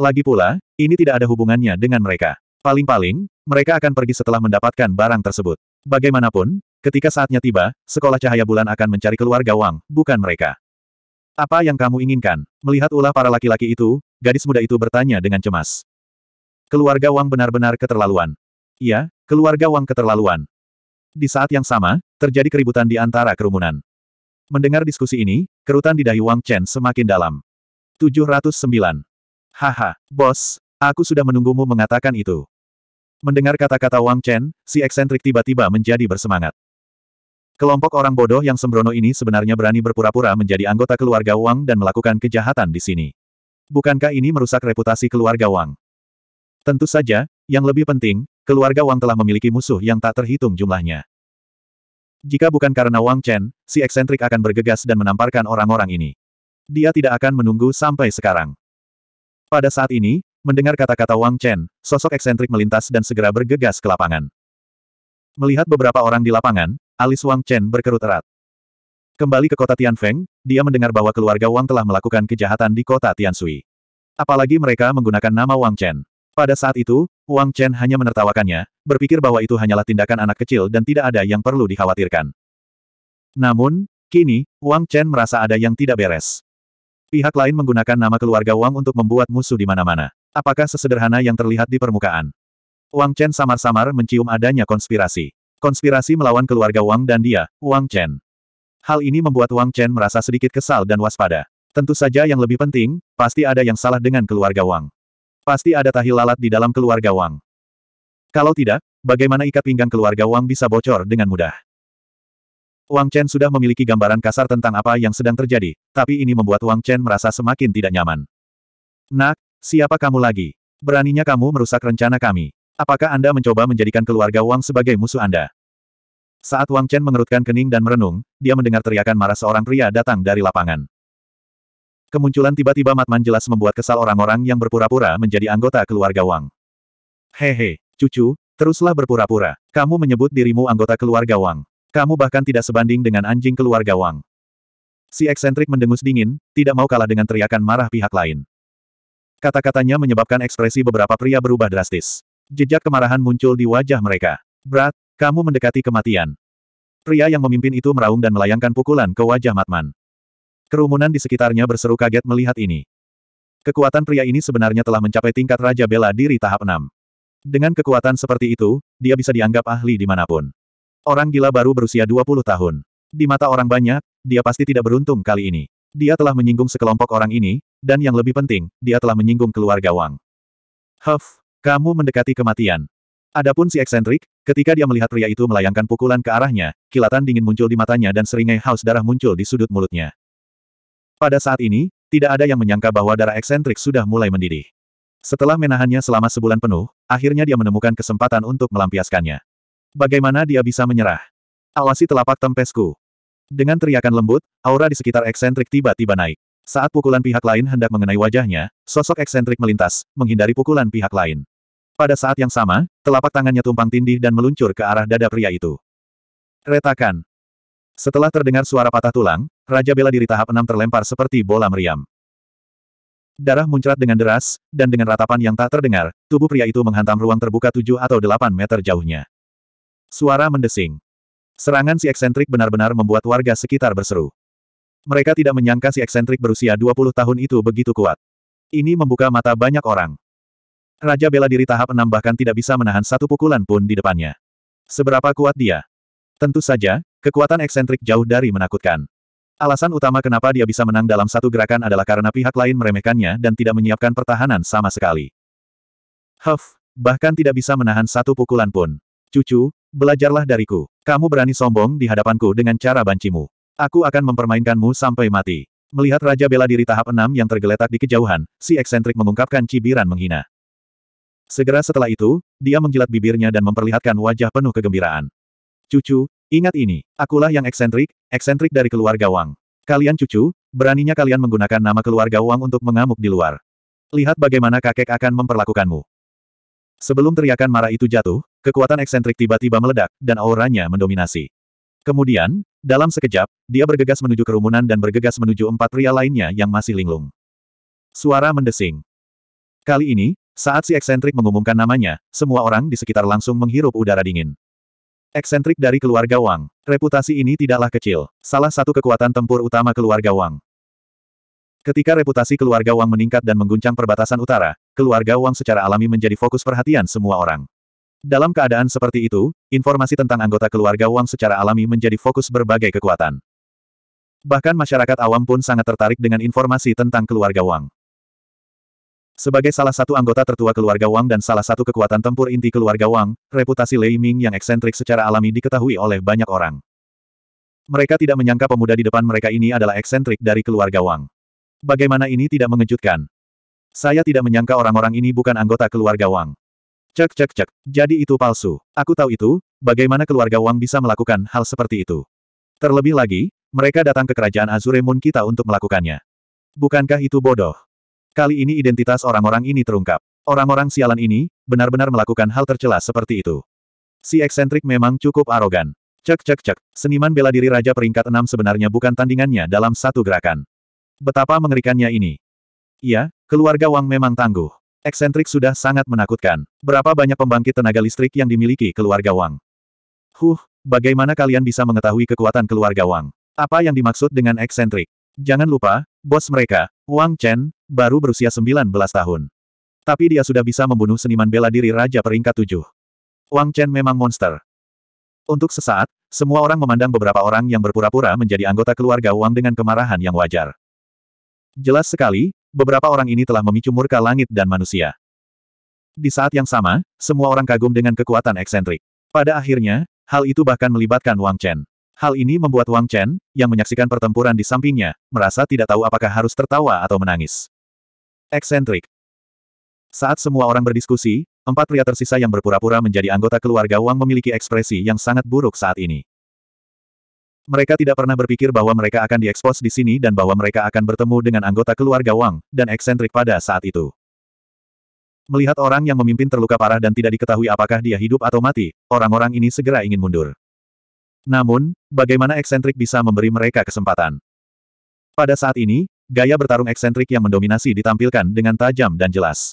Lagi pula, ini tidak ada hubungannya dengan mereka. Paling-paling, mereka akan pergi setelah mendapatkan barang tersebut. Bagaimanapun, ketika saatnya tiba, sekolah cahaya bulan akan mencari keluarga Wang, bukan mereka. Apa yang kamu inginkan? Melihat ulah para laki-laki itu, gadis muda itu bertanya dengan cemas. Keluarga Wang benar-benar keterlaluan. Iya, Keluarga Wang keterlaluan. Di saat yang sama, terjadi keributan di antara kerumunan. Mendengar diskusi ini, kerutan di dahi Wang Chen semakin dalam. 709. Haha, bos, aku sudah menunggumu mengatakan itu. Mendengar kata-kata Wang Chen, si eksentrik tiba-tiba menjadi bersemangat. Kelompok orang bodoh yang sembrono ini sebenarnya berani berpura-pura menjadi anggota keluarga Wang dan melakukan kejahatan di sini. Bukankah ini merusak reputasi keluarga Wang? Tentu saja, yang lebih penting, keluarga Wang telah memiliki musuh yang tak terhitung jumlahnya. Jika bukan karena Wang Chen, si eksentrik akan bergegas dan menamparkan orang-orang ini. Dia tidak akan menunggu sampai sekarang. Pada saat ini, mendengar kata-kata Wang Chen, sosok eksentrik melintas dan segera bergegas ke lapangan. Melihat beberapa orang di lapangan, alis Wang Chen berkerut erat. Kembali ke kota Tianfeng, dia mendengar bahwa keluarga Wang telah melakukan kejahatan di kota Tiansui. Apalagi mereka menggunakan nama Wang Chen. Pada saat itu, Wang Chen hanya menertawakannya, berpikir bahwa itu hanyalah tindakan anak kecil dan tidak ada yang perlu dikhawatirkan. Namun, kini, Wang Chen merasa ada yang tidak beres. Pihak lain menggunakan nama keluarga Wang untuk membuat musuh di mana-mana. Apakah sesederhana yang terlihat di permukaan? Wang Chen samar-samar mencium adanya konspirasi. Konspirasi melawan keluarga Wang dan dia, Wang Chen. Hal ini membuat Wang Chen merasa sedikit kesal dan waspada. Tentu saja yang lebih penting, pasti ada yang salah dengan keluarga Wang. Pasti ada tahi lalat di dalam keluarga Wang. Kalau tidak, bagaimana ikat pinggang keluarga Wang bisa bocor dengan mudah? Wang Chen sudah memiliki gambaran kasar tentang apa yang sedang terjadi, tapi ini membuat Wang Chen merasa semakin tidak nyaman. Nak, siapa kamu lagi? Beraninya kamu merusak rencana kami. Apakah Anda mencoba menjadikan keluarga Wang sebagai musuh Anda? Saat Wang Chen mengerutkan kening dan merenung, dia mendengar teriakan marah seorang pria datang dari lapangan. Kemunculan tiba-tiba Matman jelas membuat kesal orang-orang yang berpura-pura menjadi anggota keluarga Wang. Hehe, cucu, teruslah berpura-pura. Kamu menyebut dirimu anggota keluarga Wang. Kamu bahkan tidak sebanding dengan anjing keluarga Wang. Si eksentrik mendengus dingin, tidak mau kalah dengan teriakan marah pihak lain. Kata-katanya menyebabkan ekspresi beberapa pria berubah drastis. Jejak kemarahan muncul di wajah mereka. Brat, kamu mendekati kematian. Pria yang memimpin itu meraung dan melayangkan pukulan ke wajah Matman. Kerumunan di sekitarnya berseru kaget melihat ini. Kekuatan pria ini sebenarnya telah mencapai tingkat Raja Bela Diri tahap 6. Dengan kekuatan seperti itu, dia bisa dianggap ahli dimanapun. Orang gila baru berusia 20 tahun. Di mata orang banyak, dia pasti tidak beruntung kali ini. Dia telah menyinggung sekelompok orang ini, dan yang lebih penting, dia telah menyinggung keluarga Wang. Huff, kamu mendekati kematian. Adapun si eksentrik, ketika dia melihat pria itu melayangkan pukulan ke arahnya, kilatan dingin muncul di matanya dan seringai haus darah muncul di sudut mulutnya. Pada saat ini, tidak ada yang menyangka bahwa darah eksentrik sudah mulai mendidih. Setelah menahannya selama sebulan penuh, akhirnya dia menemukan kesempatan untuk melampiaskannya. Bagaimana dia bisa menyerah? Awasi telapak tempesku. Dengan teriakan lembut, aura di sekitar eksentrik tiba-tiba naik. Saat pukulan pihak lain hendak mengenai wajahnya, sosok eksentrik melintas, menghindari pukulan pihak lain. Pada saat yang sama, telapak tangannya tumpang tindih dan meluncur ke arah dada pria itu. Retakan. Setelah terdengar suara patah tulang, Raja Bela Diri tahap 6 terlempar seperti bola meriam. Darah muncrat dengan deras, dan dengan ratapan yang tak terdengar, tubuh pria itu menghantam ruang terbuka 7 atau 8 meter jauhnya. Suara mendesing. Serangan si eksentrik benar-benar membuat warga sekitar berseru. Mereka tidak menyangka si eksentrik berusia 20 tahun itu begitu kuat. Ini membuka mata banyak orang. Raja bela diri tahap 6 bahkan tidak bisa menahan satu pukulan pun di depannya. Seberapa kuat dia? Tentu saja, Kekuatan eksentrik jauh dari menakutkan. Alasan utama kenapa dia bisa menang dalam satu gerakan adalah karena pihak lain meremehkannya dan tidak menyiapkan pertahanan sama sekali. Huff, bahkan tidak bisa menahan satu pukulan pun. Cucu, belajarlah dariku. Kamu berani sombong di hadapanku dengan cara bancimu. Aku akan mempermainkanmu sampai mati. Melihat Raja Bela Diri tahap 6 yang tergeletak di kejauhan, si eksentrik mengungkapkan cibiran menghina. Segera setelah itu, dia menjilat bibirnya dan memperlihatkan wajah penuh kegembiraan. Cucu, Ingat ini, akulah yang eksentrik, eksentrik dari keluarga Wang. Kalian cucu, beraninya kalian menggunakan nama keluarga Wang untuk mengamuk di luar. Lihat bagaimana kakek akan memperlakukanmu. Sebelum teriakan marah itu jatuh, kekuatan eksentrik tiba-tiba meledak, dan auranya mendominasi. Kemudian, dalam sekejap, dia bergegas menuju kerumunan dan bergegas menuju empat pria lainnya yang masih linglung. Suara mendesing. Kali ini, saat si eksentrik mengumumkan namanya, semua orang di sekitar langsung menghirup udara dingin. Eksentrik dari keluarga Wang, reputasi ini tidaklah kecil, salah satu kekuatan tempur utama keluarga Wang. Ketika reputasi keluarga Wang meningkat dan mengguncang perbatasan utara, keluarga Wang secara alami menjadi fokus perhatian semua orang. Dalam keadaan seperti itu, informasi tentang anggota keluarga Wang secara alami menjadi fokus berbagai kekuatan. Bahkan masyarakat awam pun sangat tertarik dengan informasi tentang keluarga Wang. Sebagai salah satu anggota tertua keluarga Wang dan salah satu kekuatan tempur inti keluarga Wang, reputasi Lei Ming yang eksentrik secara alami diketahui oleh banyak orang. Mereka tidak menyangka pemuda di depan mereka ini adalah eksentrik dari keluarga Wang. Bagaimana ini tidak mengejutkan? Saya tidak menyangka orang-orang ini bukan anggota keluarga Wang. Cek cek cek, jadi itu palsu. Aku tahu itu, bagaimana keluarga Wang bisa melakukan hal seperti itu. Terlebih lagi, mereka datang ke kerajaan Azure Moon kita untuk melakukannya. Bukankah itu bodoh? Kali ini identitas orang-orang ini terungkap. Orang-orang sialan ini, benar-benar melakukan hal tercela seperti itu. Si eksentrik memang cukup arogan. Cek cek cek, seniman bela diri Raja peringkat 6 sebenarnya bukan tandingannya dalam satu gerakan. Betapa mengerikannya ini. Iya, keluarga Wang memang tangguh. Eksentrik sudah sangat menakutkan. Berapa banyak pembangkit tenaga listrik yang dimiliki keluarga Wang? Huh, bagaimana kalian bisa mengetahui kekuatan keluarga Wang? Apa yang dimaksud dengan eksentrik? Jangan lupa, bos mereka, Wang Chen, baru berusia 19 tahun. Tapi dia sudah bisa membunuh seniman bela diri Raja Peringkat 7. Wang Chen memang monster. Untuk sesaat, semua orang memandang beberapa orang yang berpura-pura menjadi anggota keluarga Wang dengan kemarahan yang wajar. Jelas sekali, beberapa orang ini telah memicu murka langit dan manusia. Di saat yang sama, semua orang kagum dengan kekuatan eksentrik. Pada akhirnya, hal itu bahkan melibatkan Wang Chen. Hal ini membuat Wang Chen, yang menyaksikan pertempuran di sampingnya, merasa tidak tahu apakah harus tertawa atau menangis. Eksentrik. Saat semua orang berdiskusi, empat pria tersisa yang berpura-pura menjadi anggota keluarga Wang memiliki ekspresi yang sangat buruk saat ini. Mereka tidak pernah berpikir bahwa mereka akan diekspos di sini dan bahwa mereka akan bertemu dengan anggota keluarga Wang, dan eksentrik pada saat itu. Melihat orang yang memimpin terluka parah dan tidak diketahui apakah dia hidup atau mati, orang-orang ini segera ingin mundur. Namun, bagaimana eksentrik bisa memberi mereka kesempatan? Pada saat ini, gaya bertarung eksentrik yang mendominasi ditampilkan dengan tajam dan jelas.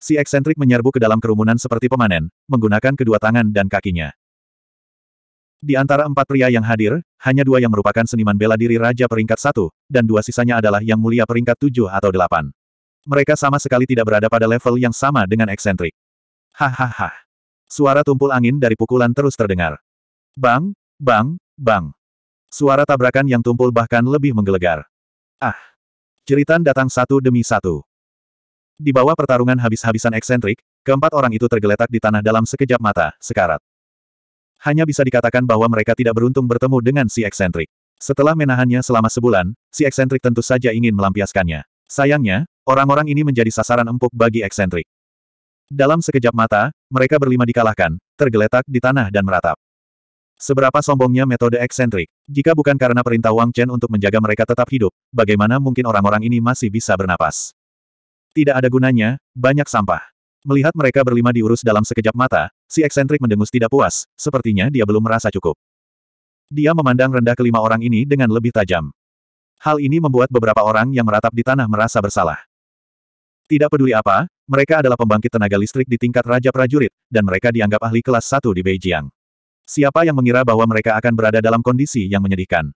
Si eksentrik menyerbu ke dalam kerumunan seperti pemanen, menggunakan kedua tangan dan kakinya. Di antara empat pria yang hadir, hanya dua yang merupakan seniman bela diri Raja peringkat satu, dan dua sisanya adalah yang mulia peringkat tujuh atau delapan. Mereka sama sekali tidak berada pada level yang sama dengan eksentrik. Hahaha. Suara tumpul angin dari pukulan terus terdengar. Bang, Bang, bang. Suara tabrakan yang tumpul bahkan lebih menggelegar. Ah. Ceritan datang satu demi satu. Di bawah pertarungan habis-habisan eksentrik, keempat orang itu tergeletak di tanah dalam sekejap mata, sekarat. Hanya bisa dikatakan bahwa mereka tidak beruntung bertemu dengan si eksentrik. Setelah menahannya selama sebulan, si eksentrik tentu saja ingin melampiaskannya. Sayangnya, orang-orang ini menjadi sasaran empuk bagi eksentrik. Dalam sekejap mata, mereka berlima dikalahkan, tergeletak di tanah dan meratap. Seberapa sombongnya metode eksentrik. Jika bukan karena perintah Wang Chen untuk menjaga mereka tetap hidup, bagaimana mungkin orang-orang ini masih bisa bernapas? Tidak ada gunanya, banyak sampah. Melihat mereka berlima diurus dalam sekejap mata, si eksentrik mendengus tidak puas, sepertinya dia belum merasa cukup. Dia memandang rendah kelima orang ini dengan lebih tajam. Hal ini membuat beberapa orang yang meratap di tanah merasa bersalah. Tidak peduli apa, mereka adalah pembangkit tenaga listrik di tingkat Raja Prajurit, dan mereka dianggap ahli kelas 1 di Beijing. Siapa yang mengira bahwa mereka akan berada dalam kondisi yang menyedihkan?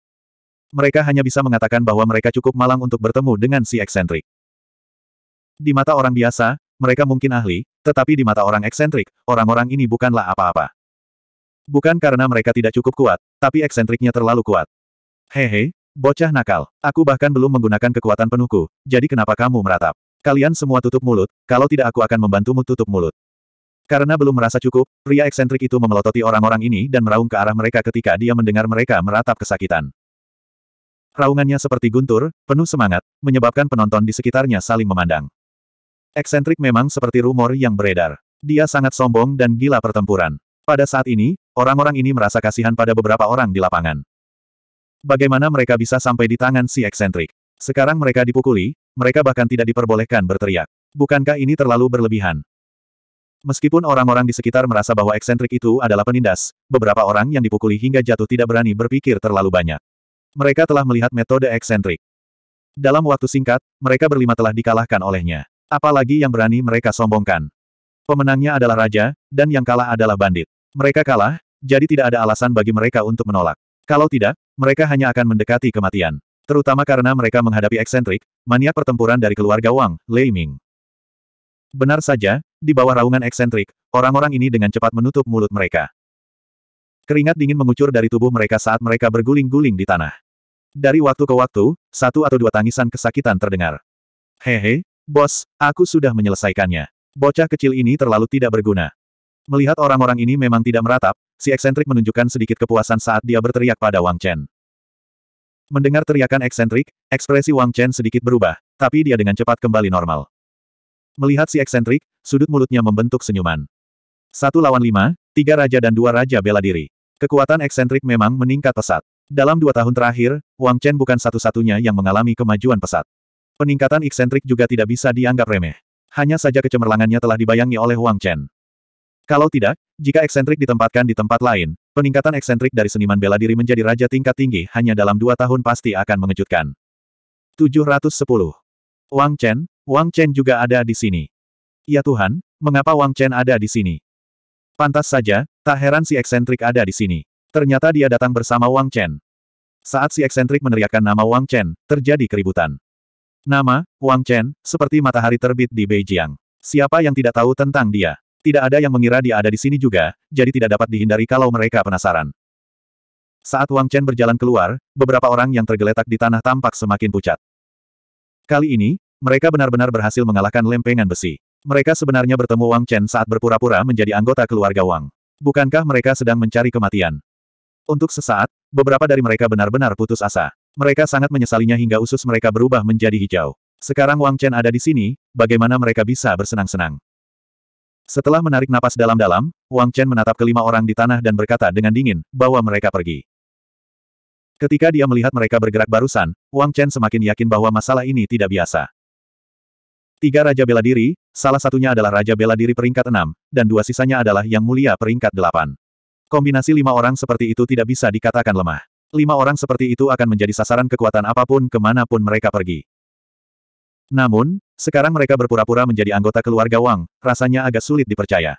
Mereka hanya bisa mengatakan bahwa mereka cukup malang untuk bertemu dengan si eksentrik. Di mata orang biasa, mereka mungkin ahli, tetapi di mata orang eksentrik, orang-orang ini bukanlah apa-apa. Bukan karena mereka tidak cukup kuat, tapi eksentriknya terlalu kuat. Hehe, bocah nakal, aku bahkan belum menggunakan kekuatan penuhku, jadi kenapa kamu meratap? Kalian semua tutup mulut, kalau tidak aku akan membantumu tutup mulut. Karena belum merasa cukup, pria eksentrik itu memelototi orang-orang ini dan meraung ke arah mereka ketika dia mendengar mereka meratap kesakitan. Raungannya seperti guntur, penuh semangat, menyebabkan penonton di sekitarnya saling memandang. Eksentrik memang seperti rumor yang beredar. Dia sangat sombong dan gila pertempuran. Pada saat ini, orang-orang ini merasa kasihan pada beberapa orang di lapangan. Bagaimana mereka bisa sampai di tangan si eksentrik? Sekarang mereka dipukuli, mereka bahkan tidak diperbolehkan berteriak. Bukankah ini terlalu berlebihan? Meskipun orang-orang di sekitar merasa bahwa eksentrik itu adalah penindas, beberapa orang yang dipukuli hingga jatuh tidak berani berpikir terlalu banyak. Mereka telah melihat metode eksentrik. Dalam waktu singkat, mereka berlima telah dikalahkan olehnya. Apalagi yang berani mereka sombongkan. Pemenangnya adalah raja, dan yang kalah adalah bandit. Mereka kalah, jadi tidak ada alasan bagi mereka untuk menolak. Kalau tidak, mereka hanya akan mendekati kematian. Terutama karena mereka menghadapi eksentrik, maniak pertempuran dari keluarga Wang, Lei Ming. Benar saja, di bawah raungan eksentrik, orang-orang ini dengan cepat menutup mulut mereka. Keringat dingin mengucur dari tubuh mereka saat mereka berguling-guling di tanah. Dari waktu ke waktu, satu atau dua tangisan kesakitan terdengar. Hehe, bos, aku sudah menyelesaikannya. Bocah kecil ini terlalu tidak berguna. Melihat orang-orang ini memang tidak meratap, si eksentrik menunjukkan sedikit kepuasan saat dia berteriak pada Wang Chen. Mendengar teriakan eksentrik, ekspresi Wang Chen sedikit berubah, tapi dia dengan cepat kembali normal. Melihat si eksentrik, sudut mulutnya membentuk senyuman. Satu lawan lima, tiga raja dan dua raja bela diri. Kekuatan eksentrik memang meningkat pesat. Dalam dua tahun terakhir, Wang Chen bukan satu-satunya yang mengalami kemajuan pesat. Peningkatan eksentrik juga tidak bisa dianggap remeh. Hanya saja kecemerlangannya telah dibayangi oleh Wang Chen. Kalau tidak, jika eksentrik ditempatkan di tempat lain, peningkatan eksentrik dari seniman bela diri menjadi raja tingkat tinggi hanya dalam dua tahun pasti akan mengejutkan. 710. Wang Chen, Wang Chen juga ada di sini. Ya Tuhan, mengapa Wang Chen ada di sini? Pantas saja, tak heran si eksentrik ada di sini. Ternyata dia datang bersama Wang Chen. Saat si eksentrik meneriakkan nama Wang Chen, terjadi keributan. Nama, Wang Chen, seperti matahari terbit di Beijing. Siapa yang tidak tahu tentang dia? Tidak ada yang mengira dia ada di sini juga, jadi tidak dapat dihindari kalau mereka penasaran. Saat Wang Chen berjalan keluar, beberapa orang yang tergeletak di tanah tampak semakin pucat. Kali ini, mereka benar-benar berhasil mengalahkan lempengan besi. Mereka sebenarnya bertemu Wang Chen saat berpura-pura menjadi anggota keluarga Wang. Bukankah mereka sedang mencari kematian? Untuk sesaat, beberapa dari mereka benar-benar putus asa. Mereka sangat menyesalinya hingga usus mereka berubah menjadi hijau. Sekarang Wang Chen ada di sini, bagaimana mereka bisa bersenang-senang? Setelah menarik napas dalam-dalam, Wang Chen menatap kelima orang di tanah dan berkata dengan dingin, bahwa mereka pergi. Ketika dia melihat mereka bergerak barusan, Wang Chen semakin yakin bahwa masalah ini tidak biasa. Tiga Raja Bela Diri, salah satunya adalah Raja Bela Diri peringkat enam, dan dua sisanya adalah Yang Mulia peringkat delapan. Kombinasi lima orang seperti itu tidak bisa dikatakan lemah. Lima orang seperti itu akan menjadi sasaran kekuatan apapun kemanapun mereka pergi. Namun, sekarang mereka berpura-pura menjadi anggota keluarga Wang, rasanya agak sulit dipercaya.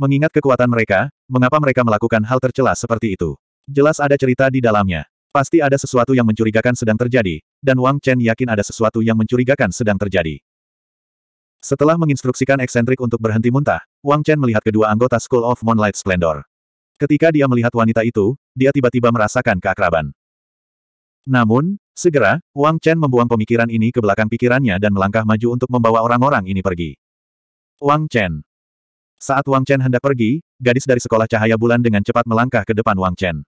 Mengingat kekuatan mereka, mengapa mereka melakukan hal tercela seperti itu? Jelas ada cerita di dalamnya. Pasti ada sesuatu yang mencurigakan sedang terjadi, dan Wang Chen yakin ada sesuatu yang mencurigakan sedang terjadi. Setelah menginstruksikan eksentrik untuk berhenti muntah, Wang Chen melihat kedua anggota School of Moonlight Splendor. Ketika dia melihat wanita itu, dia tiba-tiba merasakan keakraban. Namun, segera, Wang Chen membuang pemikiran ini ke belakang pikirannya dan melangkah maju untuk membawa orang-orang ini pergi. Wang Chen. Saat Wang Chen hendak pergi, gadis dari sekolah cahaya bulan dengan cepat melangkah ke depan Wang Chen.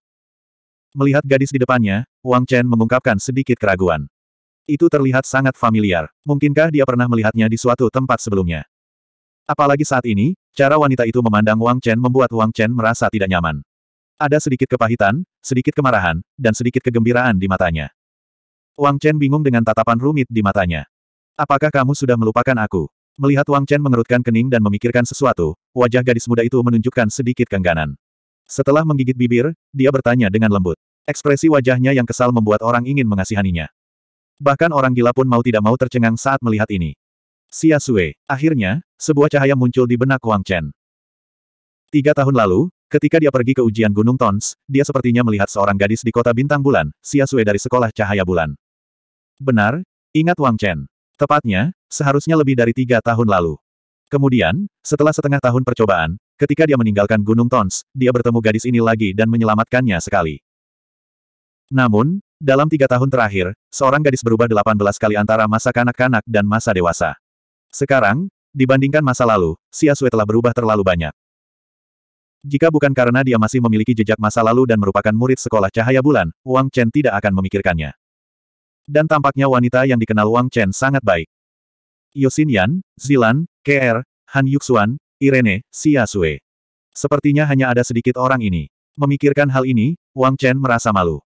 Melihat gadis di depannya, Wang Chen mengungkapkan sedikit keraguan. Itu terlihat sangat familiar. Mungkinkah dia pernah melihatnya di suatu tempat sebelumnya? Apalagi saat ini, cara wanita itu memandang Wang Chen membuat Wang Chen merasa tidak nyaman. Ada sedikit kepahitan, sedikit kemarahan, dan sedikit kegembiraan di matanya. Wang Chen bingung dengan tatapan rumit di matanya. Apakah kamu sudah melupakan aku? Melihat Wang Chen mengerutkan kening dan memikirkan sesuatu, wajah gadis muda itu menunjukkan sedikit kengganan. Setelah menggigit bibir, dia bertanya dengan lembut. Ekspresi wajahnya yang kesal membuat orang ingin mengasihaninya. Bahkan orang gila pun mau tidak mau tercengang saat melihat ini. Sia Sui, Akhirnya, sebuah cahaya muncul di benak Wang Chen. Tiga tahun lalu, ketika dia pergi ke ujian Gunung Tons, dia sepertinya melihat seorang gadis di kota bintang bulan, Sia Sui dari sekolah cahaya bulan. Benar, ingat Wang Chen. Tepatnya, seharusnya lebih dari tiga tahun lalu. Kemudian, setelah setengah tahun percobaan, ketika dia meninggalkan Gunung Tons, dia bertemu gadis ini lagi dan menyelamatkannya sekali. Namun, dalam tiga tahun terakhir, seorang gadis berubah 18 kali antara masa kanak-kanak dan masa dewasa. Sekarang, dibandingkan masa lalu, Xia Sui telah berubah terlalu banyak. Jika bukan karena dia masih memiliki jejak masa lalu dan merupakan murid sekolah cahaya bulan, Wang Chen tidak akan memikirkannya. Dan tampaknya wanita yang dikenal Wang Chen sangat baik. Yosin Yan, Zilan, KR, Han Yuxuan, Irene, Xia Sui. Sepertinya hanya ada sedikit orang ini. Memikirkan hal ini, Wang Chen merasa malu.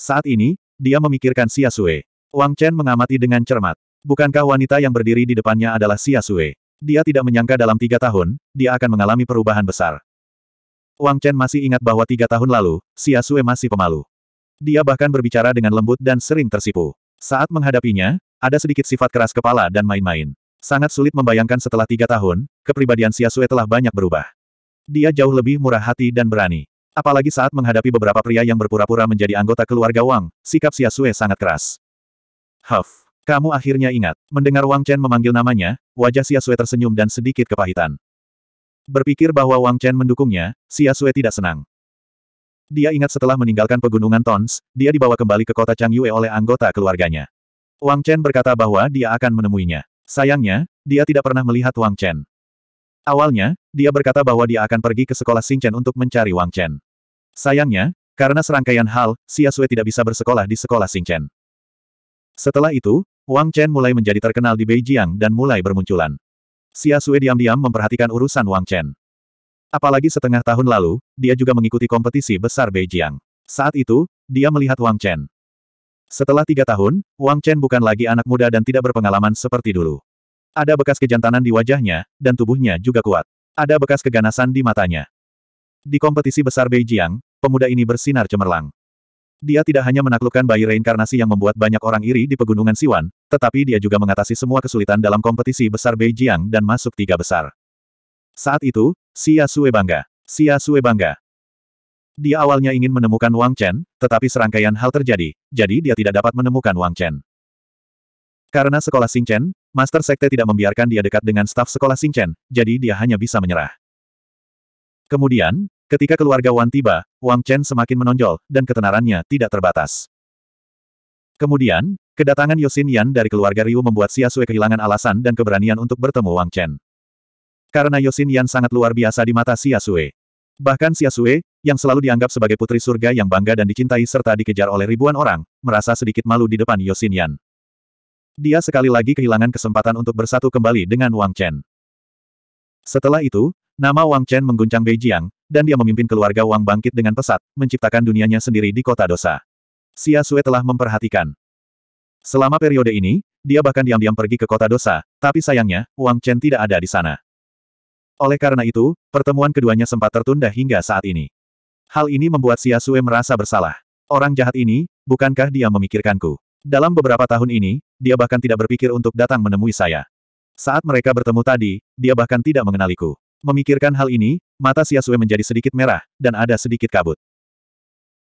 Saat ini, dia memikirkan Xia Sue. Wang Chen mengamati dengan cermat. Bukankah wanita yang berdiri di depannya adalah Xia Sue? Dia tidak menyangka dalam tiga tahun, dia akan mengalami perubahan besar. Wang Chen masih ingat bahwa tiga tahun lalu, Xia Sue masih pemalu. Dia bahkan berbicara dengan lembut dan sering tersipu. Saat menghadapinya, ada sedikit sifat keras kepala dan main-main. Sangat sulit membayangkan setelah tiga tahun, kepribadian Sue telah banyak berubah. Dia jauh lebih murah hati dan berani. Apalagi saat menghadapi beberapa pria yang berpura-pura menjadi anggota keluarga Wang, sikap Sui sangat keras. Huff, kamu akhirnya ingat. Mendengar Wang Chen memanggil namanya, wajah Sui tersenyum dan sedikit kepahitan. Berpikir bahwa Wang Chen mendukungnya, Sui tidak senang. Dia ingat setelah meninggalkan pegunungan Tons, dia dibawa kembali ke kota Chang Yue oleh anggota keluarganya. Wang Chen berkata bahwa dia akan menemuinya. Sayangnya, dia tidak pernah melihat Wang Chen. Awalnya, dia berkata bahwa dia akan pergi ke sekolah Xingchen untuk mencari Wang Chen. Sayangnya, karena serangkaian hal, Xia Sui tidak bisa bersekolah di sekolah Xingchen. Setelah itu, Wang Chen mulai menjadi terkenal di Beijing dan mulai bermunculan. Xia Sui diam-diam memperhatikan urusan Wang Chen. Apalagi setengah tahun lalu, dia juga mengikuti kompetisi besar Beijing. Saat itu, dia melihat Wang Chen. Setelah tiga tahun, Wang Chen bukan lagi anak muda dan tidak berpengalaman seperti dulu. Ada bekas kejantanan di wajahnya, dan tubuhnya juga kuat. Ada bekas keganasan di matanya. Di kompetisi besar Beijing, pemuda ini bersinar cemerlang. Dia tidak hanya menaklukkan bayi reinkarnasi yang membuat banyak orang iri di pegunungan Siwan, tetapi dia juga mengatasi semua kesulitan dalam kompetisi besar Beijing dan masuk tiga besar. Saat itu, Xia Sue bangga. Xia Sue bangga. Dia awalnya ingin menemukan Wang Chen, tetapi serangkaian hal terjadi, jadi dia tidak dapat menemukan Wang Chen. Karena sekolah Xing Chen, Master Sekte tidak membiarkan dia dekat dengan staf sekolah Singchen, jadi dia hanya bisa menyerah. Kemudian, ketika keluarga Wan tiba, Wang Chen semakin menonjol, dan ketenarannya tidak terbatas. Kemudian, kedatangan Yosin Yan dari keluarga Ryu membuat Xia Sui kehilangan alasan dan keberanian untuk bertemu Wang Chen. Karena Yosin Yan sangat luar biasa di mata Xia Sui. Bahkan Xia Sui, yang selalu dianggap sebagai putri surga yang bangga dan dicintai serta dikejar oleh ribuan orang, merasa sedikit malu di depan Yosin Yan. Dia sekali lagi kehilangan kesempatan untuk bersatu kembali dengan Wang Chen. Setelah itu, nama Wang Chen mengguncang Beijing, dan dia memimpin keluarga Wang bangkit dengan pesat, menciptakan dunianya sendiri di kota dosa. Xia Sue telah memperhatikan. Selama periode ini, dia bahkan diam-diam pergi ke kota dosa, tapi sayangnya, Wang Chen tidak ada di sana. Oleh karena itu, pertemuan keduanya sempat tertunda hingga saat ini. Hal ini membuat Xia Sue merasa bersalah. Orang jahat ini, bukankah dia memikirkanku? Dalam beberapa tahun ini, dia bahkan tidak berpikir untuk datang menemui saya. Saat mereka bertemu tadi, dia bahkan tidak mengenaliku. Memikirkan hal ini, mata Xiasue menjadi sedikit merah, dan ada sedikit kabut.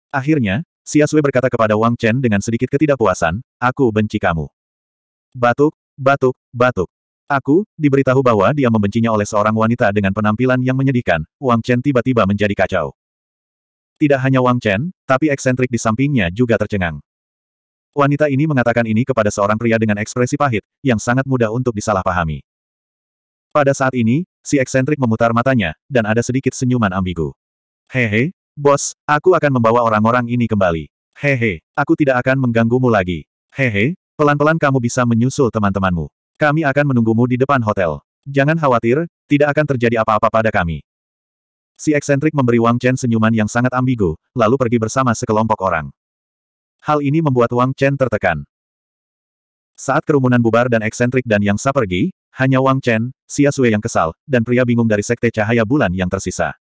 Akhirnya, Xiasue berkata kepada Wang Chen dengan sedikit ketidakpuasan, aku benci kamu. Batuk, batuk, batuk. Aku, diberitahu bahwa dia membencinya oleh seorang wanita dengan penampilan yang menyedihkan, Wang Chen tiba-tiba menjadi kacau. Tidak hanya Wang Chen, tapi eksentrik di sampingnya juga tercengang. Wanita ini mengatakan ini kepada seorang pria dengan ekspresi pahit, yang sangat mudah untuk disalahpahami. Pada saat ini, si eksentrik memutar matanya, dan ada sedikit senyuman ambigu. Hehe, bos, aku akan membawa orang-orang ini kembali. Hehe, aku tidak akan mengganggumu lagi. Hehe, pelan-pelan kamu bisa menyusul teman-temanmu. Kami akan menunggumu di depan hotel. Jangan khawatir, tidak akan terjadi apa-apa pada kami. Si eksentrik memberi Wang Chen senyuman yang sangat ambigu, lalu pergi bersama sekelompok orang. Hal ini membuat Wang Chen tertekan. Saat kerumunan bubar dan eksentrik dan yang sa pergi, hanya Wang Chen, Xia Sui yang kesal, dan pria bingung dari Sekte Cahaya Bulan yang tersisa.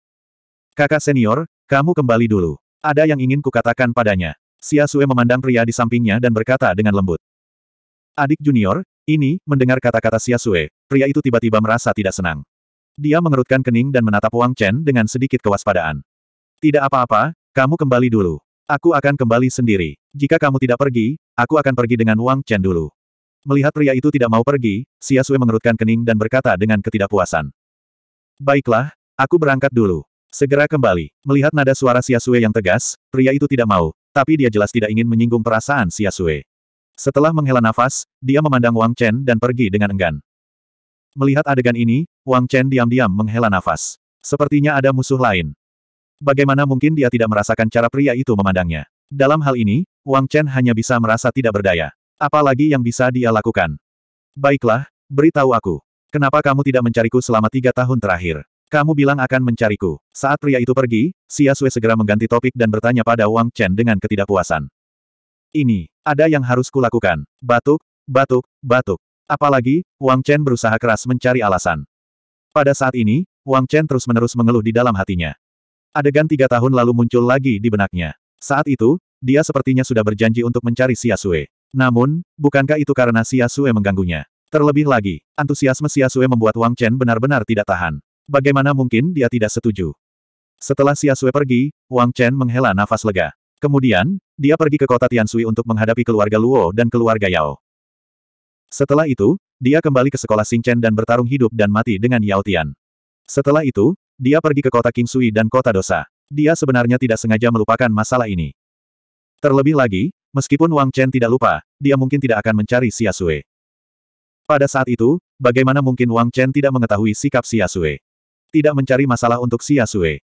Kakak senior, kamu kembali dulu. Ada yang ingin kukatakan padanya. Xia Sui memandang pria di sampingnya dan berkata dengan lembut. Adik junior, ini, mendengar kata-kata Xia Sui, pria itu tiba-tiba merasa tidak senang. Dia mengerutkan kening dan menatap Wang Chen dengan sedikit kewaspadaan. Tidak apa-apa, kamu kembali dulu. Aku akan kembali sendiri. Jika kamu tidak pergi, aku akan pergi dengan Wang Chen dulu. Melihat pria itu tidak mau pergi, Xia Sui mengerutkan kening dan berkata dengan ketidakpuasan. Baiklah, aku berangkat dulu. Segera kembali. Melihat nada suara Xia Sui yang tegas, pria itu tidak mau, tapi dia jelas tidak ingin menyinggung perasaan Xia Sui. Setelah menghela nafas, dia memandang Wang Chen dan pergi dengan enggan. Melihat adegan ini, Wang Chen diam-diam menghela nafas. Sepertinya ada musuh lain. Bagaimana mungkin dia tidak merasakan cara pria itu memandangnya? Dalam hal ini, Wang Chen hanya bisa merasa tidak berdaya. Apalagi yang bisa dia lakukan? Baiklah, beritahu aku. Kenapa kamu tidak mencariku selama tiga tahun terakhir? Kamu bilang akan mencariku. Saat pria itu pergi, Xia Sui segera mengganti topik dan bertanya pada Wang Chen dengan ketidakpuasan. Ini, ada yang harus kulakukan. Batuk, batuk, batuk. Apalagi, Wang Chen berusaha keras mencari alasan. Pada saat ini, Wang Chen terus-menerus mengeluh di dalam hatinya. Adegan tiga tahun lalu muncul lagi di benaknya. Saat itu, dia sepertinya sudah berjanji untuk mencari Sue. Namun, bukankah itu karena Sue mengganggunya? Terlebih lagi, antusiasme Sue membuat Wang Chen benar-benar tidak tahan. Bagaimana mungkin dia tidak setuju? Setelah Sue pergi, Wang Chen menghela nafas lega. Kemudian, dia pergi ke kota Tiansui untuk menghadapi keluarga Luo dan keluarga Yao. Setelah itu, dia kembali ke sekolah Xingchen dan bertarung hidup dan mati dengan Yao Tian. Setelah itu, dia pergi ke kota Kingsui dan kota dosa. Dia sebenarnya tidak sengaja melupakan masalah ini. Terlebih lagi, meskipun Wang Chen tidak lupa, dia mungkin tidak akan mencari Xia Sui. Pada saat itu, bagaimana mungkin Wang Chen tidak mengetahui sikap Xia Sui? Tidak mencari masalah untuk Xia Sui.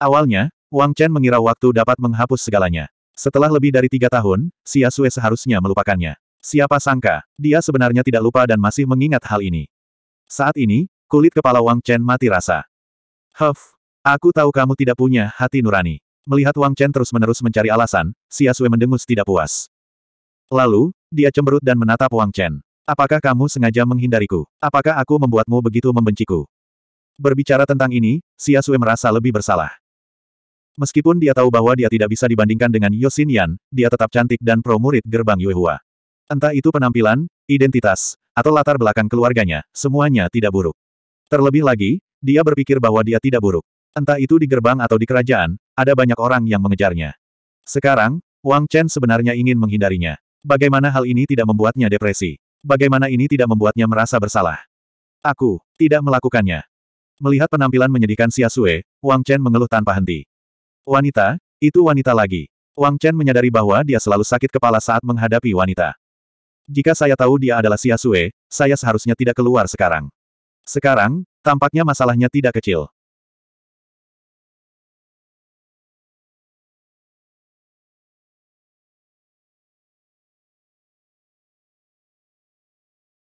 Awalnya, Wang Chen mengira waktu dapat menghapus segalanya. Setelah lebih dari tiga tahun, Xia Sui seharusnya melupakannya. Siapa sangka, dia sebenarnya tidak lupa dan masih mengingat hal ini. Saat ini, kulit kepala Wang Chen mati rasa. Huff, aku tahu kamu tidak punya hati nurani. Melihat Wang Chen terus-menerus mencari alasan, Si Aswe mendengus tidak puas. Lalu, dia cemberut dan menatap Wang Chen. Apakah kamu sengaja menghindariku? Apakah aku membuatmu begitu membenciku? Berbicara tentang ini, Si Aswe merasa lebih bersalah. Meskipun dia tahu bahwa dia tidak bisa dibandingkan dengan Yosin Yan, dia tetap cantik dan pro murid gerbang Yuehua. Entah itu penampilan, identitas, atau latar belakang keluarganya, semuanya tidak buruk. Terlebih lagi, dia berpikir bahwa dia tidak buruk. Entah itu di gerbang atau di kerajaan, ada banyak orang yang mengejarnya. Sekarang, Wang Chen sebenarnya ingin menghindarinya. Bagaimana hal ini tidak membuatnya depresi? Bagaimana ini tidak membuatnya merasa bersalah? Aku, tidak melakukannya. Melihat penampilan menyedihkan Xia Sue, Wang Chen mengeluh tanpa henti. Wanita, itu wanita lagi. Wang Chen menyadari bahwa dia selalu sakit kepala saat menghadapi wanita. Jika saya tahu dia adalah Xia Sue, saya seharusnya tidak keluar sekarang. Sekarang, tampaknya masalahnya tidak kecil.